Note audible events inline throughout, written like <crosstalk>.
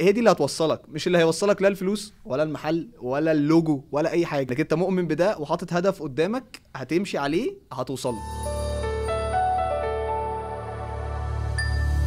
هي دي اللي هتوصلك مش اللي هيوصلك لا الفلوس ولا المحل ولا اللوجو ولا اي حاجه لكن انت مؤمن بده وحاطط هدف قدامك هتمشي عليه هتوصل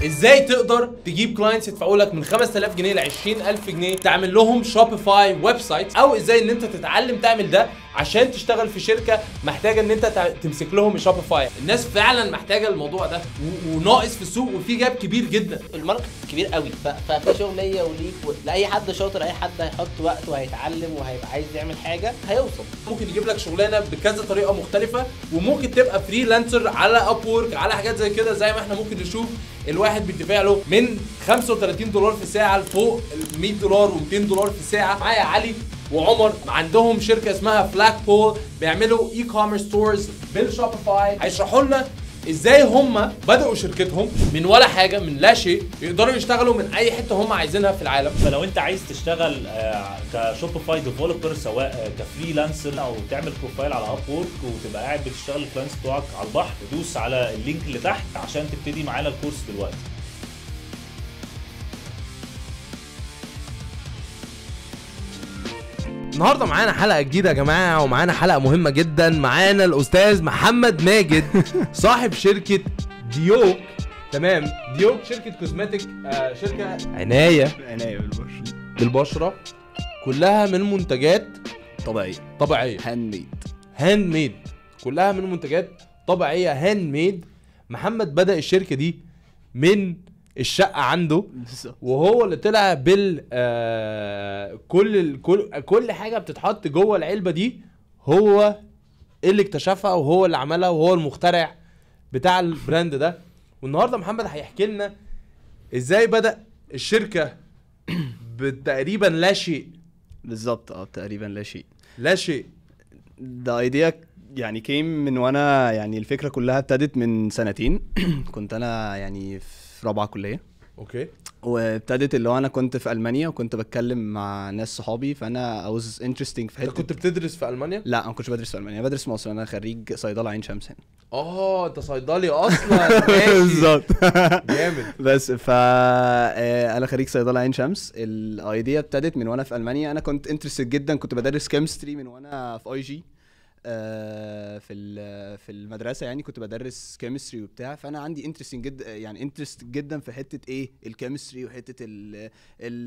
ازاي تقدر تجيب كلاينتس يدفعوا لك من 5000 جنيه ل 20000 جنيه تعمل لهم شوبيفاي ويب سايت او ازاي ان انت تتعلم تعمل ده عشان تشتغل في شركه محتاجه ان انت تمسك لهم شوبيفاي الناس فعلا محتاجه الموضوع ده وناقص في السوق وفي جاب كبير جدا الماركت كبير قوي ففي شغل ليا وليك لاي حد شاطر اي حد هيحط وقت وهيتعلم وهيبقى عايز يعمل حاجه هيوصل ممكن يجيب لك شغلانه بكذا طريقه مختلفه وممكن تبقى فريلانسر على اب على حاجات زي كده زي ما احنا ممكن نشوف الواحد بيدفع له من 35 دولار في الساعه لفوق 100 دولار و200 دولار في الساعه معايا علي وعمر عندهم شركه اسمها فلاك بول بيعملوا اي كوميرس ستورز بالشوبيفاي هيشرحوا لنا ازاي هم بدأوا شركتهم من ولا حاجة من لا شيء يقدروا يشتغلوا من اي حتة هم عايزينها في العالم فلو انت عايز تشتغل آه، كشوبيفاي ديفولوبر سواء آه، كفريلانسر او تعمل بروفايل على اب وورك وتبقى قاعد بتشتغل الكلاينتس بتوعك على البحر دوس على اللينك اللي تحت عشان تبتدي معانا الكورس دلوقتي النهارده معانا حلقه جديده يا جماعه ومعانا حلقه مهمه جدا معانا الاستاذ محمد ماجد <laughs> صاحب شركه ديوك تمام ديوك شركه كوزماتيك آه، شركه عنايه عنايه بالبشره بالبشره كلها من منتجات طبيعيه طبيعيه هاند ميد هاند ميد كلها من منتجات طبيعيه هاند ميد محمد بدا الشركه دي من الشقه عنده وهو اللي طلع بال آه، كل كل كل حاجه بتتحط جوه العلبه دي هو اللي اكتشفها وهو اللي عملها وهو المخترع بتاع البراند ده والنهارده محمد هيحكي لنا ازاي بدا الشركه <clears throat> بتقريبا لا شيء بالظبط اه تقريبا لا شيء لا شيء ده ايديا يعني كيم من وانا يعني الفكره كلها ابتدت من سنتين <clears throat> كنت انا يعني في في رابعه كليه اوكي وابتدت اللي هو انا كنت في المانيا وكنت بتكلم مع ناس صحابي فانا اوز انترستنج في حته انت كنت بتدرس في المانيا؟ لا انا ما كنتش بدرس في المانيا بدرس مصر انا خريج صيدله عين شمس هنا اه انت صيدلي اصلا <laughs> بالظبط جامد بس ف آه، انا خريج صيدله عين شمس الايديا ابتدت من وانا في المانيا انا كنت انترستد جدا كنت بدرس كيمستري من وانا في اي جي آه، في في المدرسه يعني كنت بدرس كيمستري وبتاع فانا عندي انترستنج جدا يعني انترست جدا في حته ايه الكيمستري وحته اللي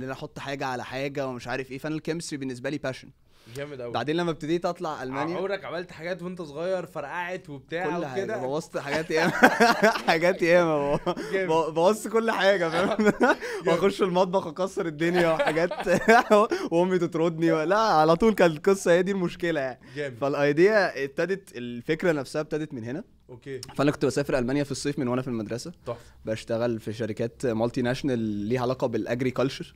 انا احط حاجه على حاجه ومش عارف ايه فانا الكيمستري بالنسبه لي باشن جامد قوي بعدين لما ابتديت اطلع المانيا عمرك عملت حاجات وانت صغير فرقعت وبتاع كل حاجه بوظت حاجات ياما <laughs> حاجات ياما بوظت كل حاجه فاهم <laughs> واخش المطبخ اكسر الدنيا وحاجات <laughs> وامي تطردني لا على طول كانت القصه هي دي المشكله يعني فالايديا ابتدت الفكره نفسها ابتدت من هنا اوكي فانا كنت بسافر المانيا في الصيف من وانا في المدرسه تحفه بشتغل في شركات مالتي ناشونال ليها علاقه بالاجريكلتشر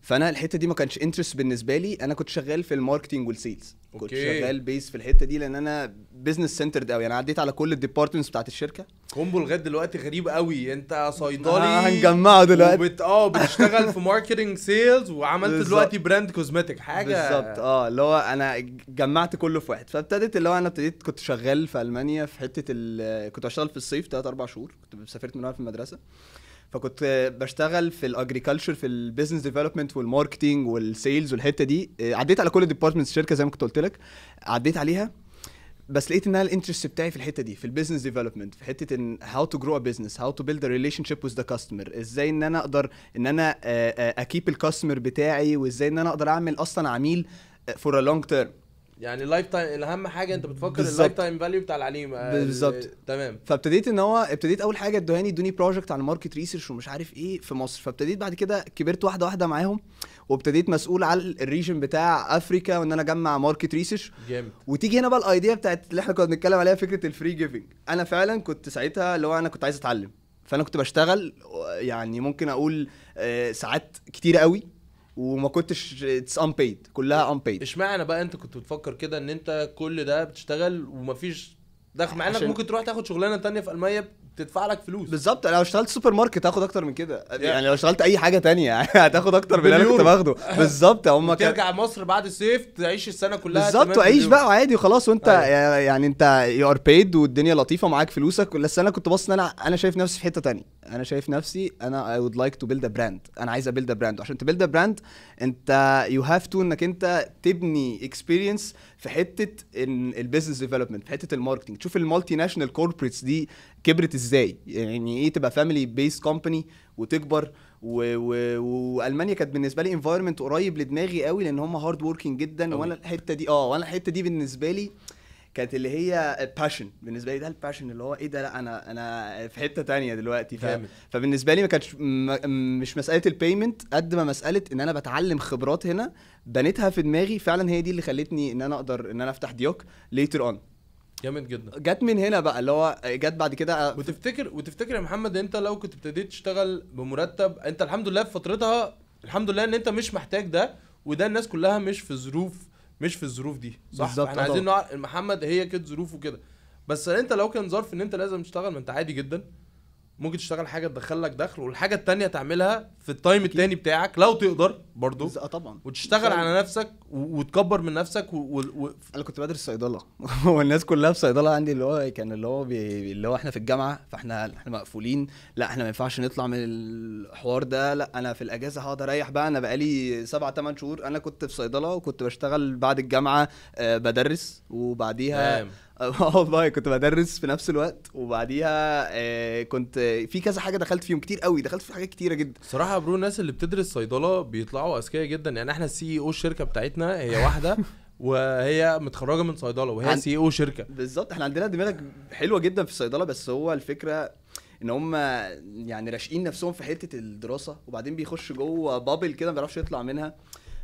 فانا الحته دي ما كانش انترست بالنسبه لي انا كنت شغال في الماركتنج والسيلز كنت شغال بيس في الحته دي لان انا بزنس سنترد قوي انا عديت على كل الديبارتمنتس بتاعت الشركه كومبو لغايه دلوقتي غريب قوي انت صيدلي آه هنجمعه دلوقتي وبت... اه بتشتغل في ماركتنج سيلز وعملت بالزبط. دلوقتي براند كوزمتيك حاجه بالظبط اه اللي هو انا جمعت كله في واحد فابتديت اللي هو انا ابتديت كنت شغال في المانيا في حته ال... كنت بشتغل في الصيف ثلاث اربع شهور كنت سافرت من في المدرسه فكنت بشتغل في الاجريكلتشر في البيزنس ديفلوبمنت والماركتنج والسيلز والحته دي آه، عديت على كل الديبارتمنتس الشركه زي ما كنت قلت لك عديت عليها بس لقيت انها الانترست بتاعي في الحته دي في البيزنس ديفلوبمنت في حته ان هاو تو جرو ا بزنس هاو تو بيلد ا ريليشن شيب وذ ذا كاستمر ازاي ان انا اقدر ان انا اكيب الكاستمر بتاعي وازاي ان انا اقدر اعمل اصلا عميل فور ا لونج تيرم يعني اللايف تايم اهم حاجه انت بتفكر اللايف تايم فاليو بتاع العليم آه، بالظبط تمام فابتديت ان هو ابتديت اول حاجه ادوني ادوني بروجكت على ماركت ريسيرش ومش عارف ايه في مصر فابتديت بعد كده كبرت واحده واحده معاهم وابتديت مسؤول على الريجن بتاع افريكا وان انا اجمع ماركت ريسيرش جامد وتيجي هنا بقى الايديا بتاعت اللي احنا كنا بنتكلم عليها فكره الفري جيفنج انا فعلا كنت ساعتها اللي هو انا كنت عايز اتعلم فانا كنت بشتغل يعني ممكن اقول آه، ساعات كتير قوي وما كنتش اتس بيد كلها بيد اشمعنى بقى انت كنت بتفكر كده ان انت كل ده بتشتغل ومفيش دخل مع انك ممكن تروح تاخد شغلانه تانية في المانيا تدفع لك فلوس بالظبط لو اشتغلت سوبر ماركت هاخد اكتر من كده يعني لو اشتغلت اي حاجه تانية يعني <laughs> هتاخد اكتر من اللي انا كنت باخده <laughs> بالظبط هم ترجع كان... مصر بعد الصيف تعيش السنه كلها بالظبط وعيش بقى عادي وخلاص وانت أيوة. يعني انت يو ار بيد والدنيا لطيفه معاك فلوسك بس انا كنت باصص ان انا انا شايف نفسي في حته تانية انا شايف نفسي انا اي وود لايك تو بيلد ا براند انا عايز ابيلد ا براند عشان تبيلد ا براند انت يو هاف تو انك انت تبني اكسبيرينس في حته البيزنس ديفلوبمنت في حته الماركتنج تشوف المالتي ناشونال كوربريتس دي كبرت ازاي يعني ايه تبقى فاميلي بيس كومباني وتكبر و... و... والمانيا كانت بالنسبه لي انفايرمنت قريب لدماغي قوي لان هم هارد وركينج جدا وانا الحته دي اه وانا الحته دي بالنسبه لي كانت اللي هي الباشن بالنسبه لي ده الباشن اللي هو ايه ده لا انا انا في حته تانية دلوقتي ف... فبالنسبه لي ما كانتش م... مش مساله البيمنت قد ما مساله ان انا بتعلم خبرات هنا بنيتها في دماغي فعلا هي دي اللي خلتني ان انا اقدر ان انا افتح ديوك ليتر اون جامد جدا جت من هنا بقى اللي هو جت بعد كده آه، وتفتكر وتفتكر يا محمد انت لو كنت ابتديت تشتغل بمرتب انت الحمد لله في فترتها الحمد لله ان انت مش محتاج ده وده الناس كلها مش في ظروف مش في الظروف دي صح احنا عايزين نوع محمد هي كده ظروفه كده بس انت لو كان ظرف ان انت لازم تشتغل ما انت عادي جدا ممكن تشتغل حاجه تدخل لك دخل والحاجه التانية تعملها في التايم التاني بتاعك لو تقدر برضو آه، طبعا وتشتغل على نفسك وتكبر من نفسك و... و... انا كنت بدرس صيدله <laughs> والناس كلها في صيدله عندي اللي هو كان اللي هو بي... اللي هو احنا في الجامعه فاحنا احنا مقفولين لا احنا ما ينفعش نطلع من الحوار ده لا انا في الاجازه هقعد اريح بقى انا بقالي سبع ثمان شهور انا كنت في صيدله وكنت بشتغل بعد الجامعه آه، بدرس وبعديها <laughs> اه والله كنت بدرس في نفس الوقت وبعديها آه، كنت في كذا حاجه دخلت فيهم كتير قوي دخلت في حاجات كتيره جدا صراحه يا برو الناس اللي بتدرس صيدله بيطلعوا اذكياء جدا يعني احنا السي او الشركه بتاعتنا هي واحده <laughs> وهي متخرجه من صيدله وهي سي او شركه بالظبط احنا عندنا دماغ حلوه جدا في الصيدله بس هو الفكره ان هم يعني راشقين نفسهم في حته الدراسه وبعدين بيخش جوه بابل كده ما بيعرفش يطلع منها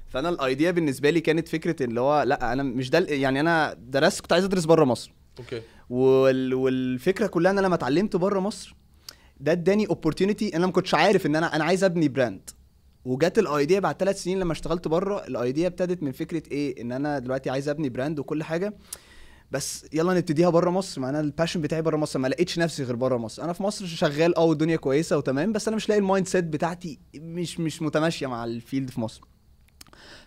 فانا الايديا بالنسبه لي كانت فكره اللي هو لا انا مش ده يعني انا درست كنت عايز ادرس بره مصر اوكي وال... والفكره كلها ان انا لما اتعلمت بره مصر ده اداني اوبورتيونيتي انا ما كنتش عارف ان انا انا عايز ابني براند وجت الايديا بعد ثلاث سنين لما اشتغلت بره الايديا ابتدت من فكره ايه ان انا دلوقتي عايز ابني براند وكل حاجه بس يلا نبتديها بره مصر ما انا الباشن بتاعي بره مصر ما لقيتش نفسي غير بره مصر انا في مصر شغال اه والدنيا كويسه وتمام بس انا مش لاقي المايند سيت بتاعتي مش مش متماشيه مع الفيلد في مصر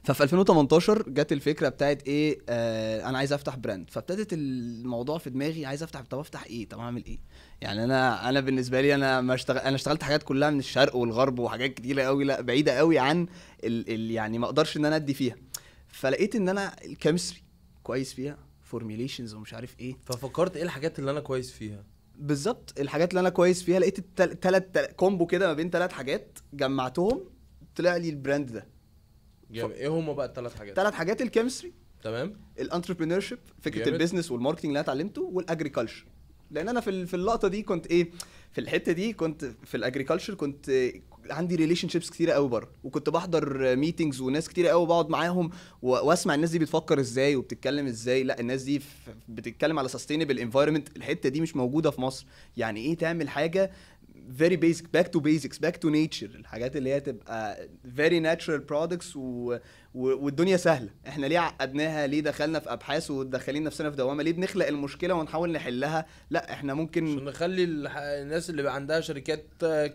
ففي 2018 جت الفكره بتاعت ايه آه انا عايز افتح براند فابتدت الموضوع في دماغي عايز افتح طب افتح ايه طب اعمل ايه يعني انا انا بالنسبه لي انا ما اشتغل انا اشتغلت حاجات كلها من الشرق والغرب وحاجات كتيره قوي لا بعيده قوي عن ال... ال... يعني ما اقدرش ان انا ادي فيها فلقيت ان انا الكيمستري كويس فيها فورميليشنز ومش عارف ايه ففكرت ايه الحاجات اللي انا كويس فيها بالظبط الحاجات اللي انا كويس فيها لقيت التل... تلت كومبو كده ما بين ثلاث حاجات جمعتهم طلع لي البراند ده جامد يعني ايه هما بقى الثلاث حاجات؟ ثلاث حاجات الكيمستري تمام الانتربرينور شيب فكره جامد. البيزنس والماركتنج اللي انا اتعلمته والاجريكلشر لان انا في في اللقطه دي كنت ايه في الحته دي كنت في الاجريكلشر كنت عندي ريليشن شيبس كتيره قوي بره وكنت بحضر ميتنجز وناس كتيره قوي بقعد معاهم واسمع الناس دي بتفكر ازاي وبتتكلم ازاي لا الناس دي بتتكلم على سستينبل انفايرمنت الحته دي مش موجوده في مصر يعني ايه تعمل حاجه فيري بيزك باك تو بيزكس باك تو نيتشر الحاجات اللي هي تبقى فيري ناتشرال برودكتس والدنيا سهله احنا ليه عقدناها ليه دخلنا في ابحاث ودخلين نفسنا في دوامه ليه بنخلق المشكله ونحاول نحلها لا احنا ممكن عشان نخلي الناس اللي عندها شركات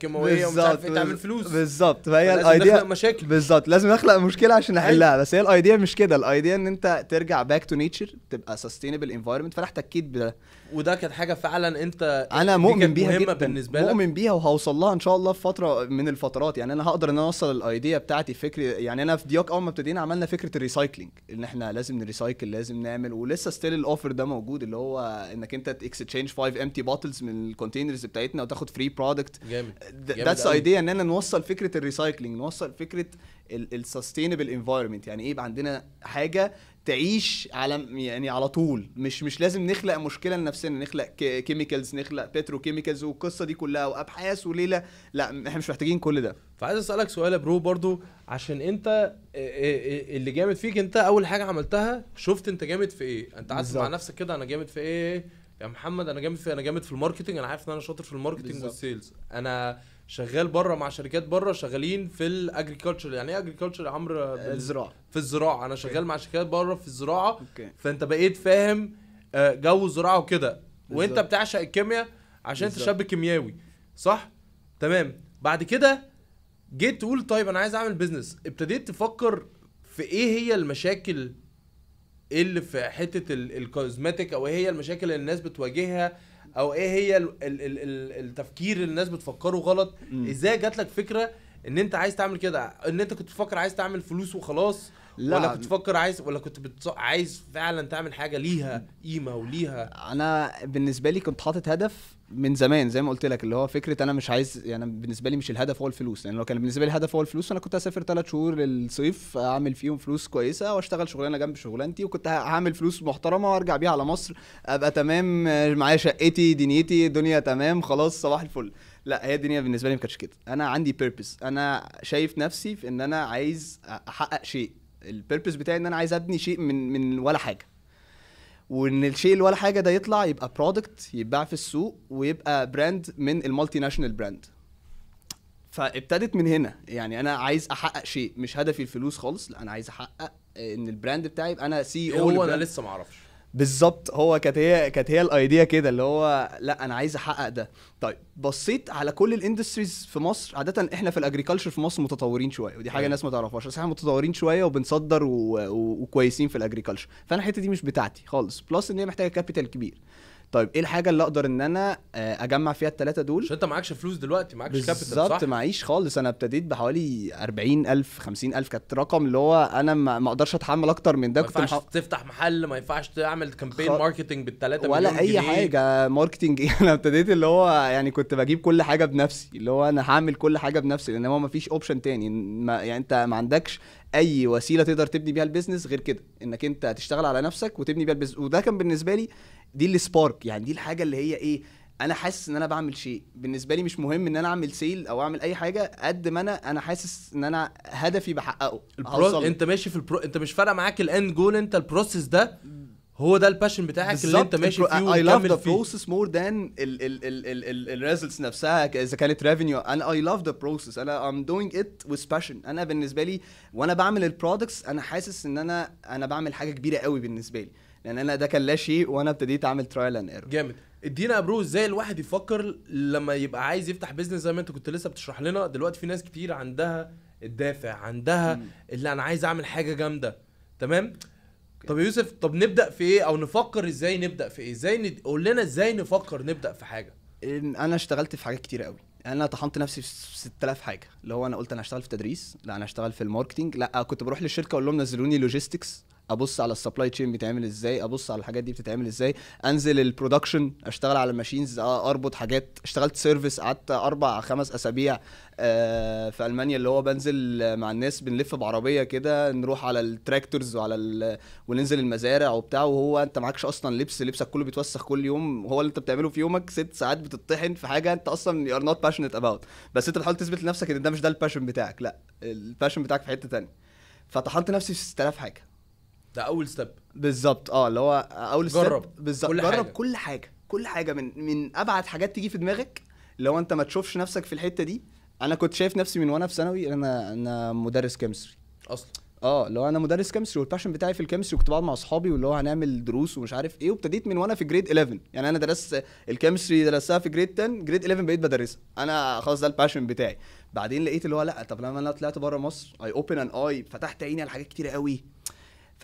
كيماويه ومش عارف ايه تعمل فلوس بالظبط فهي الايديا نخلق مشاكل بالظبط لازم نخلق مشكله عشان أيوة. نحلها بس هي الايديا مش كده الايديا ان انت ترجع باك تو نيتشر تبقى سستينبل انفايرمنت فانا احتكيت بده وده كانت حاجه فعلا انت انا مؤمن بيها جدا بالنسبه لك مؤمن بيها وهوصل لها ان شاء الله في فتره من الفترات يعني انا هقدر ان انا اوصل الايديا بتاعتي فكري يعني انا في ديوك اول ما ابتدينا عملنا فكره الريسايكلينج ان احنا لازم نريسايكل لازم نعمل ولسه ستيل الاوفر ده موجود اللي هو انك انت اكستشينج 5 امتي بوتلز من الكونتينرز بتاعتنا وتاخد فري برودكت جامد ذاتس ايديا اننا نوصل فكره الريسايكلينج نوصل فكره السستينبل انفايرمنت يعني ايه يبقى عندنا حاجه تعيش على يعني على طول مش مش لازم نخلق مشكله لنفسنا نخلق كيميكالز نخلق بترو كيميكالز والقصه دي كلها وابحاث وليله لا احنا مش محتاجين كل ده فعايز اسالك سؤال يا برو برضو عشان انت آه، آه، آه، اللي جامد فيك انت اول حاجه عملتها شفت انت جامد في ايه انت قعدت مع نفسك كده انا جامد في ايه يا محمد انا جامد في انا جامد في الماركتنج انا عارف ان انا شاطر في الماركتنج والسيلز انا شغال بره مع شركات بره شغالين في الاجريكلتشر يعني ايه اجريكلتشر يا عمرو آه، الزراعه في الزراعه انا شغال مع شركات بره في الزراعه أوكي. فانت بقيت فاهم آه، جو الزراعه وكده وانت بتعشق الكيمياء عشان انت شاب كيمياوي صح تمام بعد كده جيت تقول طيب انا عايز اعمل بيزنس ابتديت تفكر في ايه هي المشاكل اللي في حته الكوزماتيك او ايه هي المشاكل اللي الناس بتواجهها او ايه هي ال ال ال التفكير اللي الناس بتفكره غلط ازاي جات لك فكره ان انت عايز تعمل كده ان انت كنت بتفكر عايز تعمل فلوس وخلاص لا ولا كنت تفكر عايز ولا كنت بتص... عايز فعلا تعمل حاجه ليها قيمه وليها انا بالنسبه لي كنت حاطط هدف من زمان زي ما قلت لك اللي هو فكره انا مش عايز يعني بالنسبه لي مش الهدف هو الفلوس يعني لو كان بالنسبه لي الهدف هو الفلوس انا كنت هسافر ثلاث شهور للصيف اعمل فيهم فلوس كويسه واشتغل شغلانه جنب شغلانتي وكنت هعمل فلوس محترمه وارجع بيها على مصر ابقى تمام معايا شقتي دنيتي الدنيا تمام خلاص صباح الفل لا هي الدنيا بالنسبه لي ما كانتش كده انا عندي بيربس انا شايف نفسي في ان انا عايز احقق شيء البيربس بتاعي ان انا عايز ابني شيء من من ولا حاجه وان الشيء ولا حاجه ده يطلع يبقى برودكت يتباع في السوق ويبقى براند من المالتي ناشونال براند فابتدت من هنا يعني انا عايز احقق شيء مش هدفي الفلوس خالص لا انا عايز احقق ان البراند بتاعي يبقى انا سي إيه او e هو انا لسه ما اعرفش بالظبط هو كانت هي كانت هي الايديا كده اللي هو لا انا عايز احقق ده طيب بصيت على كل الاندستريز في مصر عاده احنا في الاجريكلتشر في مصر متطورين شويه ودي حاجه الناس أيوة. ما تعرفهاش بس احنا متطورين شويه وبنصدر و... و... وكويسين في الاجريكلتشر فانا الحته دي مش بتاعتي خالص بلس ان هي محتاجه كابيتال كبير طيب ايه الحاجه اللي اقدر ان انا آه، اجمع فيها التلاته دول عشان انت معكش فلوس دلوقتي معكش كابيتال صح بالظبط معيش خالص انا ابتديت بحوالي 40000 50000 كانت رقم اللي هو انا ما اقدرش اتحمل اكتر من ده ما ينفعش مح... تفتح محل ما ينفعش تعمل كامبين خ... ماركتنج بالثلاثه ولا اي جنيه. حاجه ماركتنج ايه <laughs> انا ابتديت اللي هو يعني كنت بجيب كل حاجه بنفسي اللي هو انا هعمل كل حاجه بنفسي لان هو ما فيش اوبشن تاني ما يعني انت ما عندكش اي وسيله تقدر تبني بيها البيزنس غير كده انك انت تشتغل على نفسك وتبني بيها البيزنس وده كان بالنسبه لي دي السبارك يعني دي الحاجه اللي هي ايه انا حاسس ان انا بعمل شيء بالنسبه لي مش مهم ان انا اعمل سيل او اعمل اي حاجه قد ما انا انا حاسس ان انا هدفي بحققه البرو... انت ماشي في البرو... انت مش فارقه معاك الاند جول انت البروسيس ده هو ده الباشن بتاعك اللي انت ماشي فيه اي لاف ذا بروسس مور ذان الريزلتس نفسها اذا كانت ريفينيو انا اي لاف ذا بروسس انا ام دوينج ات وذ باشن انا بالنسبه لي وانا بعمل البرودكتس انا حاسس ان انا انا بعمل حاجه كبيره قوي بالنسبه لي لان انا ده كان لا شيء وانا ابتديت اعمل ترايل اند ايرور جامد ادينا يا برو ازاي الواحد يفكر لما يبقى عايز يفتح بيزنس زي ما انت كنت لسه بتشرح لنا دلوقتي في ناس كتير عندها الدافع عندها مم. اللي انا عايز اعمل حاجه جامده تمام okay. طب يوسف طب نبدا في ايه او نفكر ازاي نبدا في ايه ازاي ند... قول لنا ازاي نفكر نبدا في حاجه انا اشتغلت في حاجات كتير قوي يعني انا طحنت نفسي في 6000 حاجه اللي هو انا قلت انا هشتغل في تدريس لا انا هشتغل في الماركتنج لا كنت بروح للشركه اقول لهم نزلوني لوجيستكس ابص على السبلاي تشين بيتعمل ازاي ابص على الحاجات دي بتتعمل ازاي انزل البرودكشن اشتغل على الماشينز اربط حاجات اشتغلت سيرفيس قعدت اربع خمس اسابيع آه، في المانيا اللي هو بنزل مع الناس بنلف بعربيه كده نروح على التراكتورز وعلى ال... وننزل المزارع وبتاع وهو انت معكش اصلا لبس لبسك كله بيتوسخ كل يوم هو اللي انت بتعمله في يومك ست ساعات بتطحن في حاجه انت اصلا يو ار نوت باشنت اباوت بس انت بتحاول تثبت لنفسك ان ده مش ده الباشن بتاعك لا الباشن بتاعك في حته تانية فطحنت نفسي في 6000 حاجه ده اول ستيب بالظبط اه اللي هو اول ستيب جرب بالظبط كل جرب حاجة. كل حاجه كل حاجه من من ابعد حاجات تيجي في دماغك لو انت ما تشوفش نفسك في الحته دي انا كنت شايف نفسي من وانا في ثانوي انا انا مدرس كيمستري اصلا اه لو انا مدرس كيمستري والباشن بتاعي في الكيمستري وكنت بقعد مع اصحابي واللي هو هنعمل دروس ومش عارف ايه وابتديت من وانا في جريد 11 يعني انا درست الكيمستري درستها في جريد 10 جريد 11 بقيت بدرسها انا خلاص ده الباشن بتاعي بعدين لقيت اللي هو لا طب لما انا طلعت بره مصر اي اوبن ان اي فتحت عيني على حاجات كتيره قوي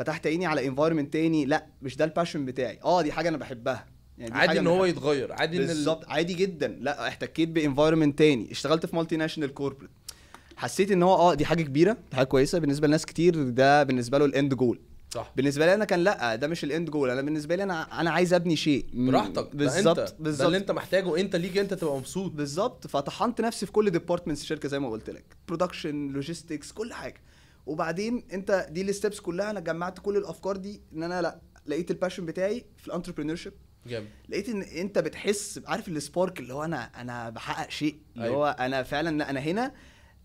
فتحت عيني على انفايرمنت تاني لا مش ده الباشن بتاعي اه دي حاجه انا بحبها يعني عادي ان هو يتغير عادي ان بالظبط ال... عادي جدا لا احتكيت بانفايرمنت تاني اشتغلت في مالتي ناشونال كوربريت حسيت ان هو اه دي حاجه كبيره دي حاجه كويسه بالنسبه لناس كتير ده بالنسبه له الاند جول صح بالنسبه لي انا كان لا ده مش الاند جول انا بالنسبه لي انا انا عايز ابني شيء براحتك بالظبط بالظبط اللي انت محتاجه انت ليك انت تبقى مبسوط بالظبط فطحنت نفسي في كل ديبارتمنتس الشركه زي ما قلت لك برودكشن لوجيستكس كل حاجه وبعدين انت دي الستبس كلها انا جمعت كل الافكار دي ان انا لا لقيت الباشن بتاعي في الانتربرينور شيب جامد لقيت ان انت بتحس عارف السبارك اللي هو انا انا بحقق شيء اللي أيوة. هو انا فعلا انا هنا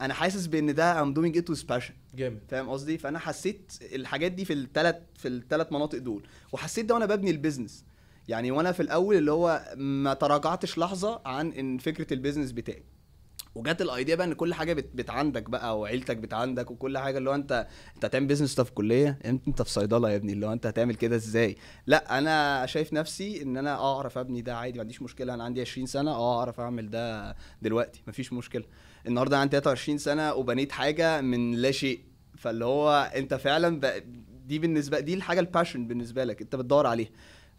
انا حاسس بان ده ام دوينج ات ويز باشن جامد فاهم قصدي فانا حسيت الحاجات دي في الثلاث في الثلاث مناطق دول وحسيت ده وانا ببني البيزنس يعني وانا في الاول اللي هو ما تراجعتش لحظه عن ان فكره البيزنس بتاعي وجت الايديا بقى ان كل حاجه بت... بتعندك بقى وعيلتك بتعندك وكل حاجه اللي هو انت انت هتعمل بيزنس في كليه انت في صيدله يا ابني اللي هو انت هتعمل كده ازاي لا انا شايف نفسي ان انا اعرف ابني ده عادي ما عنديش مشكله انا عندي 20 سنه اه اعرف اعمل ده دلوقتي ما فيش مشكله النهارده عندي 23 سنه وبنيت حاجه من لا شيء فاللي هو انت فعلا بقى دي بالنسبه دي الحاجه الباشن بالنسبه لك انت بتدور عليها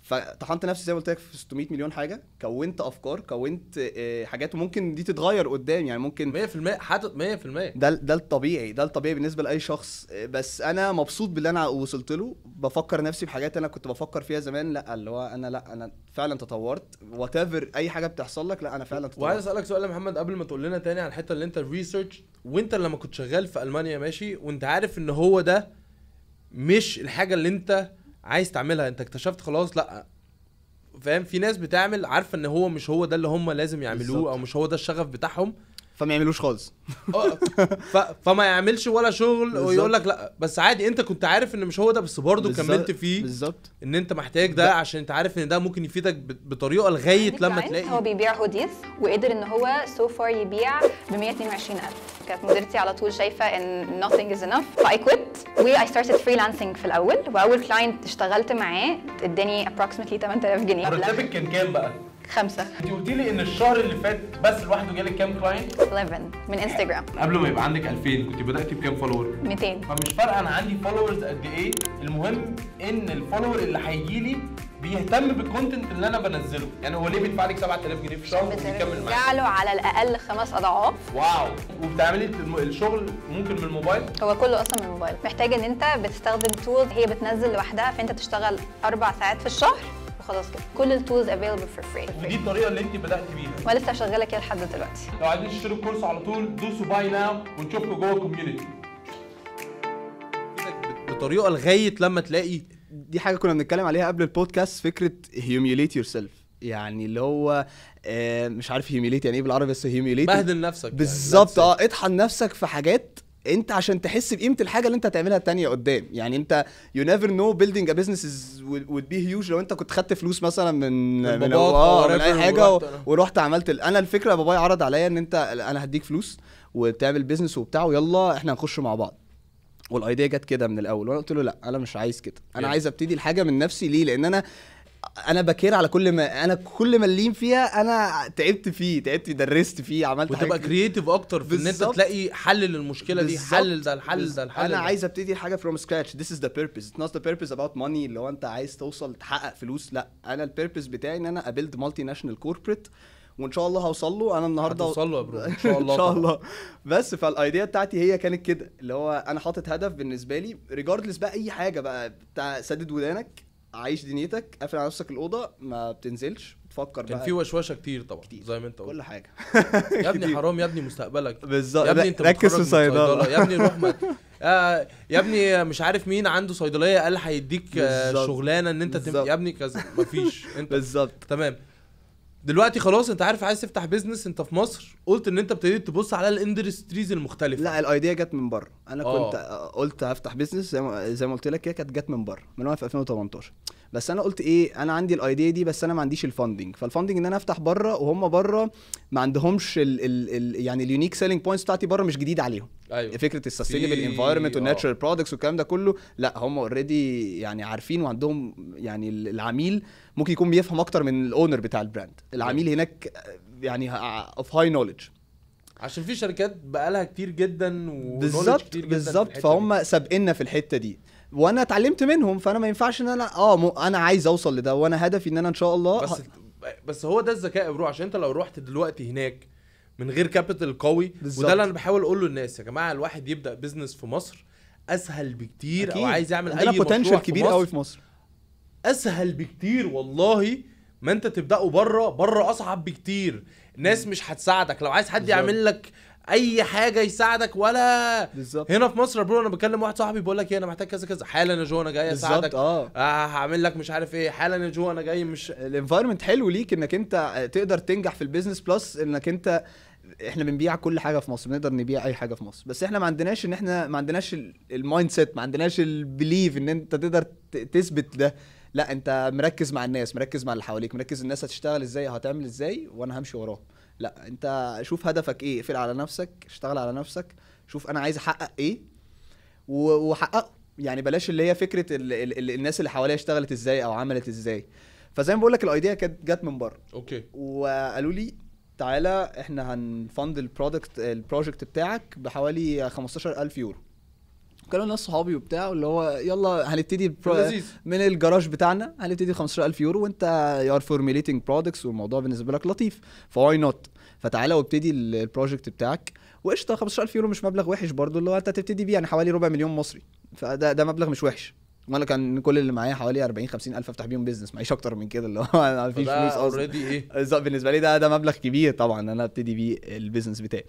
فطحنت نفسي زي ما قلت لك في 600 مليون حاجه كونت افكار كونت آه، حاجات وممكن دي تتغير قدام يعني ممكن 100% حتى 100% ده ده الطبيعي ده الطبيعي بالنسبه لاي شخص آه، بس انا مبسوط باللي انا وصلت له بفكر نفسي بحاجات انا كنت بفكر فيها زمان لا اللي هو انا لا انا فعلا تطورت وات اي حاجه بتحصل لك لا انا فعلا تطورت وعايز اسالك سؤال يا محمد قبل ما تقول لنا تاني على الحته اللي انت الريسيرش وانت لما كنت شغال في المانيا ماشي وانت عارف ان هو ده مش الحاجه اللي انت عايز تعملها انت اكتشفت خلاص لا فاهم في ناس بتعمل عارفه ان هو مش هو ده اللي هم لازم يعملوه بالزبط. او مش هو ده الشغف بتاعهم فما يعملوش خالص اه، ف... فما يعملش ولا شغل ويقول لك لا بس عادي انت كنت عارف ان مش هو ده بس برضه كملت فيه بالظبط ان انت محتاج ده, ده عشان انت عارف ان ده ممكن يفيدك بطريقه لغايه لما تلاقي هو بيبيع هوديز وقدر ان هو سو so فار يبيع ب 122000 كانت مديرتي على طول شايفه ان nothing is enough فاي كويت واي ستارتد فريلانسنج في الاول واول كلاينت اشتغلت معاه اداني approximately 8000 جنيه مرتبك كان كام بقى؟ خمسة انت قلتي لي ان الشهر اللي فات بس لوحده جالك كام كلاينت؟ 11 من انستجرام قبل ما يبقى عندك 2000 كنت بدأتي بكام فولور؟ 200 فمش فارقة انا عندي فولورز قد ايه المهم ان الفولور اللي هيجي لي بيهتم بالكونتنت اللي انا بنزله يعني هو ليه بيدفع لك 7000 جنيه في الشهر وبيكمل معاك له على الاقل خمس اضعاف واو وبتعملي الشغل ممكن من الموبايل هو كله اصلا من الموبايل محتاج ان انت بتستخدم تولز هي بتنزل لوحدها فانت تشتغل اربع ساعات في الشهر خلاص كده كل التولز افيلبل فور فري ودي الطريقه اللي انت بدات بيها ولسه شغاله كده لحد دلوقتي لو عايزين تشتروا الكورس على طول دوسوا باي ناو ونشوفكم جوه الكوميونتي بطريقه لغايه لما تلاقي دي حاجه كنا بنتكلم عليها قبل البودكاست فكره هيوميليت يور سيلف يعني اللي هو آه، مش عارف هيوميليت يعني ايه بالعربي بس هيوميليت بهدل نفسك يعني. بالظبط يعني اه اطحن نفسك في حاجات انت عشان تحس بقيمه الحاجه اللي انت هتعملها التانية قدام يعني انت يو نيفر نو بيلدينج ا بزنس وود بي هيوج لو انت كنت خدت فلوس مثلا من من, آه من اي حاجه و... ورحت عملت انا الفكره بابايا عرض عليا ان انت انا هديك فلوس وتعمل بيزنس وبتاع ويلا احنا هنخش مع بعض والايديا جت كده من الاول وانا قلت له لا انا مش عايز كده انا عايز ابتدي الحاجه من نفسي ليه لان انا انا بكير على كل ما انا كل ما اللين فيها انا تعبت فيه تعبت درست فيه عملت وتبقى كرييتيف اكتر في ان انت تلاقي حل للمشكله دي حل ده الحل ده الحل انا عايز ابتدي حاجه فروم سكراتش ذس از ذا بيربز اتس نوت ذا بيربز اباوت ماني اللي هو انت عايز توصل تحقق فلوس لا انا البيربز بتاعي ان انا ابيلد مالتي ناشونال كوربريت وان شاء الله هوصل له انا النهارده هوصل له يا برو ان شاء <laughs> الله ان شاء الله بس فالايديا بتاعتي هي كانت كده اللي هو انا حاطط هدف بالنسبه لي ريجاردلس بقى اي حاجه بقى بتاع سدد ودانك عايش دنيتك قافل على نفسك الاوضه ما بتنزلش بتفكر كان بقى في وشوشه كتير طبعا كتير. زي ما انت قلت كل حاجه <laughs> يا ابني حرام يا ابني مستقبلك بالظبط يا ابني انت ركز في صيدله يا ابني روح آه يا ابني مش عارف مين عنده صيدليه قال هيديك آه شغلانه ان انت تم... يا ابني كذا مفيش <laughs> انت بالظبط تمام دلوقتي خلاص انت عارف عايز تفتح بيزنس انت في مصر قلت ان انت ابتديت تبص على الاندستريز المختلفه لا الايديا جت من بره انا أوه. كنت آه، قلت هفتح بيزنس زي ما قلت لك هي كانت جت من بره من وانا في 2018 بس انا قلت ايه انا عندي الايديا دي بس انا ما عنديش الفاندنج فالفاندنج ان انا افتح بره وهم بره ما عندهمش الـ الـ الـ يعني اليونيك سيلينج بوينتس بتاعتي بره مش جديد عليهم ايوه يعني فكره السستينبل انفايرمنت والناتشرال برودكتس والكلام ده كله لا هم اوريدي يعني عارفين وعندهم يعني العميل ممكن يكون بيفهم اكتر من الاونر بتاع البراند العميل أيوه. هناك يعني اوف هاي نولج عشان في شركات بقالها كتير جدا بالظبط بالظبط فهم سابقنا في الحته دي وانا اتعلمت منهم فانا ما ينفعش ان انا اه انا عايز اوصل لده وانا هدفي ان انا ان شاء الله بس بس هو ده الذكاء يا برو عشان انت لو رحت دلوقتي هناك من غير كابيتال قوي بالزبط. وده اللي انا بحاول اقول للناس يا جماعه الواحد يبدا بيزنس في مصر اسهل بكتير أكيد. او عايز يعمل اي بوتنشال كبير قوي في مصر اسهل بكتير والله ما انت تبداه بره بره اصعب بكتير ناس مش هتساعدك لو عايز حد يعمل لك اي حاجه يساعدك ولا بالزبط. هنا في مصر برو انا بكلم واحد صاحبي بيقول لك ايه انا محتاج كذا كذا حالا يا جو انا جاي اساعدك آه. اه هعمل لك مش عارف ايه حالا يا جو انا جاي مش الانفايرمنت حلو ليك انك انت تقدر تنجح في البيزنس بلس انك انت احنا بنبيع كل حاجه في مصر بنقدر نبيع اي حاجه في مصر بس احنا ما عندناش ان احنا ما عندناش المايند سيت ما عندناش البليف ان انت تقدر تثبت ده لا انت مركز مع الناس مركز مع اللي حواليك مركز الناس هتشتغل ازاي هتعمل ازاي وانا همشي وراه لا انت شوف هدفك ايه اقفل على نفسك اشتغل على نفسك شوف انا عايز احقق ايه وحققه يعني بلاش اللي هي فكره الـ الـ الـ الناس اللي حواليا اشتغلت ازاي او عملت ازاي فزي ما بقول لك الايديا كانت جت من بره اوكي وقالوا لي تعالى احنا هنفند البرودكت البروجكت بتاعك بحوالي 15000 يورو كانوا ناس صحابي وبتاع اللي هو يلا هنبتدي من الجراج بتاعنا هنبتدي 15000 يورو وانت يو ار فورميليتنج برودكتس والموضوع بالنسبه لك لطيف فواي نوت فتعالى وابتدي البروجكت بتاعك وقشطه 15000 يورو مش مبلغ وحش برضه اللي هو انت هتبتدي بيه يعني حوالي ربع مليون مصري فده ده مبلغ مش وحش وانا كان كل اللي معايا حوالي 40 50 الف افتح بيهم بيزنس معيش اكتر من كده اللي هو <laughs> ما فيش فلوس اصلا اوريدي ايه بالنسبه لي ده ده مبلغ كبير طبعا انا ابتدي بيه البيزنس بتاعي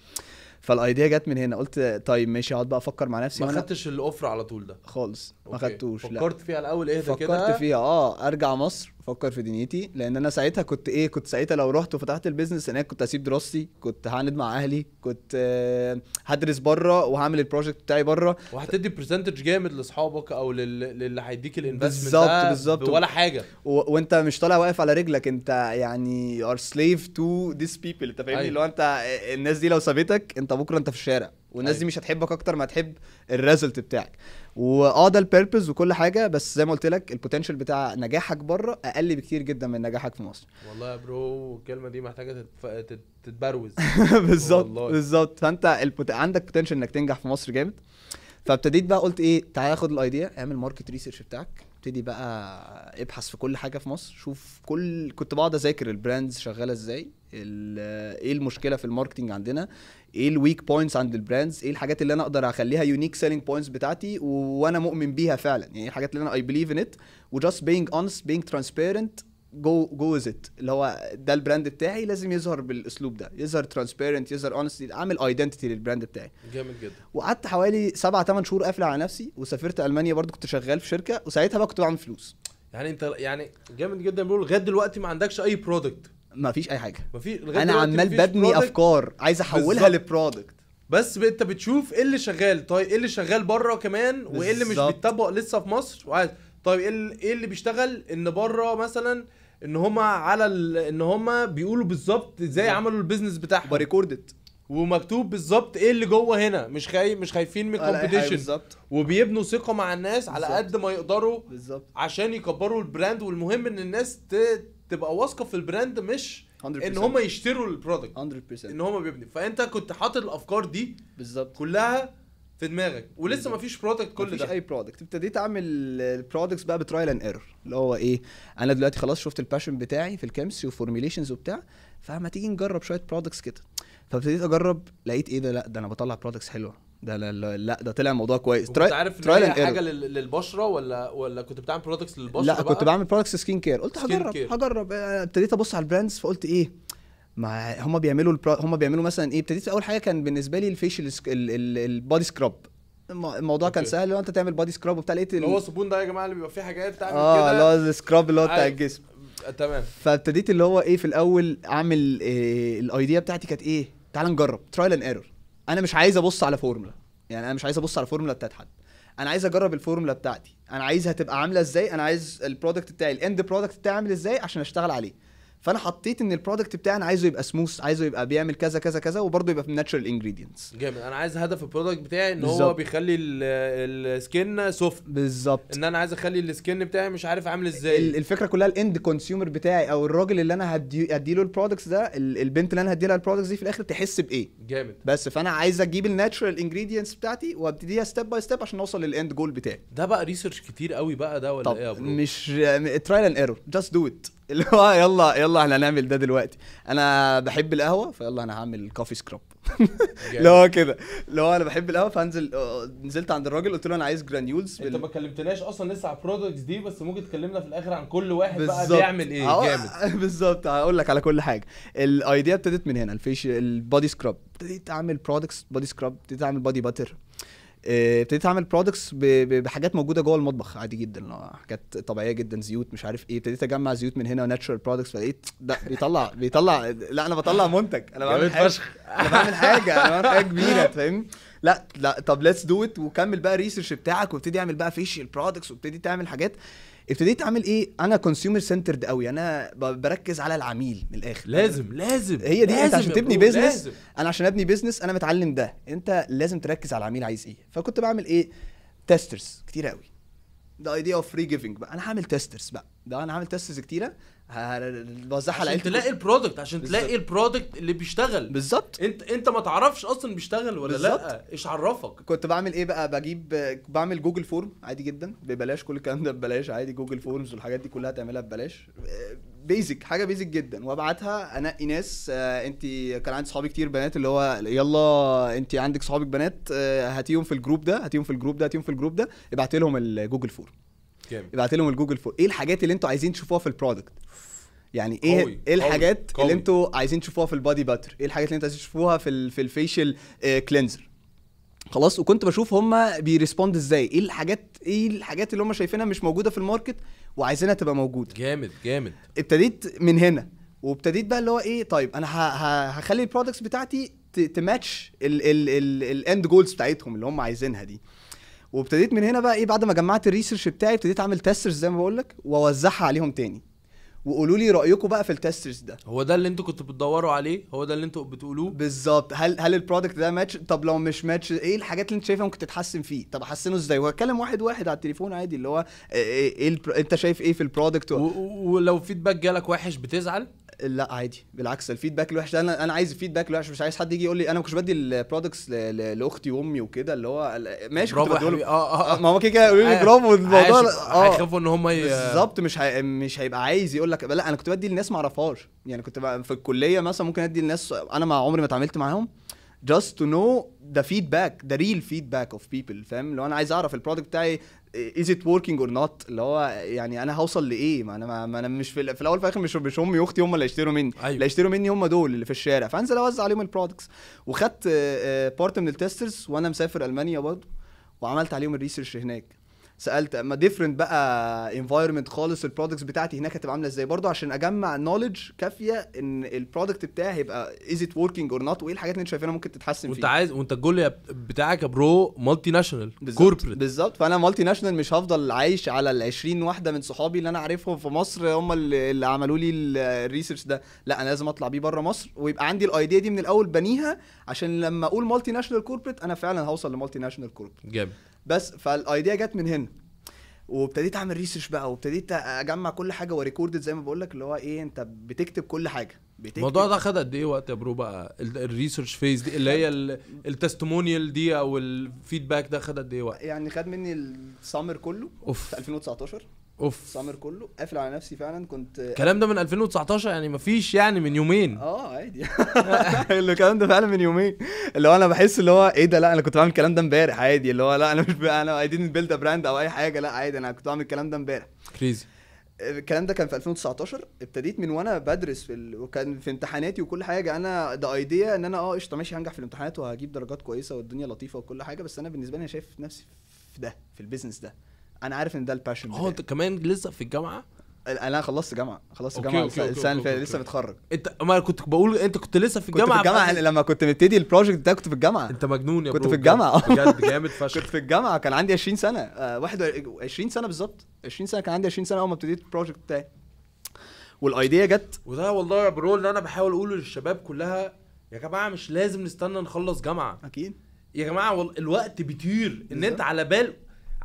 فالايديا جت من هنا قلت طيب ماشي اقعد بقى افكر مع نفسي ما خدتش الاوفر على طول ده خالص ما خدتوش لا فكرت فيها الاول ايه ده كده فكرت فيها اه ارجع مصر افكر في دنيتي لان انا ساعتها كنت ايه كنت ساعتها لو رحت وفتحت البيزنس هناك كنت هسيب دراستي كنت هعاند مع اهلي كنت آه، هدرس بره وهعمل البروجكت بتاعي بره وهتدي برسنتج جامد لاصحابك او للي هيديك الانفستمنت بالظبط بالظبط ولا حاجه و... وانت مش طالع واقف على رجلك انت يعني ار سليف تو ذيس بيبل انت فاهمني أيوه. اللي هو انت آه، الناس دي لو سابتك انت بكره انت في الشارع والناس أيوة. دي مش هتحبك اكتر ما هتحب الريزلت بتاعك واه ده البيربز وكل حاجه بس زي ما قلت لك البوتنشال بتاع نجاحك بره اقل بكتير جدا من نجاحك في مصر والله يا برو الكلمه دي محتاجه تتف... تتبروز <laughs> بالظبط بالظبط فانت البوت... عندك بوتنشال انك تنجح في مصر جامد فابتديت بقى قلت ايه تعالى خد الايديا اعمل ماركت ريسيرش بتاعك ابتدي بقى ابحث في كل حاجه في مصر شوف كل كنت بقعد اذاكر البراندز شغاله ازاي ايه المشكله في الماركتنج عندنا ايه الويك بوينتس عند البراندز ايه الحاجات اللي انا اقدر اخليها يونيك سيلينج بوينتس بتاعتي وانا مؤمن بيها فعلا يعني ايه الحاجات اللي انا اي بليف ان ات وجاست بينج اونست بينج ترانسبيرنت جو جو از ات اللي هو ده البراند بتاعي لازم يظهر بالاسلوب ده يظهر ترانسبيرنت يظهر اونستي اعمل ايدنتيتي للبراند بتاعي جامد جدا وقعدت حوالي 7 ثمان شهور قافل على نفسي وسافرت المانيا برضو كنت شغال في شركه وساعتها بقى كنت بعمل فلوس يعني انت يعني جامد جدا بيقول لغايه دلوقتي ما عندكش اي برودكت ما فيش اي حاجه مفيش انا عمال ببني افكار عايز احولها لبرودكت بس انت بتشوف ايه اللي شغال طيب ايه اللي شغال بره كمان وايه اللي مش بيتطبق لسه في مصر وعايز طيب إيه, ايه اللي بيشتغل ان بره مثلا ان هما على ال... ان هما بيقولوا بالظبط ازاي عملوا البيزنس بتاعهم بريكوردد ومكتوب بالظبط ايه اللي جوه هنا مش خاي... مش خايفين من الكومبيتيشن وبيبنوا ثقه مع الناس بالزبط. على قد ما يقدروا بالظبط عشان يكبروا البراند والمهم ان الناس ت... تبقى واثقه في البراند مش 100%. ان هم يشتروا البرودكت 100% ان هم بيبنوا فانت كنت حاطط الافكار دي بالظبط كلها في دماغك ولسه ما فيش برودكت كل مفيش ده اي برودكت ابتديت اعمل البرودكتس بقى بترايل اند ايرور اللي هو ايه انا دلوقتي خلاص شفت الباشن بتاعي في الكيمستري وفورميليشنز وبتاع فما تيجي نجرب شويه برودكتس كده فابتديت اجرب لقيت ايه ده لا ده انا بطلع برودكتس حلوه ده لا, لا, لا ده طلع موضوع كويس كنت عارف ترايل هي حاجه للبشره ولا ولا كنت بتعمل برودكتس للبشره لا بقى؟ كنت بعمل برودكتس سكين كير قلت هجرب كير. هجرب آه، ابتديت ابص على البراندز فقلت ايه ما هم بيعملوا البرا... هم بيعملوا مثلا ايه ابتديت اول حاجه كان بالنسبه لي الفيشل سك... ال... ال... البادي سكراب الموضوع أوكي. كان سهل لو انت تعمل بادي سكراب وبتاع لقيت اللي هو الصابون ده يا جماعه اللي بيبقى فيه حاجات بتعمل آه، كده اه اللي هو السكراب اللي هو بتاع الجسم آه، تمام فابتديت اللي هو ايه في الاول اعمل إيه الايديا بتاعتي كانت ايه تعال نجرب ترايل اند ايرور انا مش عايز ابص على فورمولا يعني انا مش عايز ابص على فورمولا بتاعت حد انا عايز اجرب الفورمولا بتاعتي انا عايزها تبقى عامله ازاي انا عايز البرودكت بتاعي الاند برودكت بتاعي عامل ازاي عشان اشتغل عليه فانا حطيت ان البرودكت بتاعي انا عايزه يبقى سموث عايزه يبقى بيعمل كذا كذا كذا وبرضه يبقى في ناتشرال انجريدينتس جامد انا عايز هدف البرودكت بتاعي ان بالزبط. هو بيخلي السكن سوفت بالظبط ان انا عايز اخلي السكن بتاعي مش عارف عامل ازاي الفكره كلها الاند كونسيومر بتاعي او الراجل اللي انا هدي له البرودكتس ده البنت اللي انا هدي لها البرودكتس دي في الاخر تحس بايه جامد بس فانا عايز اجيب الناتشرال انجريدينتس بتاعتي وابتديها ستيب باي ستيب عشان اوصل للاند جول بتاعي ده بقى ريسيرش كتير قوي بقى ده ولا ايه يا برو مش ترايل اند ايرور جاست دو ات اللي هو يلا يلا احنا هنعمل ده دلوقتي انا بحب القهوه فيلا انا هعمل كوفي سكراب <laughs> اللي هو كده اللي هو انا بحب القهوه فانزل آه، نزلت عند الراجل قلت له انا عايز جرانيولز بال... انت ما كلمتناش اصلا لسه على البرودكتس دي بس ممكن تكلمنا في الاخر عن كل واحد بالزبط. بقى بيعمل ايه جامد <laughs> بالظبط هقول لك على كل حاجه الايديا ابتدت من هنا الفيش البادي سكراب ابتديت اعمل برودكتس بادي سكراب ابتديت اعمل بادي باتر آه، ابتديت اعمل برودكتس بحاجات موجوده جوه المطبخ عادي جدا حاجات طبيعيه جدا زيوت مش عارف ايه ابتديت اجمع زيوت من هنا وناتشرال برودكتس فلقيت ده بيطلع بيطلع لا انا بطلع منتج انا بعمل حاجه انا بعمل حاجه انا بعمل حاجه كبيره فاهم لا لا طب ليتس دو ات وكمل بقى الريسيرش بتاعك وابتدي اعمل بقى فيشيال برودكتس وابتدي تعمل حاجات ابتديت اعمل ايه انا كونسيومر سنترد قوي انا بركز على العميل من الاخر لازم لازم هي دي لازم انت عشان تبني بيزنس انا عشان ابني بيزنس انا متعلم ده انت لازم تركز على العميل عايز ايه فكنت بعمل ايه تيسترز كتير قوي ده ايديا اوف فري جيفنج بقى انا هعمل تيسترز بقى ده انا هعمل تيسترز كتيره بوزعها على عشان تلاقي البرودكت عشان بالزبط. تلاقي البرودكت اللي بيشتغل بالظبط انت انت ما تعرفش اصلا بيشتغل ولا بالزبط. لا ايش عرفك كنت بعمل ايه بقى بجيب بعمل جوجل فورم عادي جدا ببلاش كل الكلام ده ببلاش عادي جوجل فورمز والحاجات دي كلها تعملها ببلاش بيزك حاجه بيزك جدا وابعتها انقي ناس آه، انت كان عندي صحابي كتير بنات اللي هو يلا انت عندك صحابك بنات آه، هاتيهم في الجروب ده هاتيهم في الجروب ده هاتيهم في الجروب ده ابعتي لهم الجوجل فورم ابعت لهم الجوجل فور ايه الحاجات اللي انتوا عايزين تشوفوها في البرودكت يعني ايه قوي. ايه الحاجات قوي. اللي انتوا عايزين تشوفوها في البادي باتر ايه الحاجات اللي انتوا عايزين تشوفوها في في الفيشل آه، كلينزر خلاص وكنت بشوف هما بيرسبوند ازاي ايه الحاجات ايه الحاجات اللي هما شايفينها مش موجوده في الماركت وعايزينها تبقى موجوده جامد جامد ابتديت من هنا وابتديت بقى اللي هو ايه طيب انا هخلي البرودكتس بتاعتي تماتش الاند جولز بتاعتهم اللي هم عايزينها دي وابتديت من هنا بقى ايه بعد ما جمعت الريسيرش بتاعي ابتديت اعمل تesters زي ما بقول لك واوزعها عليهم تاني وقولوا لي رايكم بقى في التسترز ده هو ده اللي انتوا كنتوا بتدوروا عليه هو ده اللي انتوا بتقولوه بالظبط هل هل البرودكت ده ماتش طب لو مش ماتش ايه الحاجات اللي انت شايفها ممكن تتحسن فيه طب احسنه ازاي واتكلم واحد واحد على التليفون عادي اللي هو ايه, إيه, إيه البر... انت شايف ايه في البرودكت و... و... ولو فيدباك جالك وحش بتزعل لا عادي بالعكس الفيدباك الوحش ده انا انا عايز الفيدباك الوحش مش عايز حد يجي يقول لي انا ما كنتش بدي البرودكتس لاختي وامي وكده اللي هو ماشي كنت بقول آه،, اه اه ما هو كده كده يقولوا لي برافو الموضوع اه هيخافوا ان هم بالظبط مش مش هيبقى عايز يقول لك لك لا انا كنت بدي لناس ما اعرفهاش يعني كنت في الكليه مثلا ممكن ادي لناس انا ما عمري ما اتعاملت معاهم just to know the feedback the real feedback of people فاهم لو انا عايز اعرف البرودكت بتاعي is it working or not اللي هو يعني انا هوصل لايه ما انا ما انا مش في, في الاول في الاخر مش مش امي واختي هم اللي هيشتروا مني أيوة. اللي هيشتروا مني هم دول اللي في الشارع فانزل اوزع عليهم البرودكتس وخدت بارت آه، آه، من التسترز وانا مسافر المانيا برضه وعملت عليهم الريسيرش هناك سالت اما ديفرنت بقى انفايرمنت خالص البرودكتس بتاعتي هناك هتبقى عامله ازاي برضو عشان اجمع نوليدج كافيه ان البرودكت بتاعي هيبقى از ات وركينج اور نوت وايه الحاجات اللي انت شايفينها ممكن تتحسن فيها وانت عايز وانت الجول بتاعك يا برو مالتي ناشونال كوربريت بالظبط فانا مالتي ناشونال مش هفضل عايش على ال 20 واحده من صحابي اللي انا عارفهم في مصر هم اللي عملوا لي الريسيرش ده لا انا لازم اطلع بيه بره مصر ويبقى عندي الايديا دي من الاول بنيها عشان لما اقول مالتي ناشونال كوربريت انا فعلا هوصل لمالتي ناشونال كوربريت جامد بس فالايديا جت من هنا وابتديت اعمل ريسيرش بقى وابتديت اجمع كل حاجه وريكورد زي ما بقول لك اللي هو ايه انت بتكتب كل حاجه بتكتب الموضوع ده خد قد ايه وقت يا برو بقى الريسيرش فيز دي اللي هي التستمونيال دي او الفيدباك ده خد قد ايه وقت يعني خد مني السمر كله اوف في 2019 اوف سامر كله قافل على نفسي فعلا كنت الكلام ده من 2019 يعني مفيش يعني من يومين اه عادي <laughs> <laughs> الكلام ده فعلا من يومين اللي هو انا بحس اللي هو ايه ده لا انا كنت بعمل الكلام ده امبارح عادي اللي هو لا انا مش انا اي دينت بيلد براند او اي حاجه لا عادي انا كنت بعمل الكلام ده امبارح كريزي الكلام ده كان في 2019 ابتديت من وانا بدرس في ال... وكان في امتحاناتي وكل حاجه انا ذا ايديا ان انا اه قشطه ماشي هنجح في الامتحانات وهجيب درجات كويسه والدنيا لطيفه وكل حاجه بس انا بالنسبه لي انا شايف نفسي في ده في البيزنس ده انا عارف ان ده الباشن هو انت كمان لسه في الجامعه انا خلصت جامعه خلصت جامعه السنه اللي فاتت لسه متخرج انت ما كنت بقول انت كنت لسه في الجامعه كنت في الجامعه لما كنت مبتدي البروجكت ده كنت في الجامعه انت مجنون يا كنت برو في الجامعه بجد <laughs> جامد فشخ كنت في الجامعه كان عندي 20 سنه 21 آه، سنه بالظبط 20 سنه كان عندي 20 سنه اول ما ابتديت البروجكت بتاعي والايديا جت وده والله يا برو اللي انا بحاول اقوله للشباب كلها يا جماعه مش لازم نستنى نخلص جامعه اكيد يا جماعه الوقت بيطير ان انت على بال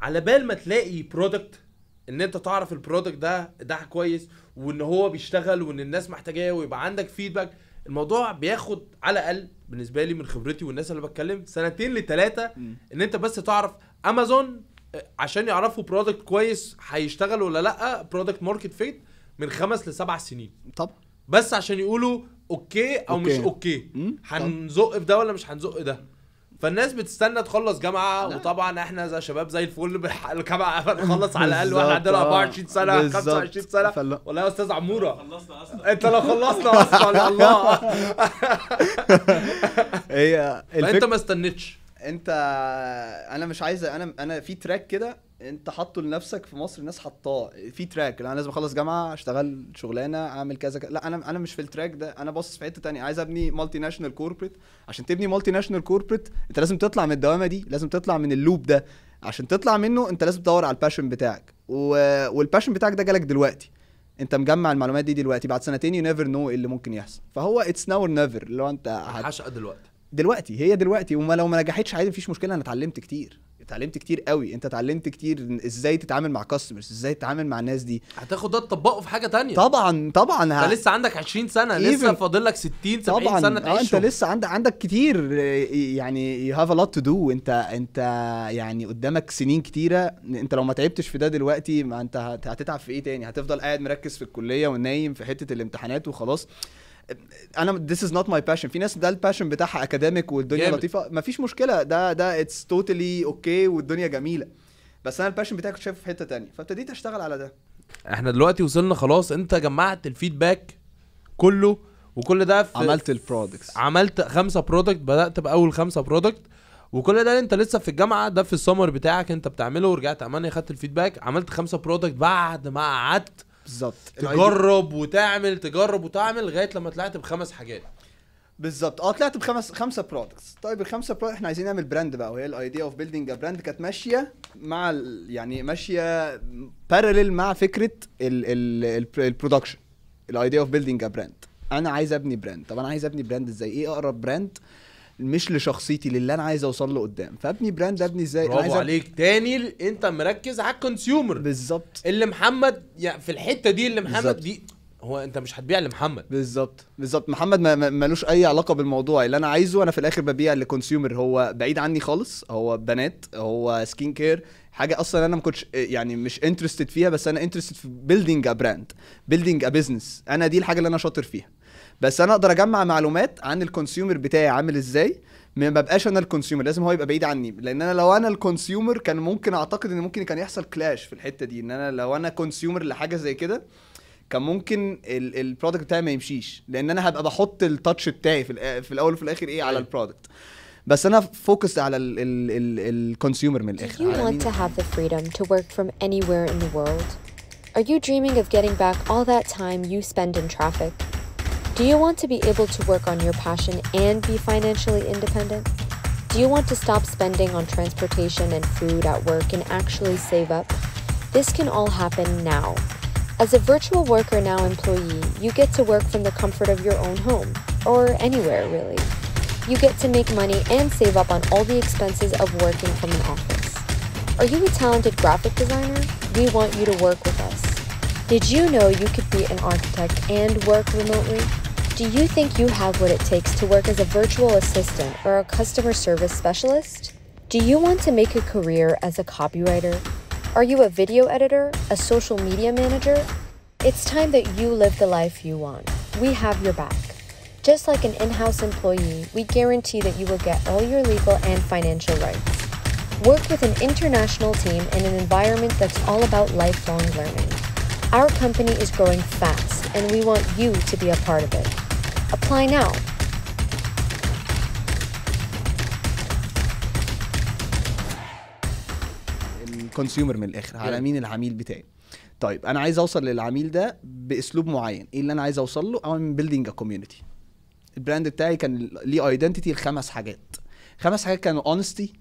على بال ما تلاقي برودكت ان انت تعرف البرودكت ده ده كويس وان هو بيشتغل وان الناس محتاجاه ويبقى عندك فيدباك الموضوع بياخد على الاقل بالنسبه لي من خبرتي والناس اللي بتكلم سنتين لثلاثه ان انت بس تعرف امازون آه، عشان يعرفوا برودكت كويس هيشتغل ولا لا برودكت ماركت فيت من خمس لسبع سنين طبعا بس عشان يقولوا اوكي او أوكي. مش اوكي هنزق في ده ولا مش هنزق ده فالناس بتستنى تخلص جامعه لا. وطبعا احنا زي شباب زي الفل الجامعه نخلص <laughs> على الاقل واحنا عندنا 24 سنه 25 سنه فل... والله يا استاذ عموره خلصنا اصلا انت لو خلصنا اصلا <laughs> الله <laughs> هي فانت ما استنيتش انت انا مش عايز انا انا في تراك كده انت حاطه لنفسك في مصر الناس حطاه في تراك انا لازم اخلص جامعه اشتغل شغلانه اعمل كذا لا انا انا مش في التراك ده انا باصص في حته تانية عايز ابني مالتي ناشونال كوربريت عشان تبني مالتي ناشونال كوربريت انت لازم تطلع من الدوامه دي لازم تطلع من اللوب ده عشان تطلع منه انت لازم تدور على الباشن بتاعك و... والباشن بتاعك ده جالك دلوقتي انت مجمع المعلومات دي دلوقتي بعد سنتين يو نيفر نو ايه اللي ممكن يحصل فهو اتس ناو نيفر لو انت هت... حشقه دلوقتي دلوقتي هي دلوقتي وما لو ما نجحتش عادي مفيش مشكله انا اتعلمت كتير اتعلمت كتير قوي انت اتعلمت كتير ازاي تتعامل مع كاستمرز ازاي تتعامل مع الناس دي هتاخد ده تطبقه في حاجه تانية طبعا طبعا انت ه... لسه عندك 20 سنه لسه فاضل لك 60 70 طبعاً. سنه طبعا آه، انت لسه عندك عندك كتير يعني يو هاف ا لوت تو دو انت انت يعني قدامك سنين كتيره انت لو ما تعبتش في ده دلوقتي ما انت هتتعب في ايه تاني هتفضل قاعد مركز في الكليه ونايم في حته الامتحانات وخلاص انا this is not my passion في ناس ده الباشن بتاعها اكاديميك والدنيا جامد. لطيفه مفيش مشكله ده ده اتس توتالي اوكي والدنيا جميله بس انا الباشن بتاعي كنت شايفه في حته تانية فابتديت اشتغل على ده احنا دلوقتي وصلنا خلاص انت جمعت الفيدباك كله وكل ده في عملت البرودكتس عملت خمسه برودكت بدات باول خمسه برودكت وكل ده انت لسه في الجامعه ده في السمر بتاعك انت بتعمله ورجعت المانيا خدت الفيدباك عملت خمسه برودكت بعد ما قعدت بالظبط تجرب وتعمل تجرب وتعمل لغايه لما طلعت بخمس حاجات بالظبط اه طلعت بخمس خمسه برودكتس طيب الخمسه برودكتس احنا عايزين نعمل براند بقى وهي الايديا اوف بيلدينج براند كانت ماشيه مع ال... يعني ماشيه بارلل مع فكره البرودكشن الايديا اوف بيلدينج براند انا عايز ابني براند طب انا عايز ابني براند ازاي ايه اقرب براند مش لشخصيتي للي انا عايز اوصل له قدام فابني براند ابني ازاي برافو عايز عليك أب... تاني انت مركز على الكونسيومر بالظبط اللي محمد يعني في الحته دي اللي محمد بالزبط. دي هو انت مش هتبيع لمحمد بالظبط بالظبط محمد ملوش اي علاقه بالموضوع اللي انا عايزه انا في الاخر ببيع لكونسيومر هو بعيد عني خالص هو بنات هو سكين كير حاجه اصلا انا ما كنتش يعني مش انترستد فيها بس انا انترستد في بيلدينج ا براند بيلدينج ا بزنس انا دي الحاجه اللي انا شاطر فيها بس انا اقدر اجمع معلومات عن الكونسيومر بتاعي عامل ازاي ما ببقاش انا الكونسيومر لازم هو يبقى بعيد عني لان انا لو انا الكونسيومر كان ممكن اعتقد ان ممكن كان يحصل كلاش في الحته دي ان انا لو انا كونسيومر لحاجه زي كده كان ممكن البرودكت بتاعي ما يمشيش لان انا هبقى بحط التاتش بتاعي في, في الاول وفي الاخر ايه على أيوه. البرودكت بس انا فوكس على الكونسيومر من الاخر Do you want to have the freedom to work from anywhere in the world? Are you dreaming of getting back all that time you spend in traffic? Do you want to be able to work on your passion and be financially independent? Do you want to stop spending on transportation and food at work and actually save up? This can all happen now. As a virtual worker now employee, you get to work from the comfort of your own home, or anywhere really. You get to make money and save up on all the expenses of working from an office. Are you a talented graphic designer? We want you to work with us. Did you know you could be an architect and work remotely? Do you think you have what it takes to work as a virtual assistant or a customer service specialist? Do you want to make a career as a copywriter? Are you a video editor, a social media manager? It's time that you live the life you want. We have your back. Just like an in house employee, we guarantee that you will get all your legal and financial rights. Work with an international team in an environment that's all about lifelong learning. Our company is growing fast, and we want you to be a part of it. Apply now. الكونسيومر من الاخر على مين العميل بتاعي طيب انا عايز اوصل للعميل ده باسلوب معين ايه اللي انا عايز اوصل له من بيلدينج ا كوميونتي البراند بتاعي كان ليه ايدنتيتي لخمس حاجات خمس حاجات كانوا اونستي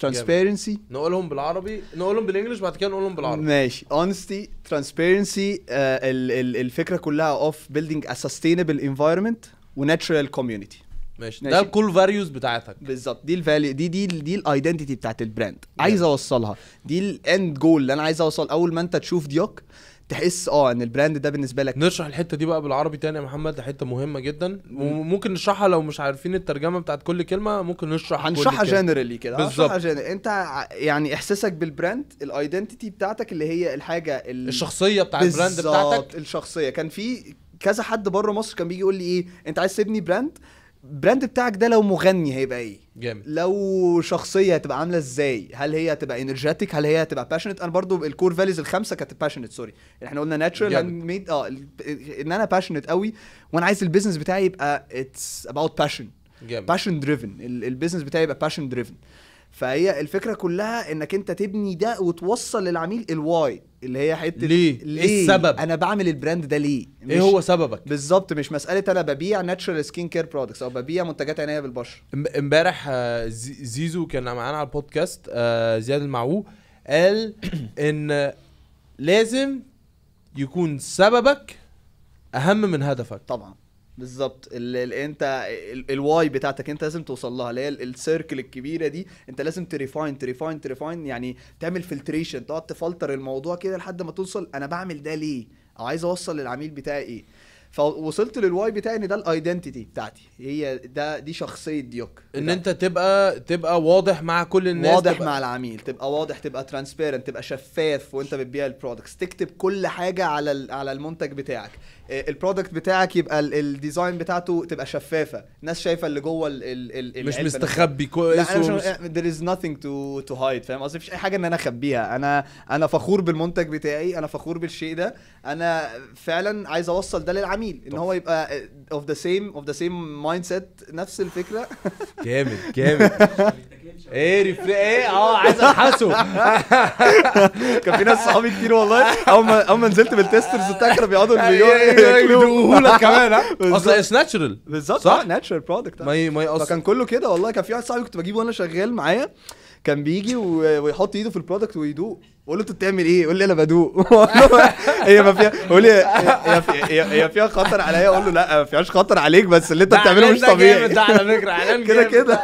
ترانسبيرنسي نقولهم بالعربي نقولهم بالانجلش بعد كده نقولهم بالعربي ماشي اونستي آه، ترانسبيرنسي الفكره كلها اوف بيلدينج ا سستينبل انفايرمنت وناتشرال كوميونتي ماشي ده الكول فاليوز بتاعتك بالظبط دي الفاليو دي دي دي الايدنتيتي بتاعت البراند عايز اوصلها دي الاند جول اللي انا عايز اوصل اول ما انت تشوف ديوك تحس اه ان البراند ده بالنسبه لك نشرح الحته دي بقى بالعربي تاني يا محمد دي حته مهمه جدا وممكن نشرحها لو مش عارفين الترجمه بتاعت كل كلمه ممكن نشرح هنشرحها جنرالي كده بالظبط انت يعني احساسك بالبراند الايدنتيتي بتاعتك اللي هي الحاجه ال... الشخصيه بتاع البراند بتاعتك الشخصيه كان في كذا حد بره مصر كان بيجي يقول لي ايه انت عايز تبني براند البراند بتاعك ده لو مغني هيبقى ايه جامد لو شخصيه هتبقى عامله ازاي هل هي هتبقى انرجيتك هل هي هتبقى باشنت انا برضو الكور فاليوز الخمسه كانت باشنت سوري يعني احنا قلنا ناتشرال ميد اه ان انا باشنت قوي وانا عايز البيزنس بتاعي يبقى اتس اباوت باشن باشن دريفن البيزنس بتاعي يبقى باشن دريفن فهي الفكره كلها انك انت تبني ده وتوصل للعميل الواي اللي هي حته ليه؟ إيه ليه؟ ايه السبب؟ انا بعمل البراند ده ليه؟ ايه هو سببك؟ بالظبط مش مساله انا ببيع ناتشرال سكين كير برودكتس او ببيع منتجات عنايه بالبشره امبارح آه، زيزو كان معانا على البودكاست آه، زياد المعوه قال <coughs> ان لازم يكون سببك اهم من هدفك طبعا بالظبط اللي انت الواي بتاعتك انت لازم توصل لها اللي هي السيركل الكبيره دي انت لازم تريفاين تريفاين تريفاين يعني تعمل فلتريشن تقعد تفلتر الموضوع كده لحد ما توصل انا بعمل ده ليه او عايز اوصل للعميل بتاعي ايه فوصلت للواي بتاعي ان ده الايدنتيتي بتاعتي هي ده دي شخصيه ديوك ان انت تبقى تبقى واضح مع كل الناس واضح تبقى... مع العميل تبقى واضح تبقى ترانسبيرنت تبقى شفاف وانت بتبيع البرودكتس تكتب كل حاجه على على المنتج بتاعك آه، البرودكت بتاعك يبقى الديزاين بتاعته تبقى شفافه الناس شايفه اللي جوه ال ال مش مستخبي كويس لا انا ذير آه، there is nothing to to hide فاهم قصدي مفيش اي حاجه ان انا اخبيها انا انا فخور بالمنتج بتاعي انا فخور بالشيء ده انا فعلا عايز اوصل ده للعميل ان هو يبقى اوف ذا سيم اوف ذا سيم مايند سيت نفس الفكره جامد جامد <laughs> ايه ريفري ايه اه عايز ابحثه <laughs> كان في ناس صحابي كتير والله اول ما اول ما نزلت بالتسترز بتاع كانوا بيقعدوا أيوة، أيوة، يدوقوا لك كمان <laughs> اصل اتس ناتشرال بالظبط صح ناتشرال آه، آه. برودكت ما فكان كله كده والله كان في واحد صاحبي كنت بجيبه وانا شغال معايا كان بيجي ويحط ايده في البرودكت ويدوق بقول له انت بتعمل ايه؟ يقول لي انا بدوق <laughs> هي ما فيها قول لي هي فيها خطر عليا اقول له لا ما فيهاش خطر عليك بس اللي انت بتعمله مش طبيعي ده على فكره اعلان <laughs> كده كده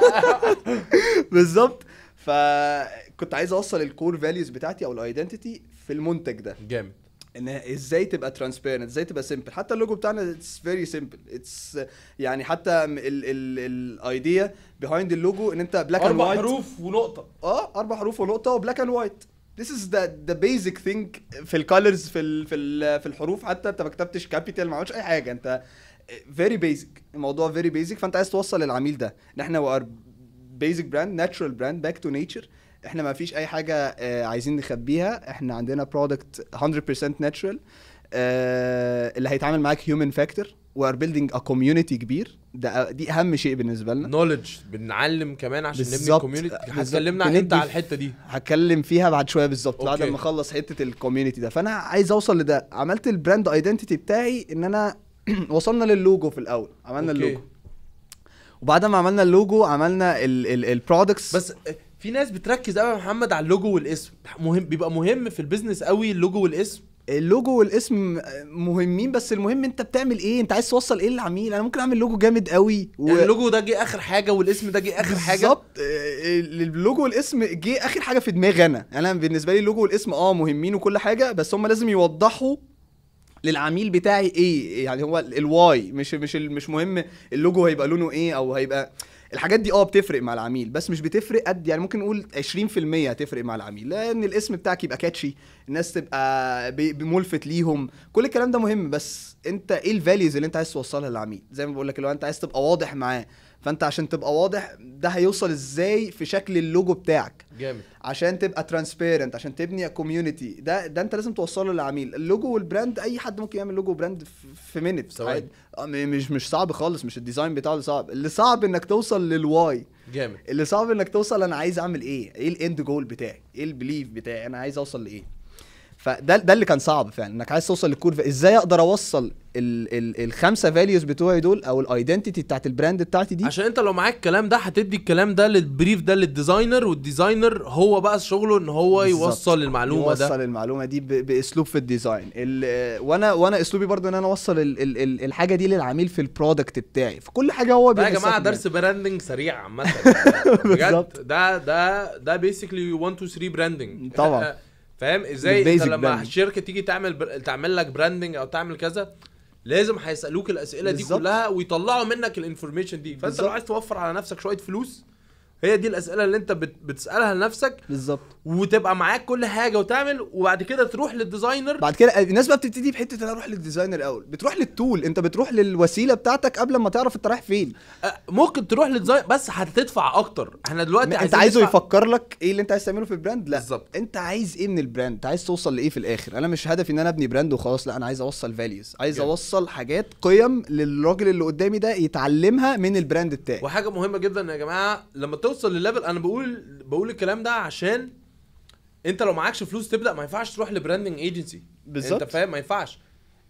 <laughs> بالظبط فكنت عايز اوصل الكور فاليوز بتاعتي او الايدنتيتي في المنتج ده جامد ان ازاي تبقى ترانسبيرنت ازاي تبقى سيمبل حتى اللوجو بتاعنا اتس فيري سيمبل اتس يعني حتى الايديا بيهايند اللوجو ان انت بلاك اند وايت اربع حروف ونقطه اه اربع حروف ونقطه وبلاك اند وايت This is the the basic thing في الكالرز في ال في ال في الحروف حتى انت ما كتبتش كابيتال ما عملتش اي حاجه انت فيري بيزك الموضوع فيري بيزك فانت عايز توصل للعميل ده ان احنا وار بيزك براند ناتشرال براند باك تو نيتشر احنا ما فيش اي حاجه آه، عايزين نخبيها احنا عندنا برودكت 100% ناتشرال آه اللي هيتعامل معاك هيومن فاكتور وار بيلدينج ا كوميونتي كبير ده دي اهم شيء بالنسبه لنا نولج بنعلم كمان عشان نبني كوميونتي هتكلمنا انت على الحته دي هتكلم فيها بعد شويه بالظبط بعد ما اخلص حته الكوميونتي ده فانا عايز اوصل لده عملت البراند ايدنتيتي بتاعي ان انا <clears throat> وصلنا للوجو في الاول عملنا أوكي. اللوجو وبعد ما عملنا اللوجو عملنا البرودكتس بس آه، في ناس بتركز قوي يا محمد على اللوجو والاسم مهم بيبقى مهم في البيزنس قوي اللوجو والاسم اللوجو والاسم مهمين بس المهم انت بتعمل ايه انت عايز توصل ايه للعميل انا ممكن اعمل لوجو جامد قوي و... يعني اللوجو ده جه اخر حاجه والاسم ده جه اخر حاجه بالظبط آه، اللوجو والاسم جه اخر حاجه في دماغي انا انا بالنسبه لي اللوجو والاسم اه مهمين وكل حاجه بس هم لازم يوضحوا للعميل بتاعي ايه يعني هو الواي مش مش مش مهم اللوجو هيبقى لونه ايه او هيبقى الحاجات دي اه بتفرق مع العميل بس مش بتفرق قد يعني ممكن نقول 20% هتفرق مع العميل لان الاسم بتاعك يبقى كاتشي الناس تبقى ملفت ليهم كل الكلام ده مهم بس انت ايه الفاليوز اللي انت عايز توصلها للعميل زي ما بقول لك لو انت عايز تبقى واضح معاه فانت عشان تبقى واضح ده هيوصل ازاي في شكل اللوجو بتاعك جامد عشان تبقى ترانسبيرنت عشان تبني كوميونتي ده ده انت لازم توصله للعميل اللوجو والبراند اي حد ممكن يعمل لوجو براند في مينيت آه، مش مش صعب خالص مش الديزاين بتاعه اللي صعب اللي صعب انك توصل للواي جامد اللي صعب انك توصل انا عايز اعمل ايه ايه الاند جول بتاعي ايه البليف بتاعي انا عايز اوصل لايه فده ده اللي كان صعب فعلا انك عايز توصل للكورف ازاي اقدر اوصل الـ الـ الخمسه فاليوز بتوعي دول او الايدنتيتي بتاعت البراند بتاعتي دي عشان انت لو معاك الكلام ده هتدي الكلام ده للبريف ده للديزاينر والديزاينر هو بقى شغله ان هو يوصل المعلومه يوصل ده يوصل المعلومه دي باسلوب في الديزاين وانا وانا اسلوبي برضو ان انا اوصل الـ الـ الحاجه دي للعميل في البرودكت بتاعي في كل حاجه هو بيحسها يا جماعه يعني. درس براندنج سريع عامه <laughs> بجد ده ده ده بيسكلي 1 2 3 براندنج طبعا آه، فاهم ازاي انت لما الشركه تيجي تعمل بر... تعمل لك براندنج او تعمل كذا لازم هيسالوك الاسئله بالزبط. دي كلها ويطلعوا منك الانفورميشن دي فانت بالزبط. لو عايز توفر على نفسك شويه فلوس هي دي الاسئله اللي انت بت... بتسالها لنفسك بالظبط وتبقى معاك كل حاجه وتعمل وبعد كده تروح للديزاينر بعد كده الناس بقى بتبتدي بحته انا اروح للديزاينر الاول بتروح للتول انت بتروح للوسيله بتاعتك قبل ما تعرف انت رايح فين ممكن تروح للديزاين بس هتدفع اكتر احنا دلوقتي انت عايزه يفكر لك ايه اللي انت عايز تعمله في البراند لا بالظبط انت عايز ايه من البراند عايز توصل لايه في الاخر انا مش هدفي ان انا ابني براند وخلاص لا انا عايز اوصل فاليوز عايز يعني. اوصل حاجات قيم للراجل اللي قدامي ده يتعلمها من البراند بتاعي وحاجه مهمه جدا يا جماعه لما توصل لليفل انا بقول بقول الكلام ده عشان انت لو معكش فلوس تبدا ما ينفعش تروح لبراندنج ايجنسي بالظبط انت فاهم ما ينفعش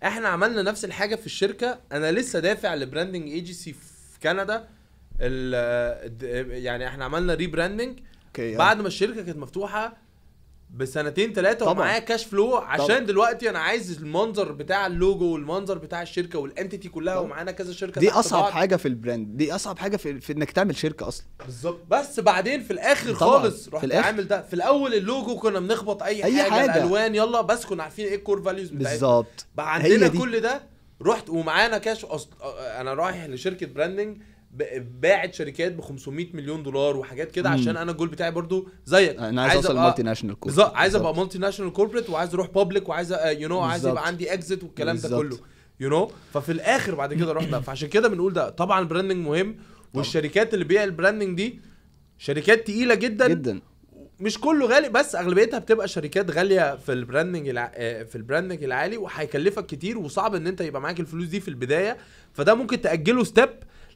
احنا عملنا نفس الحاجه في الشركه انا لسه دافع لبراندنج ايجنسي في كندا يعني احنا عملنا ريبراندنج بعد ما الشركه كانت مفتوحه بسنتين ثلاثه ومعايا كاش فلو عشان طبعًا. دلوقتي انا عايز المنظر بتاع اللوجو والمنظر بتاع الشركه والانتيتي كلها ومعانا كذا شركه دي اصعب بعض. حاجه في البراند دي اصعب حاجه في, في انك تعمل شركه اصلا بالظبط بس بعدين في الاخر طبعًا. خالص رحت عامل ده في الاول اللوجو كنا بنخبط اي, أي حاجة, حاجه الالوان يلا بس كنا عارفين ايه الكور فاليوز بالظبط بقى عندنا كل ده رحت ومعانا كاش أصل... انا رايح لشركه براندنج باعت شركات ب 500 مليون دولار وحاجات كده عشان انا الجول بتاعي برضو زيك انا عايز, عايز اوصل مالتي ناشونال كوربريت عايز ابقى مالتي ناشونال كوربريت وعايز اروح بابليك وعايز يو نو عايز يبقى عندي اكزيت والكلام ده كله يو نو ففي الاخر بعد كده رحنا فعشان كده بنقول ده طبعا البراندنج مهم والشركات اللي بيع البراندنج دي شركات تقيله جدا جدا مش كله غالي بس اغلبيتها بتبقى شركات غاليه في البراندنج الع... في البراندنج العالي وهيكلفك كتير وصعب ان انت يبقى معاك الفلوس دي في البدايه فده ممكن تاجله ستيب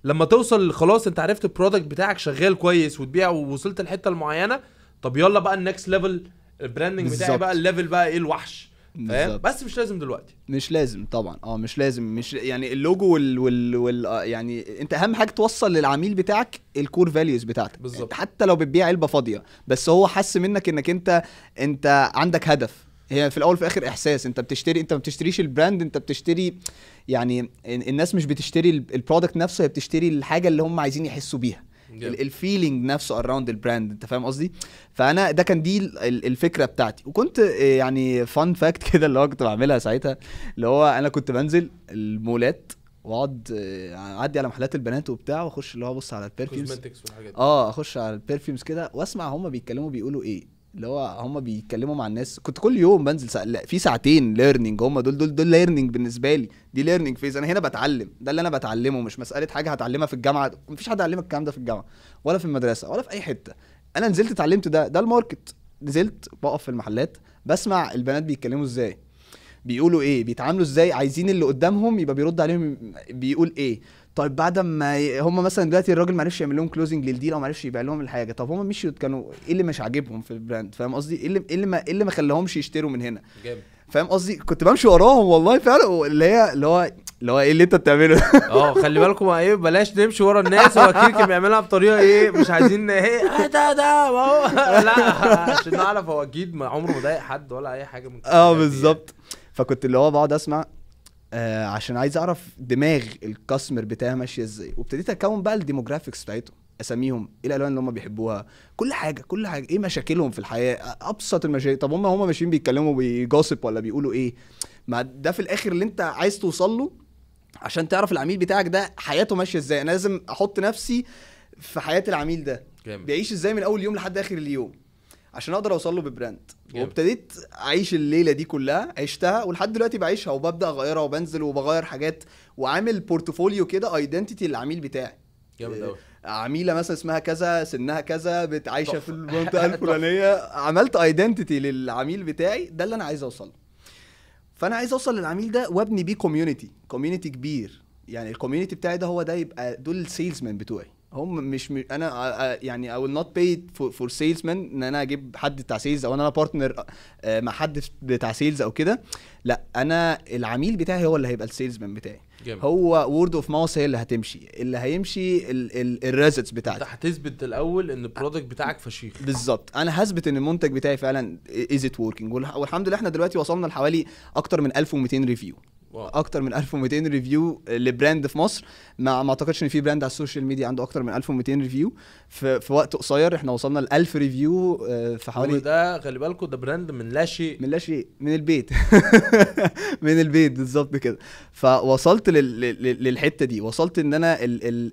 لما توصل خلاص انت عرفت البرودكت بتاعك شغال كويس وتبيع ووصلت الحته المعينه طب يلا بقى النكست ليفل البراندنج بتاعي بقى الليفل بقى ايه الوحش فاهم بس مش لازم دلوقتي مش لازم طبعا اه مش لازم مش يعني اللوجو وال, وال, وال آه، يعني انت اهم حاجه توصل للعميل بتاعك الكور فاليوز بتاعتك بالظبط حتى لو بتبيع علبه فاضيه بس هو حس منك انك انت انت عندك هدف هي في الاول وفي الاخر احساس انت بتشتري انت ما بتشتريش البراند انت بتشتري يعني الناس مش بتشتري البرودكت نفسه هي بتشتري الحاجه اللي هم عايزين يحسوا بيها الفيلينج نفسه اراوند البراند انت فاهم قصدي فانا ده كان دي الفكره بتاعتي وكنت يعني فان فاكت <laughs> كده اللي هو كنت بعملها ساعتها اللي هو انا كنت بنزل المولات واقعد اعدي على محلات البنات وبتاع واخش اللي هو ابص على البرفيومز اه اخش على البرفيومز كده واسمع هما بيتكلموا بيقولوا ايه اللي هو هم بيتكلموا مع الناس كنت كل يوم بنزل سأل. في ساعتين ليرنينج هم دول دول دول ليرنينج بالنسبه لي دي ليرنينج فيز انا هنا بتعلم ده اللي انا بتعلمه مش مساله حاجه هتعلمها في الجامعه مفيش حد علمك الكلام ده في الجامعه ولا في المدرسه ولا في اي حته انا نزلت اتعلمت ده ده الماركت نزلت بقف في المحلات بسمع البنات بيتكلموا ازاي بيقولوا ايه بيتعاملوا ازاي عايزين اللي قدامهم يبقى بيرد عليهم بيقول ايه طيب بعد ما هم مثلا دلوقتي الراجل ما عرفش يعمل لهم كلوزنج للديل او ما عرفش يبيع لهم الحاجه طب هم مشيوا كانوا ايه اللي مش عاجبهم في البراند فاهم قصدي ايه اللي ايه اللي ما, إيه اللي ما خلاهمش يشتروا من هنا جامد فاهم قصدي كنت بمشي وراهم والله فعلا اللي هي اللي هو اللي هو ايه اللي انت بتعمله <laughs> اه خلي بالكم ايه بلاش نمشي ورا الناس هو كيك كان بيعملها بطريقه ايه مش عايزين ايه, إيه، آه، ده ده ما هو <laughs> لا عشان نعرف هو اكيد ما عمره مضايق ضايق حد ولا اي حاجه من اه يعني. بالظبط فكنت اللي هو بقعد اسمع آه عشان عايز اعرف دماغ الكاستمر بتاعي ماشيه ازاي وابتديت اكون بقى الديموجرافيكس بتاعتهم اساميهم ايه الالوان اللي هم بيحبوها كل حاجه كل حاجه ايه مشاكلهم في الحياه ابسط المشاكل طب هم هم ماشيين بيتكلموا بيجاسب ولا بيقولوا ايه ما ده في الاخر اللي انت عايز توصل له عشان تعرف العميل بتاعك ده حياته ماشيه ازاي انا لازم احط نفسي في حياه العميل ده جميل. بيعيش ازاي من اول يوم لحد اخر اليوم عشان اقدر اوصل له ببراند وابتديت اعيش الليله دي كلها عشتها ولحد دلوقتي بعيشها وببدا اغيرها وبنزل وبغير حاجات وعامل بورتفوليو كده ايدنتيتي للعميل بتاعي جامد قوي آه، عميله مثلا اسمها كذا سنها كذا عايشه في المنطقه <laughs> الفلانيه عملت ايدنتيتي للعميل بتاعي ده اللي انا عايز اوصله فانا عايز اوصل للعميل ده وابني بيه كوميونتي كوميونتي كبير يعني الكوميونتي بتاعي ده هو ده يبقى دول السيلز مان بتوعي هم مش, م... انا يعني اي ويل نوت باي فور سيلز مان ان انا اجيب حد بتاع سيلز او انا بارتنر آه، مع حد بتاع سيلز او كده لا انا العميل بتاعي هو اللي هيبقى السيلز مان بتاعي جميل. هو وورد اوف ماوس هي اللي هتمشي اللي هيمشي الريزتس بتاعتي انت هتثبت الاول ان البرودكت بتاعك فشيخ بالظبط انا هثبت ان المنتج بتاعي فعلا از ات وركينج والحمد لله احنا دلوقتي وصلنا لحوالي اكتر من 1200 ريفيو اكتر من 1200 ريفيو لبراند في مصر ما, ما اعتقدش ان في براند على السوشيال ميديا عنده اكتر من 1200 ريفيو في, في وقت قصير احنا وصلنا ل 1000 ريفيو في حوالي ده خلي بالكم ده براند من لا شيء من لا شيء من البيت <laughs> من البيت بالظبط كده فوصلت لل... لل... للحته دي وصلت ان انا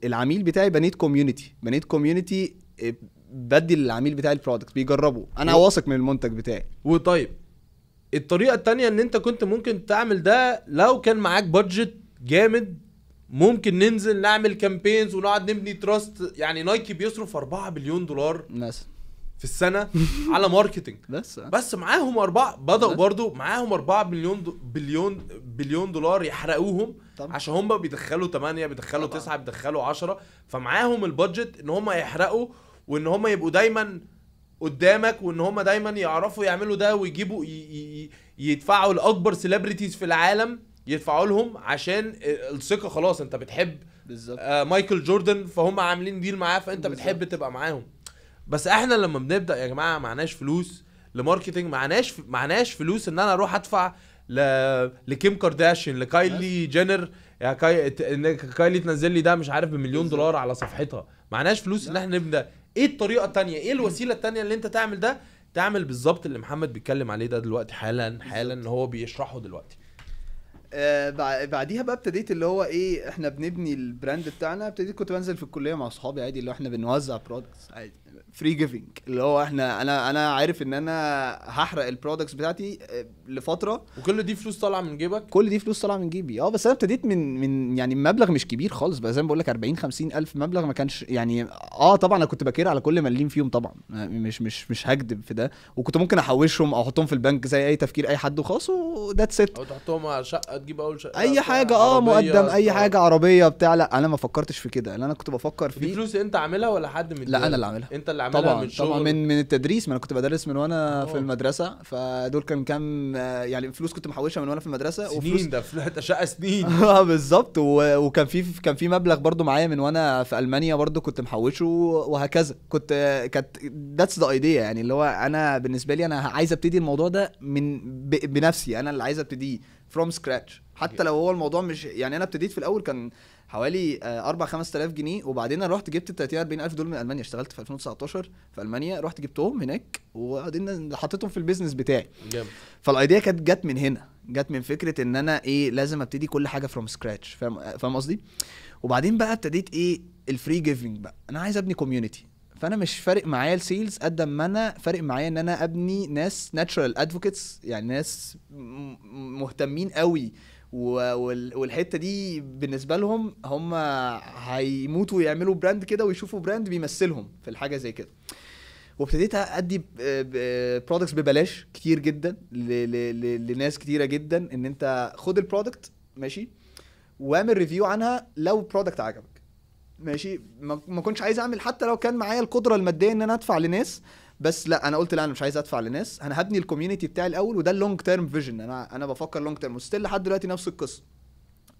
العميل بتاعي بنيت كوميونتي بنيت كوميونتي آه، بدي للعميل بتاعي البرودكت بيجربه انا واثق من المنتج بتاعي وطيب الطريقه التانية ان انت كنت ممكن تعمل ده لو كان معاك بادجت جامد ممكن ننزل نعمل كامبينز ونقعد نبني تراست يعني نايكي بيصرف 4 بليون دولار مثلا في السنه على ماركتينج <laughs> بس بس معاهم اربعه بداوا برضو معاهم 4 بليون بليون بليون دولار يحرقوهم طبعا. عشان هم بيدخلوا 8 بيدخلوا 9 بيدخلوا 10 فمعاهم البادجت ان هم يحرقوا وان هم يبقوا دايما قدامك وان هم دايما يعرفوا يعملوا ده ويجيبوا يدفعوا لاكبر سيلبرتيز في العالم يدفعوا لهم عشان الثقه خلاص انت بتحب بالظبط آه مايكل جوردن فهم عاملين ديل معاه فانت بالزبط. بتحب تبقى معاهم بس احنا لما بنبدا يا جماعه معناش فلوس لماركتنج معناش معناش فلوس ان انا اروح ادفع ل... لكيم كارداشيان لكايلي جينر يا كاي... كايلي تنزل لي ده مش عارف بمليون دولار على صفحتها معناش فلوس ان احنا نبدا ايه الطريقه التانية ايه الوسيله التانية اللي انت تعمل ده تعمل بالظبط اللي محمد بيتكلم عليه ده دلوقتي حالا حالا اللي هو بيشرحه دلوقتي آه بعديها بقى ابتديت اللي هو ايه احنا بنبني البراند بتاعنا ابتديت كنت بنزل في الكليه مع اصحابي عادي اللي احنا بنوزع برودكتس عادي فري جيفنج اللي هو احنا انا انا عارف ان انا هحرق البرودكتس بتاعتي آه، لفتره وكل دي فلوس طالعه من جيبك كل دي فلوس طالعه من جيبي اه بس انا ابتديت من من يعني مبلغ مش كبير خالص بقى زي ما بقول لك 40 50 الف مبلغ ما كانش يعني اه طبعا انا كنت بكير على كل مليم فيهم طبعا مش مش مش هكدب في ده وكنت ممكن احوشهم او احطهم في البنك زي اي تفكير اي حد وخلاص وذات ات او تحطهم على شقه تجيب اول شقه اي حاجه اه مقدم اي حاجه عربيه بتاع لا انا ما فكرتش في كده اللي انا كنت بفكر فيه دي فلوس انت عاملها ولا حد من لا انا اللي عاملها انت انت اللي عاملها طبعا من شغل طبعا من من التدريس ما انا كنت بدرس من وانا في آه. المدرسه فدول كان كام آه، يعني فلوس كنت محوشها من وانا في المدرسه سنين وفلوس ده حته شقه سنين <laughs> اه بالظبط وكان في كان في مبلغ برضو معايا من وانا في المانيا برضو كنت محوشه وهكذا كنت كانت ذاتس ذا ايديا يعني اللي هو انا بالنسبه لي انا عايز ابتدي الموضوع ده من بنفسي انا اللي عايز ابتديه فروم سكراتش حتى لو هو الموضوع مش يعني انا ابتديت في الاول كان حوالي 4 آه، 5000 جنيه وبعدين رحت جبت ال 30 40000 دول من المانيا اشتغلت في 2019 في المانيا رحت جبتهم هناك وبعدين حطيتهم في البيزنس بتاعي جامد فالايديا كانت جت من هنا جت من فكره ان انا ايه لازم ابتدي كل حاجه فروم سكراتش فاهم فاهم قصدي وبعدين بقى ابتديت ايه الفري جيفنج بقى انا عايز ابني كوميونتي فانا مش فارق معايا السيلز قد ما انا فارق معايا ان انا ابني ناس ناتشرال ادفوكيتس يعني ناس مهتمين قوي والحته دي بالنسبه لهم هم هيموتوا يعملوا براند كده ويشوفوا براند بيمثلهم في الحاجه زي كده وابتديت ادي برودكتس ببلاش كتير جدا لناس كتيره جدا ان انت خد البرودكت ماشي واعمل ريفيو عنها لو برودكت عجبك ماشي ما كنتش عايز اعمل حتى لو كان معايا القدره الماديه ان انا ادفع لناس بس لا انا قلت لا انا مش عايز ادفع لناس انا هبني الكوميونتي بتاعي الاول وده اللونج تيرم فيجن انا انا بفكر لونج تيرم وستيل لحد دلوقتي نفس القصه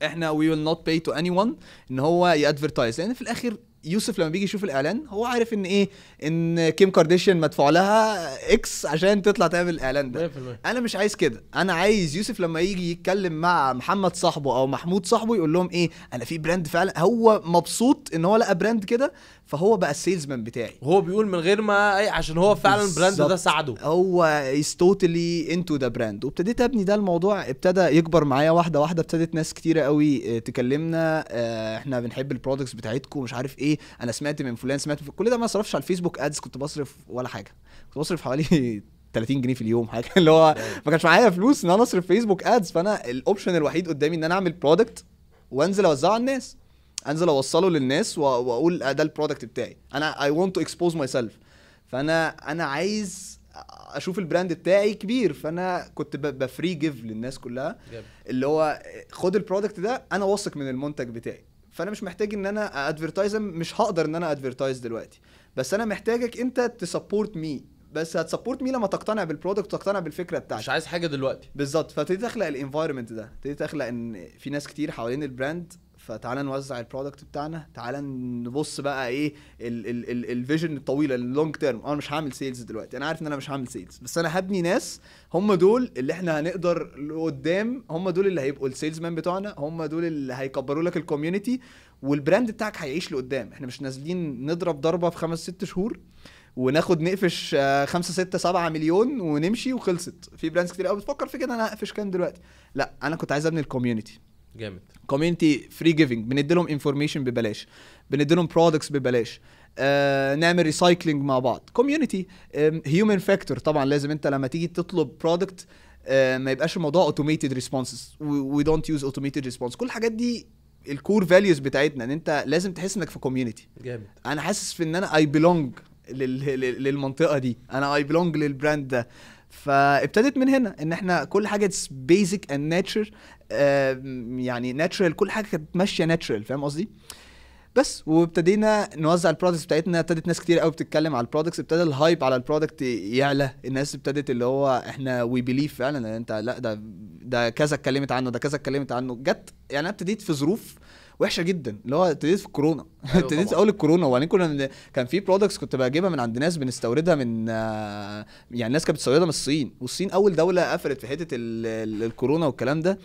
احنا وي ويل نوت باي تو اني ون ان هو يادفرتايز لان في الاخر يوسف لما بيجي يشوف الاعلان هو عارف ان ايه ان كيم كارديشيان مدفوع لها اكس عشان تطلع تعمل الاعلان ده انا مش عايز كده انا عايز يوسف لما يجي يتكلم مع محمد صاحبه او محمود صاحبه يقول لهم ايه انا في براند فعلا هو مبسوط ان هو لقى براند كده فهو بقى السيلز مان بتاعي هو بيقول من غير ما اي عشان هو فعلا البراند ده ساعده هو از توتالي انتو ذا براند وابتديت ابني ده الموضوع ابتدى يكبر معايا واحده واحده ابتدت ناس كتيره قوي آه، تكلمنا آه، احنا بنحب البرودكتس بتاعتكم مش عارف ايه ايه انا سمعت من فلان سمعت من كل ده ما صرفش على الفيسبوك ادز كنت بصرف ولا حاجه كنت بصرف حوالي 30 <laughs> جنيه في اليوم حاجه اللي هو ما كانش معايا فلوس ان انا اصرف فيسبوك ادز فانا الاوبشن الوحيد قدامي ان انا اعمل برودكت وانزل اوزعه على الناس انزل اوصله للناس واقول آه، ده البرودكت بتاعي انا اي ونت تو اكسبوز ماي سيلف فانا انا عايز اشوف البراند بتاعي كبير فانا كنت بفري جيف للناس كلها جب. اللي هو خد البرودكت ده انا واثق من المنتج بتاعي فانا مش محتاج ان انا ادفرتايز مش هقدر ان انا ادفرتايز دلوقتي بس انا محتاجك انت تسبورت مي بس هتسبورت مي لما تقتنع بالبرودكت وتقتنع بالفكره بتاعتك مش عايز حاجه دلوقتي بالظبط فتبتدي اخلق الانفايرمنت ده ابتديت اخلق ان في ناس كتير حوالين البراند فتعالى نوزع البرودكت بتاعنا تعالى نبص بقى ايه الفيجن الطويله اللونج تيرم انا مش هعمل سيلز دلوقتي انا عارف ان انا مش هعمل سيلز بس انا هبني ناس هم دول اللي احنا هنقدر لقدام هم دول اللي هيبقوا السيلز مان بتوعنا هم دول اللي هيكبروا لك الكوميونتي والبراند بتاعك هيعيش لقدام احنا مش نازلين نضرب ضربه في خمس ست شهور وناخد نقفش آه، خمسة ستة سبعة مليون ونمشي وخلصت في براندز كتير قوي بتفكر في كده انا هقفش كام دلوقتي لا انا كنت عايز ابني الكوميونتي جامد كوميونتي فري جيفنج بندي لهم انفورميشن ببلاش بندي لهم برودكتس ببلاش آه نعمل ريسايكلينج مع بعض كوميونتي هيومن فاكتور طبعا لازم انت لما تيجي تطلب برودكت آه ما يبقاش الموضوع اوتوميتد ريسبونسز وي دونت يوز اوتوميتد ريسبونس كل الحاجات دي الكور فاليوز بتاعتنا ان انت لازم تحس انك في كوميونتي جامد انا حاسس في ان انا اي بيلونج للمنطقه دي انا اي بيلونج للبراند ده فابتدت من هنا ان احنا كل حاجه بيزك اند ناتشر يعني ناتشرال كل حاجه كانت ماشيه ناتشرال فاهم قصدي بس وابتدينا نوزع البرودكتس بتاعتنا ابتدت ناس كتير قوي بتتكلم على البرودكتس ابتدى الهايب على البرودكت يعلى الناس ابتدت اللي هو احنا وي بليف فعلا انت لا ده ده كذا اتكلمت عنه ده كذا اتكلمت عنه جت يعني انا ابتديت في ظروف وحشه جدا اللي هو ابتديت في الكورونا <laughs> أيوة ابتديت اول الكورونا وبعدين كنا كان في برودكتس كنت بجيبها من عند ناس بنستوردها من يعني ناس كانت بتستوردها من الصين والصين اول دوله قفلت في حته الكورونا والكلام ده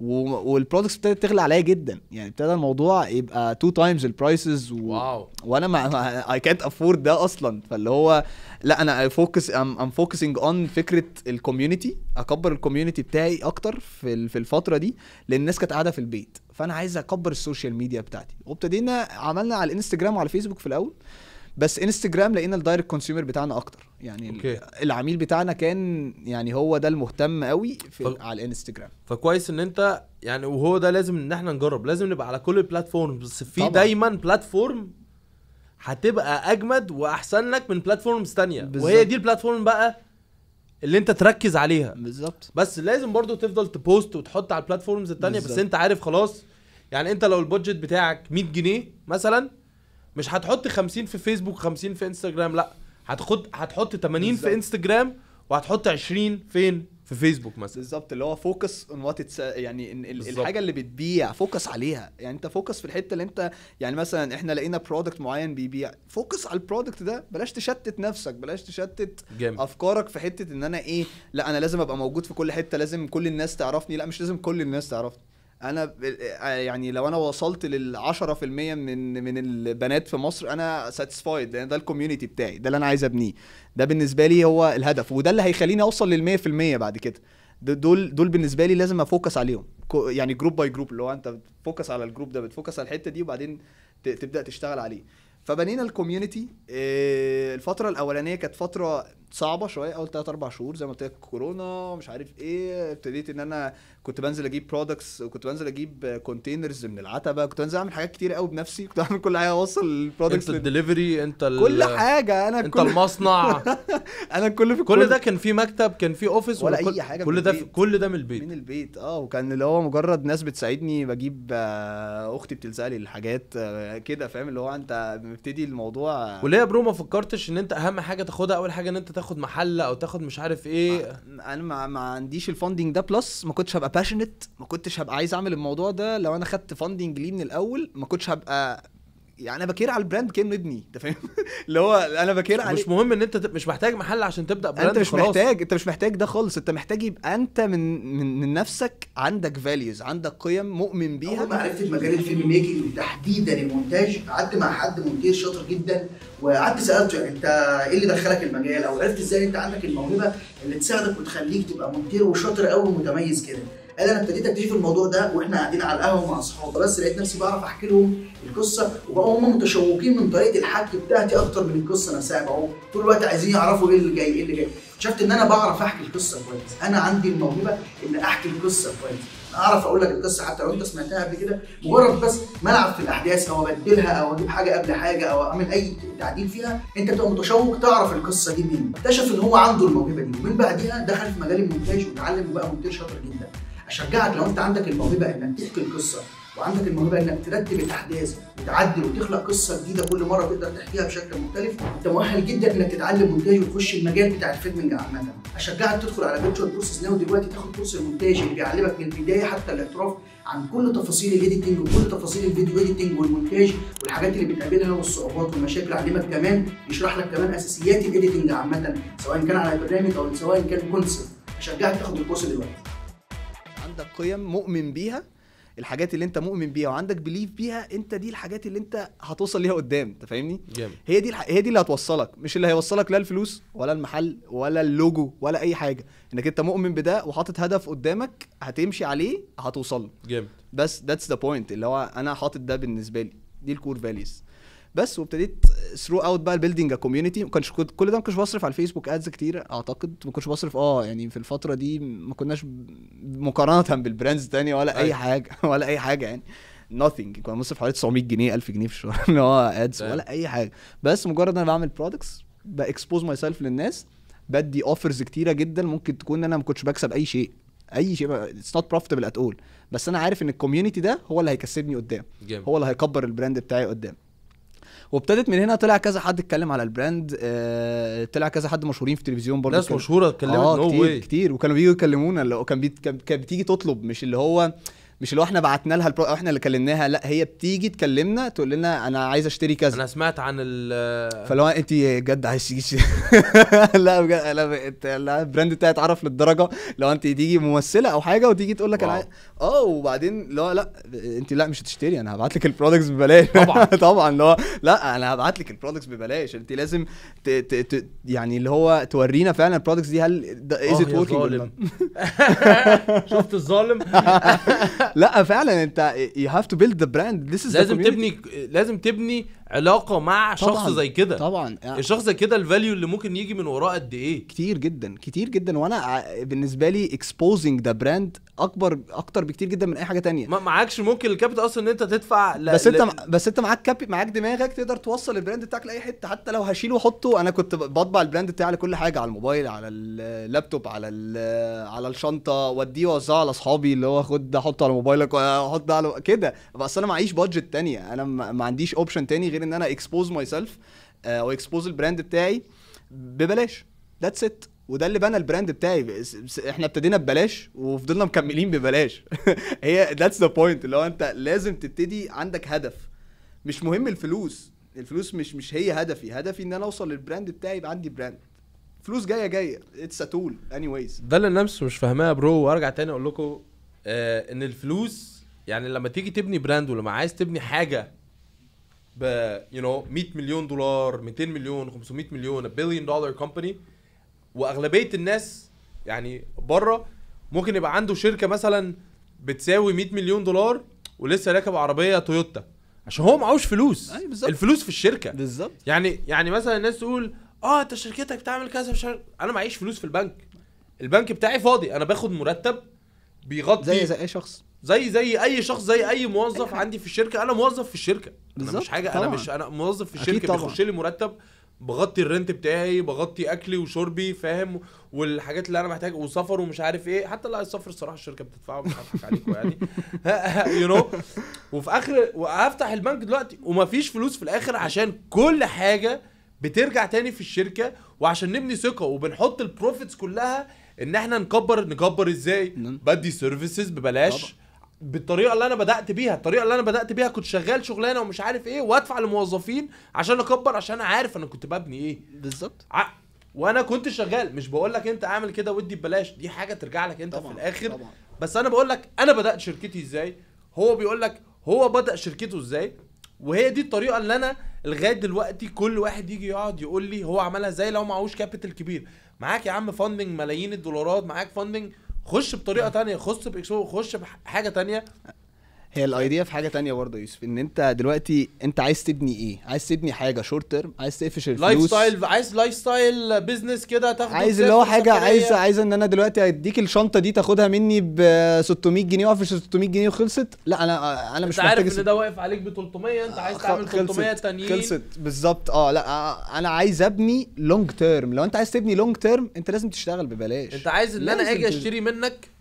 والبرودكتس ابتدت تغلى عليا جدا يعني ابتدى الموضوع يبقى تو تايمز البرايسز واو وانا ما اي كانت افورد ده اصلا فاللي هو لا انا فوكس ام ام فوكسنج اون فكره الكوميونتي اكبر الكوميونتي بتاعي اكتر في في الفتره دي لان الناس كانت قاعده في البيت فانا عايز اكبر السوشيال ميديا بتاعتي وابتدينا عملنا على الانستجرام وعلى الفيسبوك في الاول بس انستجرام لقينا الدايركت كونسيومر بتاعنا اكتر يعني أوكي. العميل بتاعنا كان يعني هو ده المهتم قوي في ف... على الانستجرام فكويس ان انت يعني وهو ده لازم ان احنا نجرب لازم نبقى على كل البلاتفورم بس في دايما بلاتفورم هتبقى اجمد واحسن لك من بلاتفورمز ثانيه وهي دي البلاتفورم بقى اللي انت تركز عليها بالظبط بس لازم برضو تفضل تبوست وتحط على البلاتفورمز الثانيه بس انت عارف خلاص يعني انت لو البودجت بتاعك 100 جنيه مثلا مش هتحط 50 في فيسبوك 50 في انستجرام لا هتخد هتحط 80 بالزبط. في انستجرام وهتحط 20 فين في فيسبوك مثلا بالظبط اللي هو فوكس اون وات يعني بالزبط. الحاجه اللي بتبيع فوكس عليها يعني انت فوكس في الحته اللي انت يعني مثلا احنا لقينا برودكت معين بيبيع فوكس على البرودكت ده بلاش تشتت نفسك بلاش تشتت جامد. افكارك في حته ان انا ايه لا انا لازم ابقى موجود في كل حته لازم كل الناس تعرفني لا مش لازم كل الناس تعرفني انا آه، يعني لو انا وصلت لل 10% من من البنات في مصر انا ساتيسفايد لان ده الكوميونتي بتاعي ده اللي انا عايز ابنيه ده بالنسبه لي هو الهدف وده اللي هيخليني اوصل لل 100% بعد كده دول دول بالنسبه لي لازم افوكس عليهم يعني جروب باي جروب اللي هو انت بتفوكس على الجروب ده بتفوكس على الحته دي وبعدين تبدا تشتغل عليه فبنينا الكوميونتي آه، الفتره الاولانيه كانت فتره صعبه شويه اول 3 4 شهور زي ما قلت لك كورونا مش عارف ايه ابتديت ان انا كنت بنزل اجيب برودكتس وكنت بنزل اجيب كونتينرز من العتبه كنت بنزل اعمل حاجات كتير قوي بنفسي كنت بعمل كل حاجه اوصل البرودكتس انت الدليفري انت ال... كل حاجه انا انت كل... المصنع <laughs> انا كل في كل ده كان في مكتب كان في اوفيس ولا وكل... اي حاجه كل ده في... كل ده من البيت من البيت اه وكان اللي هو مجرد ناس بتساعدني بجيب آه، اختي بتلزق لي الحاجات آه، كده فاهم اللي هو انت مبتدي الموضوع وليه يا برو ما فكرتش ان انت اهم حاجه تاخدها اول حاجه ان انت تاخد محل او تاخد مش عارف ايه آه، انا ما, ما عنديش الفاندنج ده بلس ما كنتش هبقى باشنت ما كنتش هبقى عايز اعمل الموضوع ده لو انا خدت فاندنج ليه من الاول ما كنتش هبقى يعني انا بكير على البراند كانه ابني انت فاهم <laughs> اللي هو انا بكير عليه مش مهم ان انت مش محتاج محل عشان تبدا براند انت مش خلاص. محتاج انت مش محتاج ده خالص انت محتاج يبقى انت من من, من نفسك عندك فاليوز عندك قيم مؤمن بيها اول ما عرفت مجال الفيلم ميكنج وتحديدا المونتاج قعدت مع حد مونتير شاطر جدا وقعدت سالته يعني انت ايه اللي دخلك المجال او عرفت ازاي انت عندك الموهبه اللي تساعدك وتخليك تبقى مونتير وشاطر قوي ومتميز كده قال انا ابتديت اكتشف الموضوع ده واحنا قاعدين على القهوه مع اصحابي بس لقيت نفسي بعرف احكي لهم القصه وبقوا هم متشوقين من طريقه الحكي بتاعتي اكتر من القصه نفسها بقوا طول الوقت عايزين يعرفوا ايه اللي جاي ايه اللي جاي اكتشفت ان انا بعرف احكي القصه كويس انا عندي الموهبه ان احكي القصه كويس اعرف اقول لك القصه حتى لو انت سمعتها قبل كده مجرد بس ما العب في الاحداث او ابدلها او اجيب حاجه قبل حاجه او اعمل اي تعديل فيها انت بتبقى متشوق تعرف القصه دي منين اكتشف ان هو عنده الموهبه دي ومن بعدها دخل في مجال المونتاج وتعلم وبقى مونتاج شاطر جدا اشجعك لو انت عندك الموهبه انك تحكي القصه وعندك الموهبه انك ترتب الاحداث وتعدل وتخلق قصه جديده كل مره تقدر تحكيها بشكل مختلف انت مؤهل جدا انك تتعلم مونتاج وتخش المجال بتاع الفيلمنج عامه اشجعك تدخل على فيرتشوال بروسس ناو دلوقتي تاخد كورس المونتاج اللي بيعلمك من البدايه حتى الاعتراف عن كل تفاصيل الايديتنج وكل تفاصيل الفيديو ايديتنج والمونتاج والحاجات اللي بتقابلها والصعوبات والمشاكل علمك كمان يشرح لك كمان اساسيات الايديتنج عامه سواء كان على برنامج او سواء كان كونسبت اشجعك تاخد الكورس دلوقتي عندك قيم مؤمن بيها الحاجات اللي انت مؤمن بيها وعندك بليف بيها انت دي الحاجات اللي انت هتوصل ليها قدام انت فاهمني هي دي الح... هي دي اللي هتوصلك مش اللي هيوصلك لا الفلوس ولا المحل ولا اللوجو ولا اي حاجه انك انت مؤمن بده وحاطط هدف قدامك هتمشي عليه هتوصل له جامد بس ذاتس ذا بوينت اللي هو انا حاطط ده بالنسبه لي دي الكور فاليوز بس وابتديت ثرو اوت بقى البيلدينج كوميونتي ما كنتش كل ده ما كنتش بصرف على الفيسبوك ادز كتير اعتقد ما كنتش بصرف اه يعني في الفتره دي ما كناش مقارنه <laughs> بالبراندز الثانيه ولا اي أيوة. حاجه ولا اي حاجه يعني nothing كنا بنصرف حوالي 900 جنيه 1000 جنيه في الشهر <laughs> اللي هو ادز ولا اي حاجه بس مجرد انا بعمل برودكتس باكسبوز ماي سيلف للناس بدي اوفرز كتيره جدا ممكن تكون انا ما كنتش بكسب اي شيء اي شيء اتس نوت بروفيتبل ات اول بس انا عارف ان الكوميونتي ده هو اللي هيكسبني قدام جيم. هو اللي هيكبر البراند بتاعي قدام وابتدت من هنا طلع كذا حد اتكلم على البراند آه طلع كذا حد مشهورين في التلفزيون برضه ناس مشهوره اتكلمت آه كتير كتير وكانوا بييجوا يكلمونا اللي هو كان بي... كان بتيجي تطلب مش اللي هو مش اللي هو احنا بعتنا لها البرو... احنا اللي كلمناها لا هي بتيجي تكلمنا تقول لنا انا عايز اشتري كذا انا سمعت عن ال فلو انت جد عايز تيجي <laughs> لا بجد لا البراند بتاعي اتعرف للدرجه لو انت تيجي ممثله او حاجه وتيجي تقول لك انا عايز... اه وبعدين لو لا انت لا مش هتشتري انا هبعت لك البرودكتس ببلاش طبعا <laughs> طبعا اللي هو لا انا هبعت لك البرودكتس ببلاش انت لازم ت... ت... ت... يعني اللي هو تورينا فعلا البرودكتس دي هل از ات آه، <laughs> شفت الظالم لا فعلا انت يو هاف تو بيلد ذا براند لازم تبني لازم تبني علاقه مع طبعًا شخص زي كده طبعا يعني الشخص زي كده الفاليو اللي ممكن يجي من وراه قد ايه كتير جدا كتير جدا وانا بالنسبه لي اكسبوزنج ذا براند اكبر اكتر بكتير جدا من اي حاجه تانية ما معكش ممكن الكابيتال اصلا ان انت تدفع ل... بس انت ل... بس انت معاك كابي معاك دماغك تقدر توصل البراند بتاعك لاي حته حتى لو هشيله واحطه انا كنت بطبع البراند بتاعي على كل حاجه على الموبايل على اللابتوب على على الشنطه واديه واوزعه على اصحابي اللي هو خد ده حطه على موبايلك واحط ده على كده بس انا معيش بادجت تانية انا ما عنديش اوبشن تاني غير غير ان انا اكسبوز ماي سيلف او اكسبوز البراند بتاعي ببلاش ذاتس ات وده اللي بنى البراند بتاعي احنا ابتدينا ببلاش وفضلنا مكملين ببلاش <laughs> هي ذاتس ذا بوينت اللي هو انت لازم تبتدي عندك هدف مش مهم الفلوس الفلوس مش مش هي هدفي هدفي ان انا اوصل للبراند بتاعي يبقى عندي براند فلوس جايه جايه اتس ا تول اني وايز ده اللي الناس مش فاهماه برو وارجع تاني اقول لكم آه ان الفلوس يعني لما تيجي تبني براند ولما عايز تبني حاجه ب يو نو 100 مليون دولار 200 مليون 500 مليون بليون دولار كومباني واغلبيه الناس يعني بره ممكن يبقى عنده شركه مثلا بتساوي 100 مليون دولار ولسه راكب عربيه تويوتا عشان هو معهوش فلوس أي أيوة، الفلوس في الشركه بالظبط يعني يعني مثلا الناس تقول اه انت شركتك بتعمل كذا مش انا معيش فلوس في البنك البنك بتاعي فاضي انا باخد مرتب بيغطي زي زي اي شخص زي زي اي شخص زي اي موظف عندي في الشركه انا موظف في الشركه بالزبط. انا مش حاجه طبعًا. انا مش انا موظف في الشركه بيخش لي مرتب بغطي الرنت بتاعي بغطي اكلي وشربي فاهم والحاجات اللي انا محتاج وسفر ومش عارف ايه حتى لا السفر الصراحه الشركه بتدفعه مش هضحك عليكم يعني يو <laughs> نو وفي اخر وهفتح البنك دلوقتي ومفيش فلوس في الاخر عشان كل حاجه بترجع تاني في الشركه وعشان نبني ثقه وبنحط البروفيتس كلها ان احنا نكبر نكبر ازاي بدي سيرفيسز ببلاش طبعا. بالطريقه اللي انا بدات بيها الطريقه اللي انا بدات بيها كنت شغال شغلانه ومش عارف ايه وادفع لموظفين عشان اكبر عشان انا عارف انا كنت ببني ايه بالظبط ع... وانا كنت شغال مش بقول لك انت اعمل كده ودي ببلاش دي حاجه ترجع لك انت طبعًا. في الاخر طبعًا. بس انا بقول لك انا بدات شركتي ازاي هو بيقول لك هو بدا شركته ازاي وهي دي الطريقه اللي انا لغايه دلوقتي كل واحد يجي يقعد يقول لي هو عملها ازاي لو معهوش كابيتال كبير معاك يا عم فاندنج ملايين الدولارات معاك فاندنج خش بطريقه نعم. تانية خش باكسبو خش بحاجه تانية هي الايديا في حاجه تانية برضه يوسف ان انت دلوقتي انت عايز تبني ايه عايز تبني حاجه شورت تيرم عايز تقفش الفلوس لايف ستايل عايز لايف ستايل بزنس كده تاخد عايز اللي هو حاجه عايز عايز ان انا دلوقتي هديك الشنطه دي تاخدها مني ب 600 جنيه واقفش 600 جنيه وخلصت لا انا انا مش محتاج عارف ان ده واقف عليك ب 300 انت عايز تعمل 300 تانيين خلصت بالظبط اه لا آه، انا عايز ابني لونج تيرم لو انت عايز تبني لونج تيرم انت لازم تشتغل ببلاش انت عايز ان انا اجي اشتري منك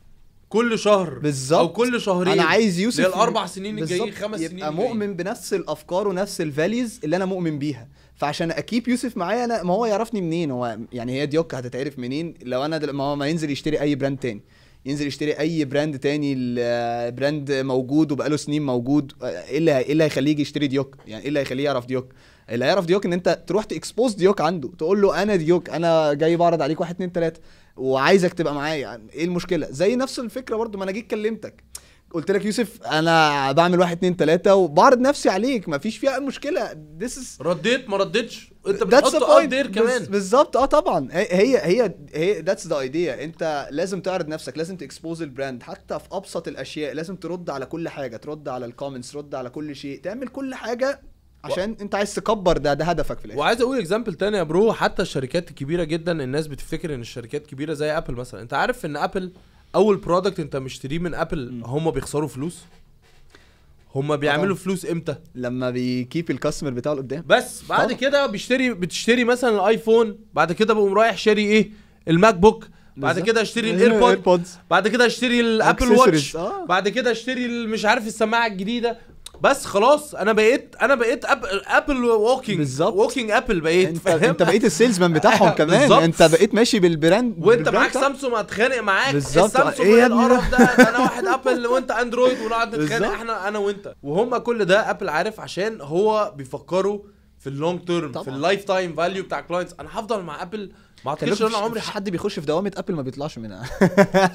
كل شهر بالظبط او كل شهرين انا عايز يوسف الاربع سنين الجايين خمس سنين يبقى مؤمن الجايين. بنفس الافكار ونفس الفاليوز اللي انا مؤمن بيها فعشان اكيب يوسف معايا انا ما هو يعرفني منين هو يعني هي ديوك هتتعرف منين لو انا دل... ما هو ما ينزل يشتري اي براند تاني ينزل يشتري اي براند تاني البراند موجود وبقاله سنين موجود آه، ايه اللي ايه اللي هيخليه يجي يشتري ديوك يعني ايه اللي هيخليه يعرف ديوك اللي هيعرف ديوك ان انت تروح تكسبوز ديوك عنده تقول له انا ديوك انا جاي بعرض عليك واحد اتنين تلاته وعايزك تبقى معايا يعني ايه المشكله زي نفس الفكره برضو ما انا جيت كلمتك قلت لك يوسف انا بعمل واحد اتنين تلاته وبعرض نفسي عليك مفيش فيها مشكله ذس is... رديت ما رديتش انت بتحط اوت كمان بالظبط اه طبعا هي هي هي ذاتس ذا ايديا انت لازم تعرض نفسك لازم تكسبوز البراند حتى في ابسط الاشياء لازم ترد على كل حاجه ترد على الكومنتس ترد على كل شيء تعمل كل حاجه عشان انت عايز تكبر ده ده هدفك في الاخر وعايز اقول اكزامبل تاني يا برو حتى الشركات الكبيره جدا الناس بتفتكر ان الشركات كبيره زي ابل مثلا انت عارف ان ابل اول برودكت انت مشتريه من ابل هم بيخسروا فلوس هما بيعملوا فلوس امتى لما بيكيب الكاستمر بتاعه لقدام بس بعد طبعا. كده بيشتري بتشتري مثلا الايفون بعد كده بقوم رايح شاري ايه الماك بوك بعد كده اشتري <laughs> الايربود بعد كده اشتري الابل آه. واتش بعد كده اشتري مش عارف السماعه الجديده بس خلاص انا بقيت انا بقيت ابل ابل ووكينج بالظبط ووكينج ابل بقيت انت, فهم؟ انت بقيت السيلز مان بتاعهم <laughs> كمان بالزبط. انت بقيت ماشي بالبراند وانت معاك سامسونج هتخانق معاك بالظبط ايه, إيه ده انا واحد ابل وانت اندرويد ونقعد نتخانق احنا انا وانت وهم كل ده ابل عارف عشان هو بيفكروا في اللونج تيرم في اللايف تايم فاليو بتاع كلاينتس انا هفضل مع ابل ما اعتقدش ان انا عمري حد بيخش في دوامه ابل ما بيطلعش منها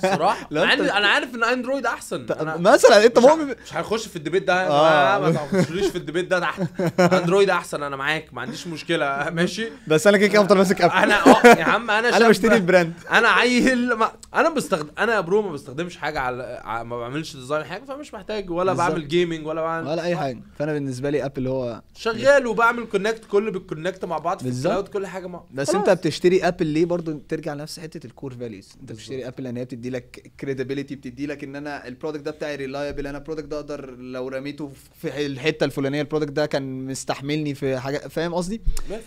صراحه <laughs> انا عارف انا عارف ان اندرويد احسن أنا مثلا انت مؤمن مش هنخش في الديبيت ده آه. ما تخشليش في الديبيت ده تحت اندرويد احسن انا معاك ما عنديش مشكله <laughs> ماشي بس انا كده كده افضل ماسك ابل انا اه يا عم انا <laughs> انا بشتري البراند انا عيل ما انا بستخدم انا يا برو ما بستخدمش حاجه على ما بعملش ديزاين حاجه فمش محتاج ولا بعمل جيمنج ولا بعمل ولا اي حاجه فانا بالنسبه لي ابل هو شغال وبعمل كونكت كله بالكونكت مع بعض في الكلاود كل حاجه مع بس انت بتشتري ابل ابل ليه برضو ترجع لنفس حته الكور فاليوز انت بتشتري ابل لان هي بتدي لك كريديبيليتي بتدي لك ان انا البرودكت ده بتاعي ريلايبل انا البرودكت ده اقدر لو رميته في الحته الفلانيه البرودكت ده كان مستحملني في حاجه فاهم قصدي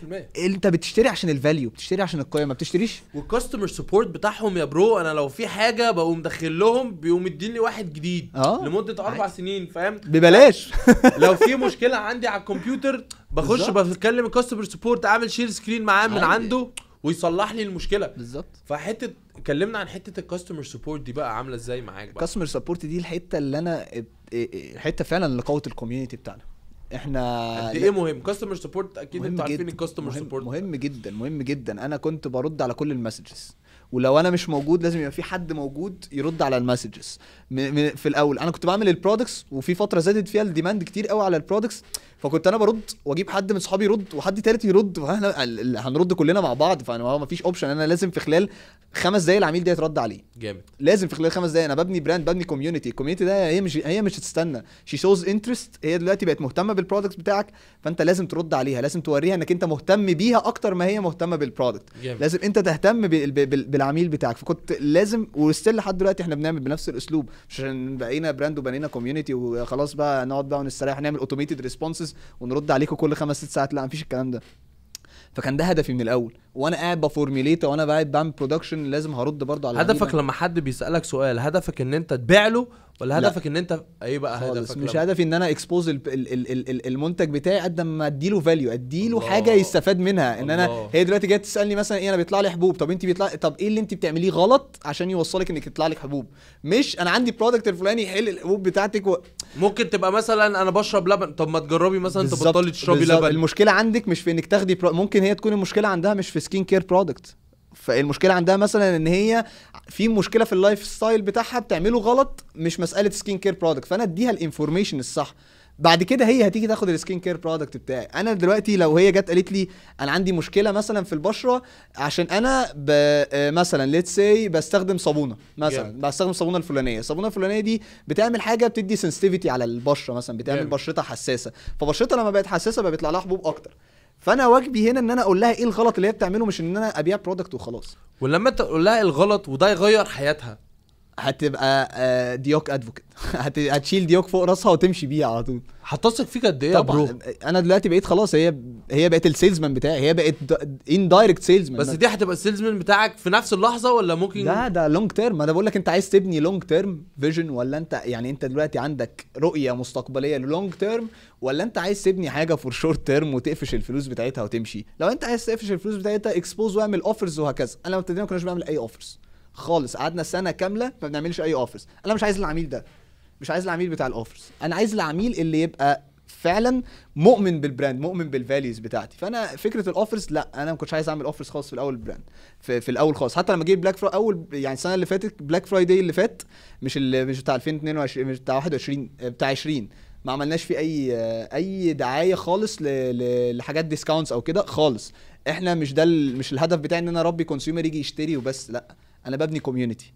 100% انت بتشتري عشان الفاليو بتشتري عشان القيمه ما بتشتريش والكاستمر سبورت بتاعهم يا برو انا لو في حاجه بقوم داخل لهم بيقوم يديني واحد جديد أوه. لمده اربع سنين فاهم ببلاش <laughs> لو في مشكله عندي على الكمبيوتر بخش بكلم الكاستمر سبورت اعمل شير سكرين معاه من عنده ويصلح لي المشكله بالظبط فحته كلمنا عن حته الكاستمر سبورت دي بقى عامله ازاي معاك بقى الكاستمر سبورت دي الحته اللي انا الحته فعلا اللي قوت الكوميونتي بتاعنا احنا قد ايه مهم كاستمر سبورت اكيد انتوا عارفين الكاستمر سبورت مهم جدا مهم جدا انا كنت برد على كل المسجز ولو انا مش موجود لازم يبقى في حد موجود يرد على المسجز في الاول انا كنت بعمل البرودكتس وفي فتره زادت فيها الديماند كتير قوي على البرودكتس فكنت انا برد واجيب حد من صحابي يرد وحد تالت يرد فاحنا هنرد كلنا مع بعض فانا ما فيش اوبشن انا لازم في خلال خمس دقايق العميل ده يترد عليه جامد لازم في خلال خمس دقايق انا ببني براند ببني كوميونتي الكوميونتي ده هي مش هي مش هتستنى شي شوز انترست هي دلوقتي بقت مهتمه بالبرودكت بتاعك فانت لازم ترد عليها لازم توريها انك انت مهتم بيها اكتر ما هي مهتمه بالبرودكت لازم انت تهتم بالعميل بتاعك فكنت لازم وستيل لحد دلوقتي احنا بنعمل بنفس الاسلوب مش عشان بقينا براند وبنينا كوميونتي وخلاص بقى نقعد بقى ونستريح نعمل اوتوميتد ريسبونسز ونرد عليكم كل خمس ست ساعات لا مفيش الكلام ده فكان ده هدفي من الاول وانا قاعد بفورميليت وانا قاعد بعمل برودكشن لازم هرد برضه على هدفك لما حد بيسالك سؤال هدفك ان انت تبيع له ولا هدفك لا. ان انت ايه بقى هدفك مش هدفي ان انا اكسبوز المنتج بتاعي قد ما اديله فاليو اديله له حاجه يستفاد منها ان الله. انا هي دلوقتي جايه تسالني مثلا ايه انا بيطلع لي حبوب طب انت بيطلع طب ايه اللي انت بتعمليه غلط عشان يوصلك انك يطلع لك حبوب مش انا عندي برودكت الفلاني يحل الحبوب بتاعتك و... ممكن تبقى مثلا انا بشرب لبن طب ما تجربي مثلا تبطلي تشربي لبن المشكله عندك مش في انك تاخدي برو... ممكن هي تكون المشكله عندها مش في سكين كير برودكت فالمشكله عندها مثلا ان هي في مشكله في اللايف ستايل بتاعها بتعمله غلط مش مساله سكين كير برودكت فانا اديها الانفورميشن الصح بعد كده هي هتيجي تاخد السكين كير برودكت بتاعي انا دلوقتي لو هي جت قالت لي انا عندي مشكله مثلا في البشره عشان انا ب... آه، مثلا ليتس سي بستخدم صابونه مثلا جميل. بستخدم صابونه الفلانيه الصابونه الفلانيه دي بتعمل حاجه بتدي سنسيتيفيتي على البشره مثلا بتعمل جميل. بشرتها حساسه فبشرتها لما بقت حساسه بقى بيطلع لها حبوب اكتر فانا واجبي هنا ان انا اقول لها ايه الغلط اللي هي بتعمله مش ان انا ابيع برودكت وخلاص ولما انت تقول لها الغلط وده يغير حياتها هتبقى آه، ديوك ادفوكيت <laughs> هتشيل ديوك فوق راسها وتمشي بيها على طول هتثق فيك قد ايه يا برو انا دلوقتي بقيت خلاص هي هي بقت السيلزمان بتاعي هي بقت ان دايركت سيلزمان بس دي هتبقى السيلزمان بتاعك في نفس اللحظه ولا ممكن لا ده لونج تيرم انا بقول لك انت عايز تبني لونج تيرم فيجن ولا انت يعني انت دلوقتي عندك رؤيه مستقبليه للونج تيرم ولا انت عايز تبني حاجه فور شورت تيرم وتقفش الفلوس بتاعتها وتمشي لو انت عايز تقفش الفلوس بتاعتها اكسبوز واعمل اوفرز وهكذا انا ما كناش بعمل اي اوفرز خالص قعدنا سنه كامله ما بنعملش اي اوفرز انا مش عايز العميل ده مش عايز العميل بتاع الاوفرز انا عايز العميل اللي يبقى فعلا مؤمن بالبراند مؤمن بالفاليوز بتاعتي فانا فكره الاوفرز لا انا ما كنتش عايز اعمل اوفرز خالص في الاول براند في, في الاول خالص حتى لما جه بلاك فرا اول يعني السنه اللي فاتت بلاك فرايداي اللي فات مش اللي مش بتاع 2022 مش بتاع 21 آه، بتاع 20 ما عملناش فيه اي آه، اي دعايه خالص لحاجات ديسكاونتس او كده خالص احنا مش ده مش الهدف بتاعي ان انا اربي كونسيومر يجي يشتري وبس لا انا ببني كوميونتي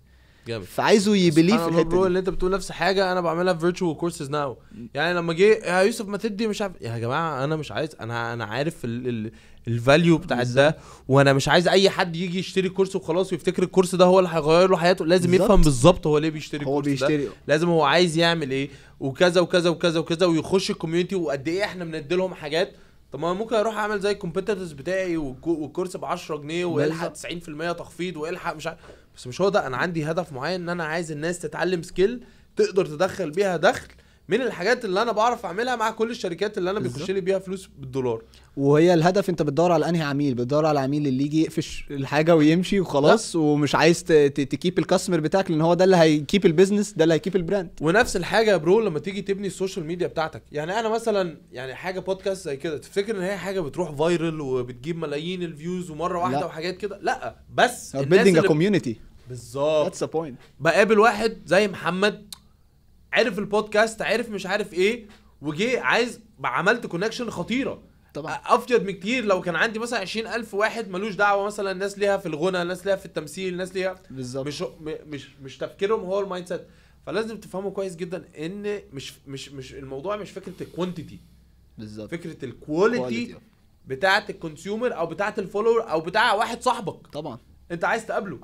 جامد فعايزه يبليف في الحته دي اللي انت بتقول نفس حاجه انا بعملها في فيرتشوال كورسز ناو يعني لما جه يا يوسف ما تدي مش عارف يا جماعه انا مش عايز انا انا عارف الفاليو بتاع ده وانا مش عايز اي حد يجي يشتري كورس وخلاص ويفتكر الكورس ده هو اللي هيغير له حياته لازم بالزبط. يفهم بالظبط هو ليه بيشتري هو بيشتري ده. لازم هو عايز يعمل ايه وكذا وكذا وكذا وكذا ويخش الكوميونتي وقد ايه احنا بندي لهم حاجات طب ما ممكن اروح اعمل زي الكومبيتيتورز بتاعي والكورس ب 10 جنيه والحق 90% تخفيض والحق مش عارف بس مش هو ده انا عندي هدف معين ان انا عايز الناس تتعلم سكيل تقدر تدخل بيها دخل من الحاجات اللي انا بعرف اعملها مع كل الشركات اللي انا بيخش لي بيها فلوس بالدولار وهي الهدف انت بتدور على انهي عميل بتدور على العميل اللي يجي يقفش الحاجه ويمشي وخلاص لا. ومش عايز تكيب الكاستمر بتاعك لان هو ده اللي هيكيب البيزنس ده اللي هيكيب البراند ونفس الحاجه يا برو لما تيجي تبني السوشيال ميديا بتاعتك يعني انا مثلا يعني حاجه بودكاست زي كده تفتكر ان هي حاجه بتروح فايرل وبتجيب ملايين الفيوز ومره واحده لا. وحاجات كده لا بس الناس بالظبط بقابل واحد زي محمد عرف البودكاست عرف مش عارف ايه وجي عايز عملت كونكشن خطيره طبعا افيد من كتير لو كان عندي مثلا 20000 واحد ملوش دعوه مثلا ناس ليها في الغنى ناس ليها في التمثيل ناس ليها بالظبط مش مش مش تفكيرهم هو المايند سيت فلازم تفهموا كويس جدا ان مش مش مش الموضوع مش فكره الكوانتيتي بالظبط فكره الكواليتي بتاعه الكونسيومر او بتاعه الفولور او بتاع واحد صاحبك طبعا انت عايز تقابله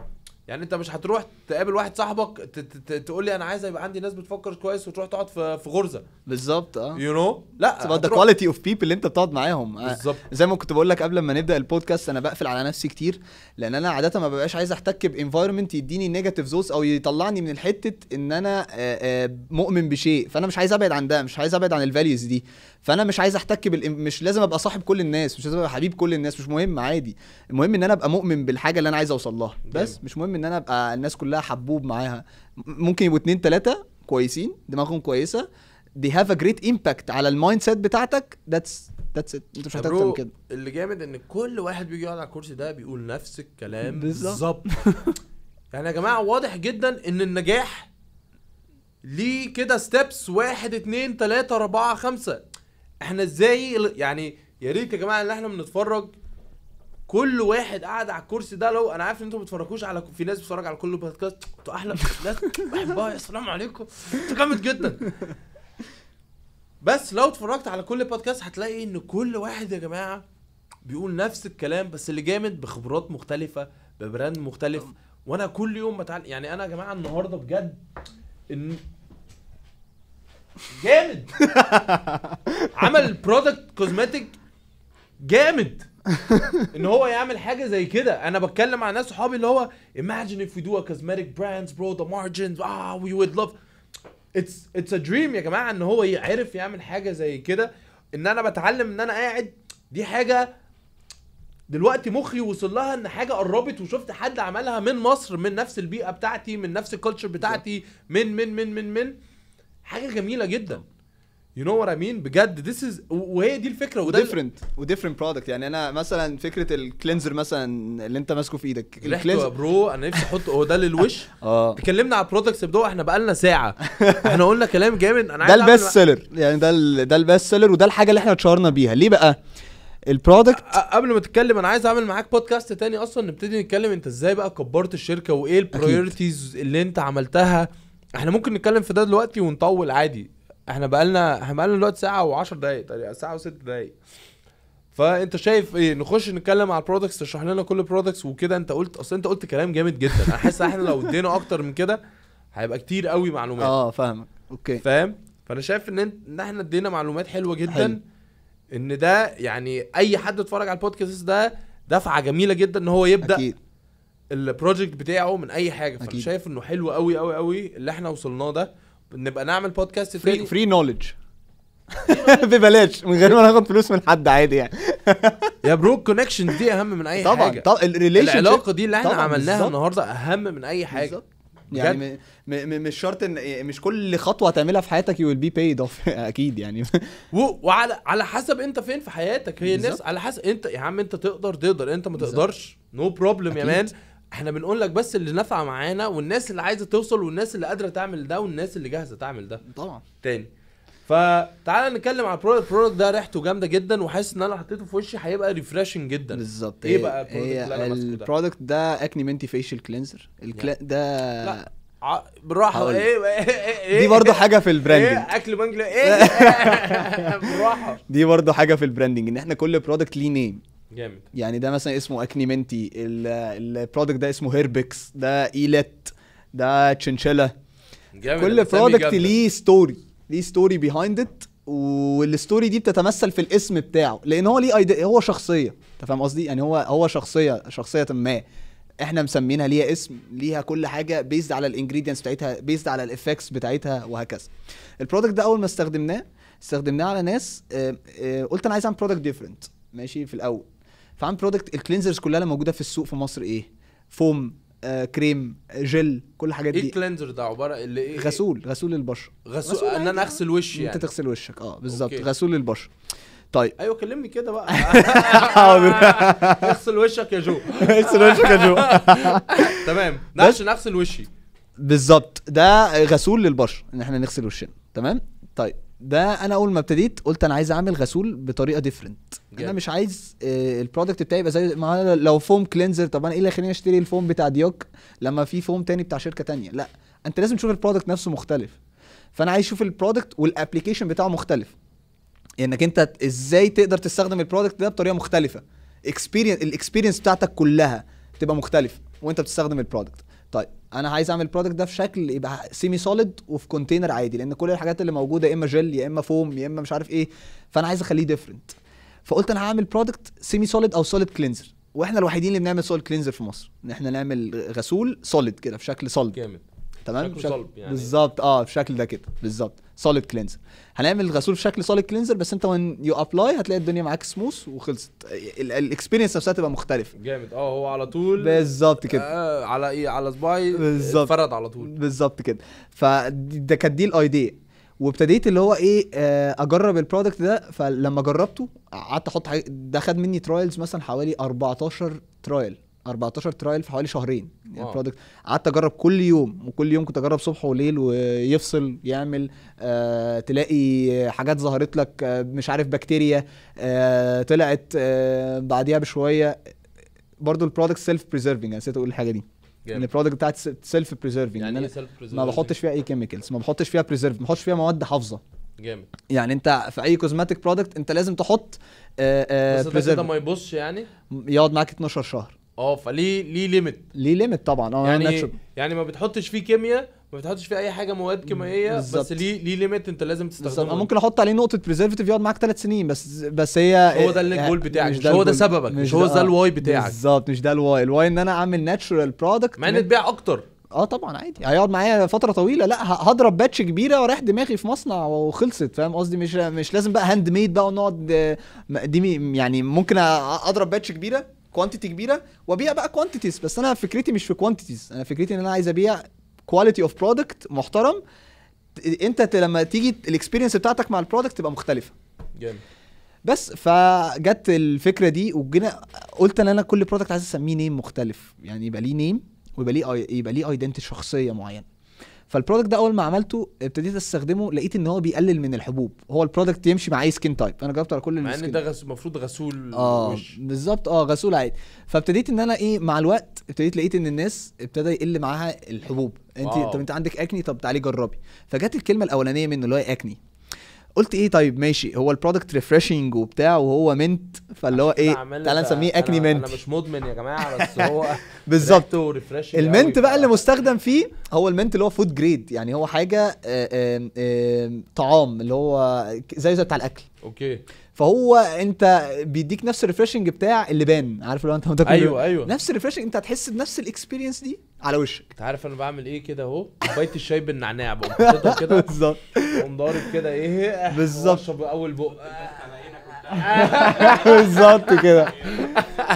يعني انت مش هتروح تقابل واحد صاحبك تقول لي انا عايز يبقى عندي ناس بتفكر كويس وتروح تقعد في غرزه بالظبط اه يو you نو know? لا ده كواليتي اوف بيبل اللي انت بتقعد معاهم آه، بالظبط زي ما كنت بقول لك قبل ما نبدا البودكاست انا بقفل على نفسي كتير لان انا عاده ما ببقاش عايز احتك بانفايرمنت يديني نيجاتيف زوز او يطلعني من الحته ان انا آه، آه، مؤمن بشيء فانا مش عايز ابعد عن ده مش عايز ابعد عن الفاليوز دي فانا مش عايز احتك بال... مش لازم ابقى صاحب كل الناس مش لازم ابقى حبيب كل الناس مش مهم عادي المهم ان انا ابقى مؤمن بالحاجه اللي انا عايز اوصل لها بس جميل. مش مهم ان انا ابقى الناس كلها حبوب معاها ممكن يبقوا اتنين تلاته كويسين دماغهم كويسه دي هاف ا جريت امباكت على المايند سيت بتاعتك ذاتس ذاتس انت مش هتقدر كده اللي جامد ان كل واحد بيجي يقعد على الكرسي ده بيقول نفس الكلام بالظبط <laughs> يعني يا جماعه واضح جدا ان النجاح ليه كده ستيبس واحد اتنين تلاته اربعه خمسه احنا ازاي يعني يا ريت يا جماعه ان احنا بنتفرج كل واحد قاعد على الكرسي ده لو انا عارف ان انتوا ما بتتفرجوش على في ناس بتتفرج على كل بودكاست انتوا احلى بودكاست بحبها يا سلام عليكم انتوا جامد جدا بس لو اتفرجت على كل بودكاست هتلاقي ان كل واحد يا جماعه بيقول نفس الكلام بس اللي جامد بخبرات مختلفه ببراند مختلف وانا كل يوم بتعلم يعني انا يا جماعه النهارده بجد ان جامد عمل برودكت كوزمتيك جامد ان هو يعمل حاجه زي كده انا بتكلم مع ناس صحابي اللي هو imagine if we do a cosmetic brands bro the margins ah we would love it's it's a dream يا جماعه ان هو يعرف يعمل حاجه زي كده ان انا بتعلم ان انا قاعد دي حاجه دلوقتي مخي وصل لها ان حاجه قربت وشفت حد عملها من مصر من نفس البيئه بتاعتي من نفس الكالتشر بتاعتي من من من من من, من حاجه جميله جدا يو نو وات اي مين بجد ذيس از وهي دي الفكره وده ديفرنت وديفرنت برودكت يعني انا مثلا فكره الكلينزر مثلا اللي انت ماسكه في ايدك الكلينزر برو انا نفسي احط هو ده للوش <laughs> اه اتكلمنا على برودكتس بدو احنا بقالنا ساعه <laughs> احنا قلنا كلام جامد انا ده البيست سيلر يعني ده ال... ده البيست سيلر وده الحاجه اللي احنا اتشهرنا بيها ليه بقى البرودكت قبل ما تتكلم انا عايز اعمل معاك بودكاست تاني اصلا نبتدي نتكلم انت ازاي بقى كبرت الشركه وايه البرايورتيز اللي انت عملتها احنا ممكن نتكلم في ده دلوقتي ونطول عادي احنا بقالنا احنا بقالنا دلوقتي ساعه و10 دقايق ساعه و6 دقايق فانت شايف ايه نخش نتكلم على البرودكتس تشرح لنا كل برودكتس وكده انت قلت اصل انت قلت كلام جامد جدا انا حاسس احنا لو ادينا اكتر من كده هيبقى كتير قوي معلومات اه فاهمك اوكي فاهم فانا شايف ان انت ان احنا ادينا معلومات حلوه جدا حلو. ان ده يعني اي حد اتفرج على البودكاست ده دفعه جميله جدا ان هو يبدا أكيد. البروجكت بتاعه من اي حاجه فانا شايف انه حلو قوي قوي قوي اللي احنا وصلناه ده نبقى نعمل بودكاست فري فري نولج ببلاش من غير ما ناخد فلوس من حد عادي يعني يا برو الكونكشن دي اهم من اي طبعًا حاجه طبعا الريليشن العلاقه دي اللي احنا عملناها بالزبط. النهارده اهم من اي حاجه بالزبط. يعني م- م- مش شرط ان مش كل خطوه تعملها في حياتك يو بي بيد اوف اكيد يعني و- وعلى على حسب انت فين في حياتك هي الناس على حسب انت يا عم انت تقدر تقدر انت ما تقدرش نو بروبلم يا مان احنا بنقول لك بس اللي نافعه معانا والناس اللي عايزه توصل والناس اللي قادره تعمل ده والناس اللي جاهزه تعمل ده طبعا تاني فتعالى نتكلم على البرودكت البرودكت ده ريحته جامده جدا وحاسس ان انا حطيته في وشي هيبقى ريفرشنج جدا بالظبط ايه بقى البرودكت اللي انا البرودكت ده اكني منتي فيشل كلينزر يعني. ده لا ع... بالراحه إيه, إيه, إيه, ايه دي برضو حاجه في البراندنج ايه اكل بنجلا <laughs> ايه بالراحه دي برضو حاجه في البراندنج ان احنا كل برودكت ليه نيم جامد يعني ده مثلا اسمه اكني منتي البرودكت ده اسمه هيربكس ده ايلت ده تشنشلا جامد كل برودكت ليه ستوري ليه ستوري بيهايند ات والستوري دي بتتمثل في الاسم بتاعه لان هو ليه ايدي هو شخصيه انت فاهم قصدي يعني هو هو شخصيه شخصيه ما احنا مسمينها ليها اسم ليها كل حاجه بيزد على الانجريدينتس بتاعتها بيزد على الافكتس بتاعتها وهكذا البرودكت ده اول ما استخدمناه استخدمناه على ناس آه، آه، قلت انا عايز اعمل برودكت ديفرنت ماشي في الاول فعن برودكت الكلينزرز كلها اللي موجوده في السوق في مصر ايه فوم آه، كريم آه، جل كل الحاجات إيه دي ايه الكلينزر ده عباره اللي ايه غسول غسول للبشره غسول, غسول ان انا آه. اغسل وشي يعني انت تغسل وشك اه بالظبط غسول للبشره طيب ايوه كلمني كده بقى حاضر <laughs> اغسل وشك يا جو اغسل وشك يا جو <laughs> تمام نعش نغسل وشي بالظبط ده غسول للبشره ان احنا نغسل وشنا تمام طيب ده انا اول ما ابتديت قلت انا عايز اعمل غسول بطريقه ديفرنت انا مش عايز آه، البرودكت بتاعي يبقى زي ما لو فوم كلينزر طب انا ايه اللي يخليني اشتري الفوم بتاع ديوك لما في فوم تاني بتاع شركه تانية لا انت لازم تشوف البرودكت نفسه مختلف فانا عايز اشوف البرودكت والابلكيشن بتاعه مختلف يعني انك يعني انت ازاي تقدر تستخدم البرودكت ده بطريقه مختلفه اكسبيرينس الاكسبيرينس بتاعتك كلها تبقى مختلفه وانت بتستخدم البرودكت طيب انا عايز اعمل البرودكت ده في شكل يبقى سيمي سوليد وفي كونتينر عادي لان كل الحاجات اللي موجوده يا اما جل يا اما فوم يا اما مش عارف ايه فانا عايز اخليه ديفرنت فقلت انا هعمل برودكت سيمي سوليد او سوليد كلينزر واحنا الوحيدين اللي بنعمل سوليد كلينزر في مصر ان احنا نعمل غسول سوليد كده في شكل صلب جامد تمام شكل صلب يعني بالظبط اه في شكل ده كده بالظبط سوليد كلينزر هنعمل الغسول في شكل سوليد كلينزر بس انت وان يو ابلاي هتلاقي الدنيا معاك سموث وخلصت الاكسبيرينس نفسها تبقى مختلفه جامد اه هو على طول بالظبط كده آه على ايه على صباعي بالظبط فرد على طول بالظبط كده فده كانت دي الايديا وابتديت اللي هو ايه آه، اجرب البرودكت ده فلما جربته قعدت احط ده خد مني ترايلز مثلا حوالي 14 ترايل 14 ترايل في حوالي شهرين يعني برودكت قعدت اجرب كل يوم وكل يوم كنت اجرب صبح وليل ويفصل يعمل آه تلاقي حاجات ظهرت لك آه مش عارف بكتيريا آه طلعت آه بعديها بشويه برضو البرودكت سيلف بريزرفنج انا نسيت اقول الحاجه دي يعني البرودكت بتاعت سيلف بريزرفنج يعني ايه سيلف ما بحطش فيها اي كيميكالز ما بحطش فيها بريزرف ما بحطش فيها مواد حافظه جامد يعني انت في اي كوزماتيك برودكت انت لازم تحط آآ آه، آآ آه، بس ده ما يبصش يعني يقعد معاك 12 شهر اه فليه ليه ليميت ليه ليميت طبعا اه يعني يعني ما بتحطش فيه كيمياء ما بتحطش فيه اي حاجه مواد كيميائيه بس ليه ليه ليميت انت لازم تستخدمه ممكن احط عليه نقطه بريزرفيتيف يقعد معاك ثلاث سنين بس بس هي إيه، إيه، هو ده الجول بتاعك مش, مش هو ده سببك مش, مش هو ده الواي آه، بتاعك بالظبط مش ده الواي الواي ان انا اعمل ناتشورال برودكت مع ان تبيع اكتر اه طبعا عادي هيقعد معايا فتره طويله لا هضرب باتش كبيره ورايح دماغي في مصنع وخلصت فاهم قصدي مش مش لازم بقى هاند ميد بقى ونقعد آه، دي يعني ممكن اضرب باتش كبيره كوانتيتي كبيره وابيع بقى كوانتيتيز بس انا فكرتي مش في كوانتيتيز انا فكرتي ان انا عايز ابيع كواليتي اوف برودكت محترم انت لما تيجي الاكسبيرينس بتاعتك مع البرودكت تبقى مختلفه جامد بس فجت الفكره دي وجينا قلت ان انا كل برودكت عايز اسميه نيم مختلف يعني يبقى ليه نيم ويبقى ليه يبقى ليه ايدنتي شخصيه معينه فالبرودكت ده اول ما عملته ابتديت استخدمه لقيت ان هو بيقلل من الحبوب هو البرودكت يمشي مع اي سكين تايب انا جربته على كل مع ان ده غس... المفروض غسول اه بالظبط اه غسول عادي فابتديت ان انا ايه مع الوقت ابتديت لقيت ان الناس ابتدى يقل معاها الحبوب انت طب انت عندك اكني طب تعالي جربي فجت الكلمه الاولانيه منه اللي هو اكني قلت ايه طيب ماشي هو البرودكت ريفرشنج وبتاع وهو منت فاللي هو ايه تعالى نسميه اكني منت انا مش مدمن يا جماعه <laughs> بس هو بالظبط المنت بقى اللي مستخدم فيه هو المنت اللي هو فود جريد يعني هو حاجه آه، طعام اللي هو زي زي بتاع الاكل اوكي فهو انت بيديك نفس الريفرشنج بتاع اللبان عارف لو انت ايوه ايوه نفس الريفرشنج انت هتحس بنفس الاكسبيرينس دي على وشك انت عارف انا بعمل ايه كده اهو كوبايه الشاي بالنعناع بقوم <laughs> كده بالظبط بقوم ضارب كده ايه بالظبط اشرب اول بق <laughs> بالظبط كده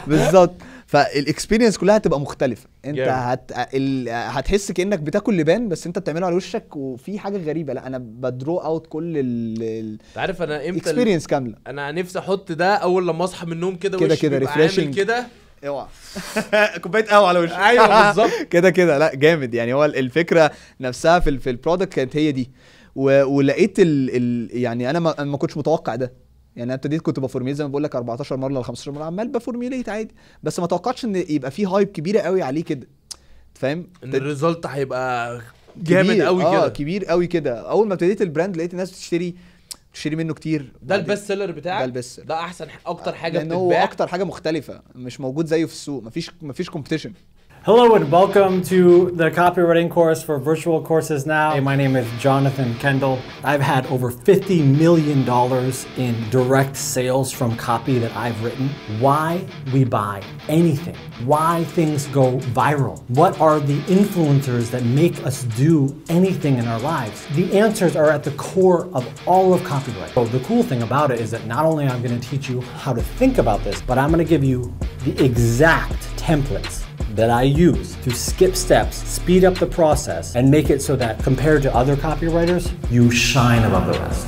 بالظبط فالاكسبيرينس كلها هتبقى مختلفه انت هت... ال... هتحس كانك بتاكل لبان بس انت بتعمله على وشك وفي حاجه غريبه لا انا بدرو اوت كل ال انت عارف انا امتى الاكسبيرينس كامله انا نفسي احط ده اول لما اصحى من النوم كده كده كده ريفريشنج كده اوعى <laughs> كوبايه قهوه على وشك ايوه <laughs> بالظبط كده كده لا جامد يعني هو الفكره نفسها في في البرودكت كانت هي دي ولقيت ال... يعني انا ما, كنتش متوقع ده يعني انا ابتديت كنت بفورميليت زي ما بقول لك 14 مره ولا 15 مره عمال بفورميليت عادي بس ما توقعتش ان يبقى في هايب كبيره قوي عليه كده فاهم ان الريزلت هيبقى جامد قوي آه، كده آه كبير قوي كده اول ما ابتديت البراند لقيت الناس بتشتري تشتري منه كتير ده البيست سيلر بتاعك ده البيست ده احسن اكتر آه. حاجه لان هو اكتر حاجه مختلفه مش موجود زيه في السوق مفيش مفيش كومبيتيشن Hello and welcome to the copywriting course for Virtual Courses Now. Hey, my name is Jonathan Kendall. I've had over $50 million in direct sales from copy that I've written. Why we buy anything, why things go viral, what are the influencers that make us do anything in our lives. The answers are at the core of all of copyright. So the cool thing about it is that not only I'm gonna teach you how to think about this, but I'm gonna give you the exact templates that I use to skip steps, speed up the process, and make it so that compared to other copywriters, you shine above the rest.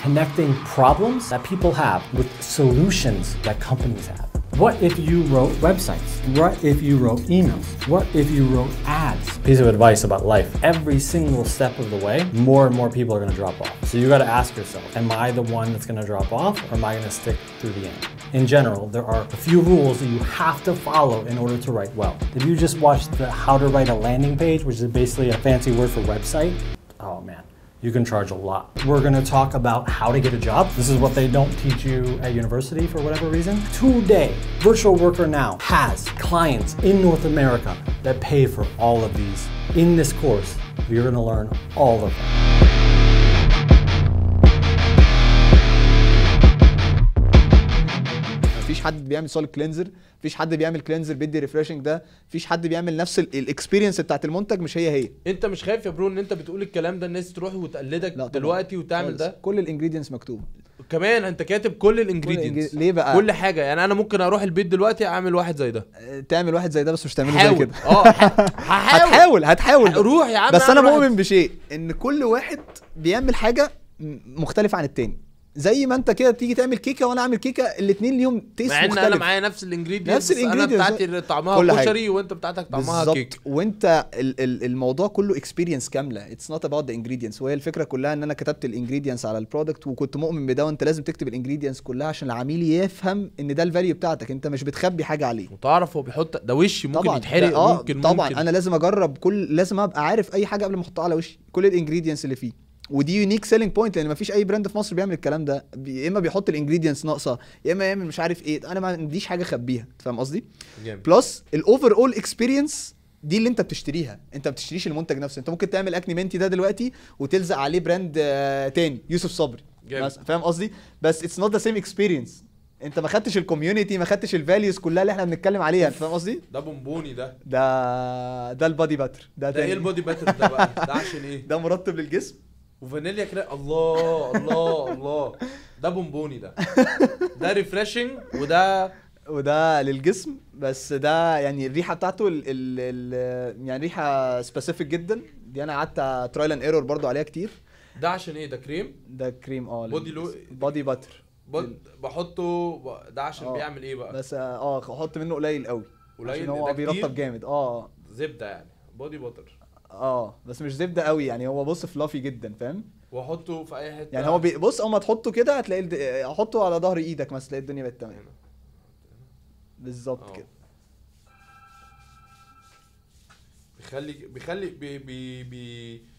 Connecting problems that people have with solutions that companies have. What if you wrote websites? What if you wrote emails? What if you wrote ads? Piece of advice about life. Every single step of the way, more and more people are gonna drop off. So you gotta ask yourself, am I the one that's gonna drop off or am I gonna stick through the end? In general, there are a few rules that you have to follow in order to write well. If you just watch the how to write a landing page, which is basically a fancy word for website, oh man, you can charge a lot. We're gonna talk about how to get a job. This is what they don't teach you at university for whatever reason. Today, Virtual Worker Now has clients in North America that pay for all of these. In this course, you're gonna learn all of them. مفيش حد بيعمل سوليد كلينزر مفيش حد بيعمل كلينزر بيدي ريفريشنج ده مفيش حد بيعمل نفس الاكسبيرينس بتاعت المنتج مش هي هي انت مش خايف يا برو ان انت بتقول الكلام ده الناس تروح وتقلدك دلوقتي وتعمل ده كل الانجريدينتس مكتوبه كمان انت كاتب كل الانجريدينتس ليه بقى كل حاجه يعني انا ممكن اروح البيت دلوقتي اعمل واحد زي ده آه، تعمل واحد زي ده بس مش تعمله زي كده اه هحاول هتحاول هتحاول روح يا عم بس انا مؤمن بشيء ان كل واحد بيعمل حاجه مختلفه عن التاني زي ما انت كده تيجي تعمل كيكه وانا اعمل كيكه الاثنين ليهم تيست مختلف مع ان انا معايا نفس الانجريدينتس نفس الانجريدينتس انا بتاعتي طعمها كشري وانت بتاعتك طعمها كيك وانت ال ال الموضوع كله اكسبيرينس كامله اتس نوت اباوت ذا انجريدينتس وهي الفكره كلها ان انا كتبت الانجريدينتس على البرودكت وكنت مؤمن بده وانت لازم تكتب الانجريدينتس كلها عشان العميل يفهم ان ده الفاليو بتاعتك انت مش بتخبي حاجه عليه وتعرف هو بيحط ده وشي ممكن طبعًا يتحرق آه ممكن طبعا ممكن. انا لازم اجرب كل لازم ابقى عارف اي حاجه قبل ما احطها على وشي كل الانجريدينتس اللي فيه ودي يونيك سيلينج بوينت لان مفيش اي براند في مصر بيعمل الكلام ده يا اما بيحط الانجريدينتس ناقصه يا اما يعمل مش عارف ايه انا ما عنديش حاجه اخبيها فاهم قصدي بلس الاوفر اول اكسبيرينس دي اللي انت بتشتريها انت ما بتشتريش المنتج نفسه انت ممكن تعمل اكني منتي ده دلوقتي وتلزق عليه براند آه، تاني يوسف صبري فاهم قصدي بس اتس نوت ذا سيم اكسبيرينس انت ما خدتش الكوميونتي ما خدتش الفاليوز كلها اللي احنا بنتكلم عليها انت فاهم قصدي؟ ده بونبوني ده ده ده البادي باتر ده ده ايه البادي باتر ده بقى؟ ده عشان ايه؟ <laughs> ده مرطب للجسم وفانيليا كريم الله الله الله ده بونبوني ده ده ريفريشنج وده وده للجسم بس ده يعني الريحه بتاعته الـ الـ الـ يعني ريحه سبيسيفيك جدا دي انا قعدت ترايل اند ايرور برضو عليها كتير ده عشان ايه ده كريم ده كريم اه بودي لو بودي باتر بود... بحطه ب... ده عشان أوه. بيعمل ايه بقى بس اه احط منه قليل قوي قليل عشان هو بيرطب جامد اه زبده يعني بودي باتر اه بس مش زبده قوي يعني هو بص فلافي جدا فاهم واحطه في اي حته يعني هو بي... بص اما تحطه كده هتلاقي الد... احطه على ظهر ايدك مثلا تلاقي الدنيا بقت تمام بالظبط آه. كده بيخلي بيخلي بي بي بي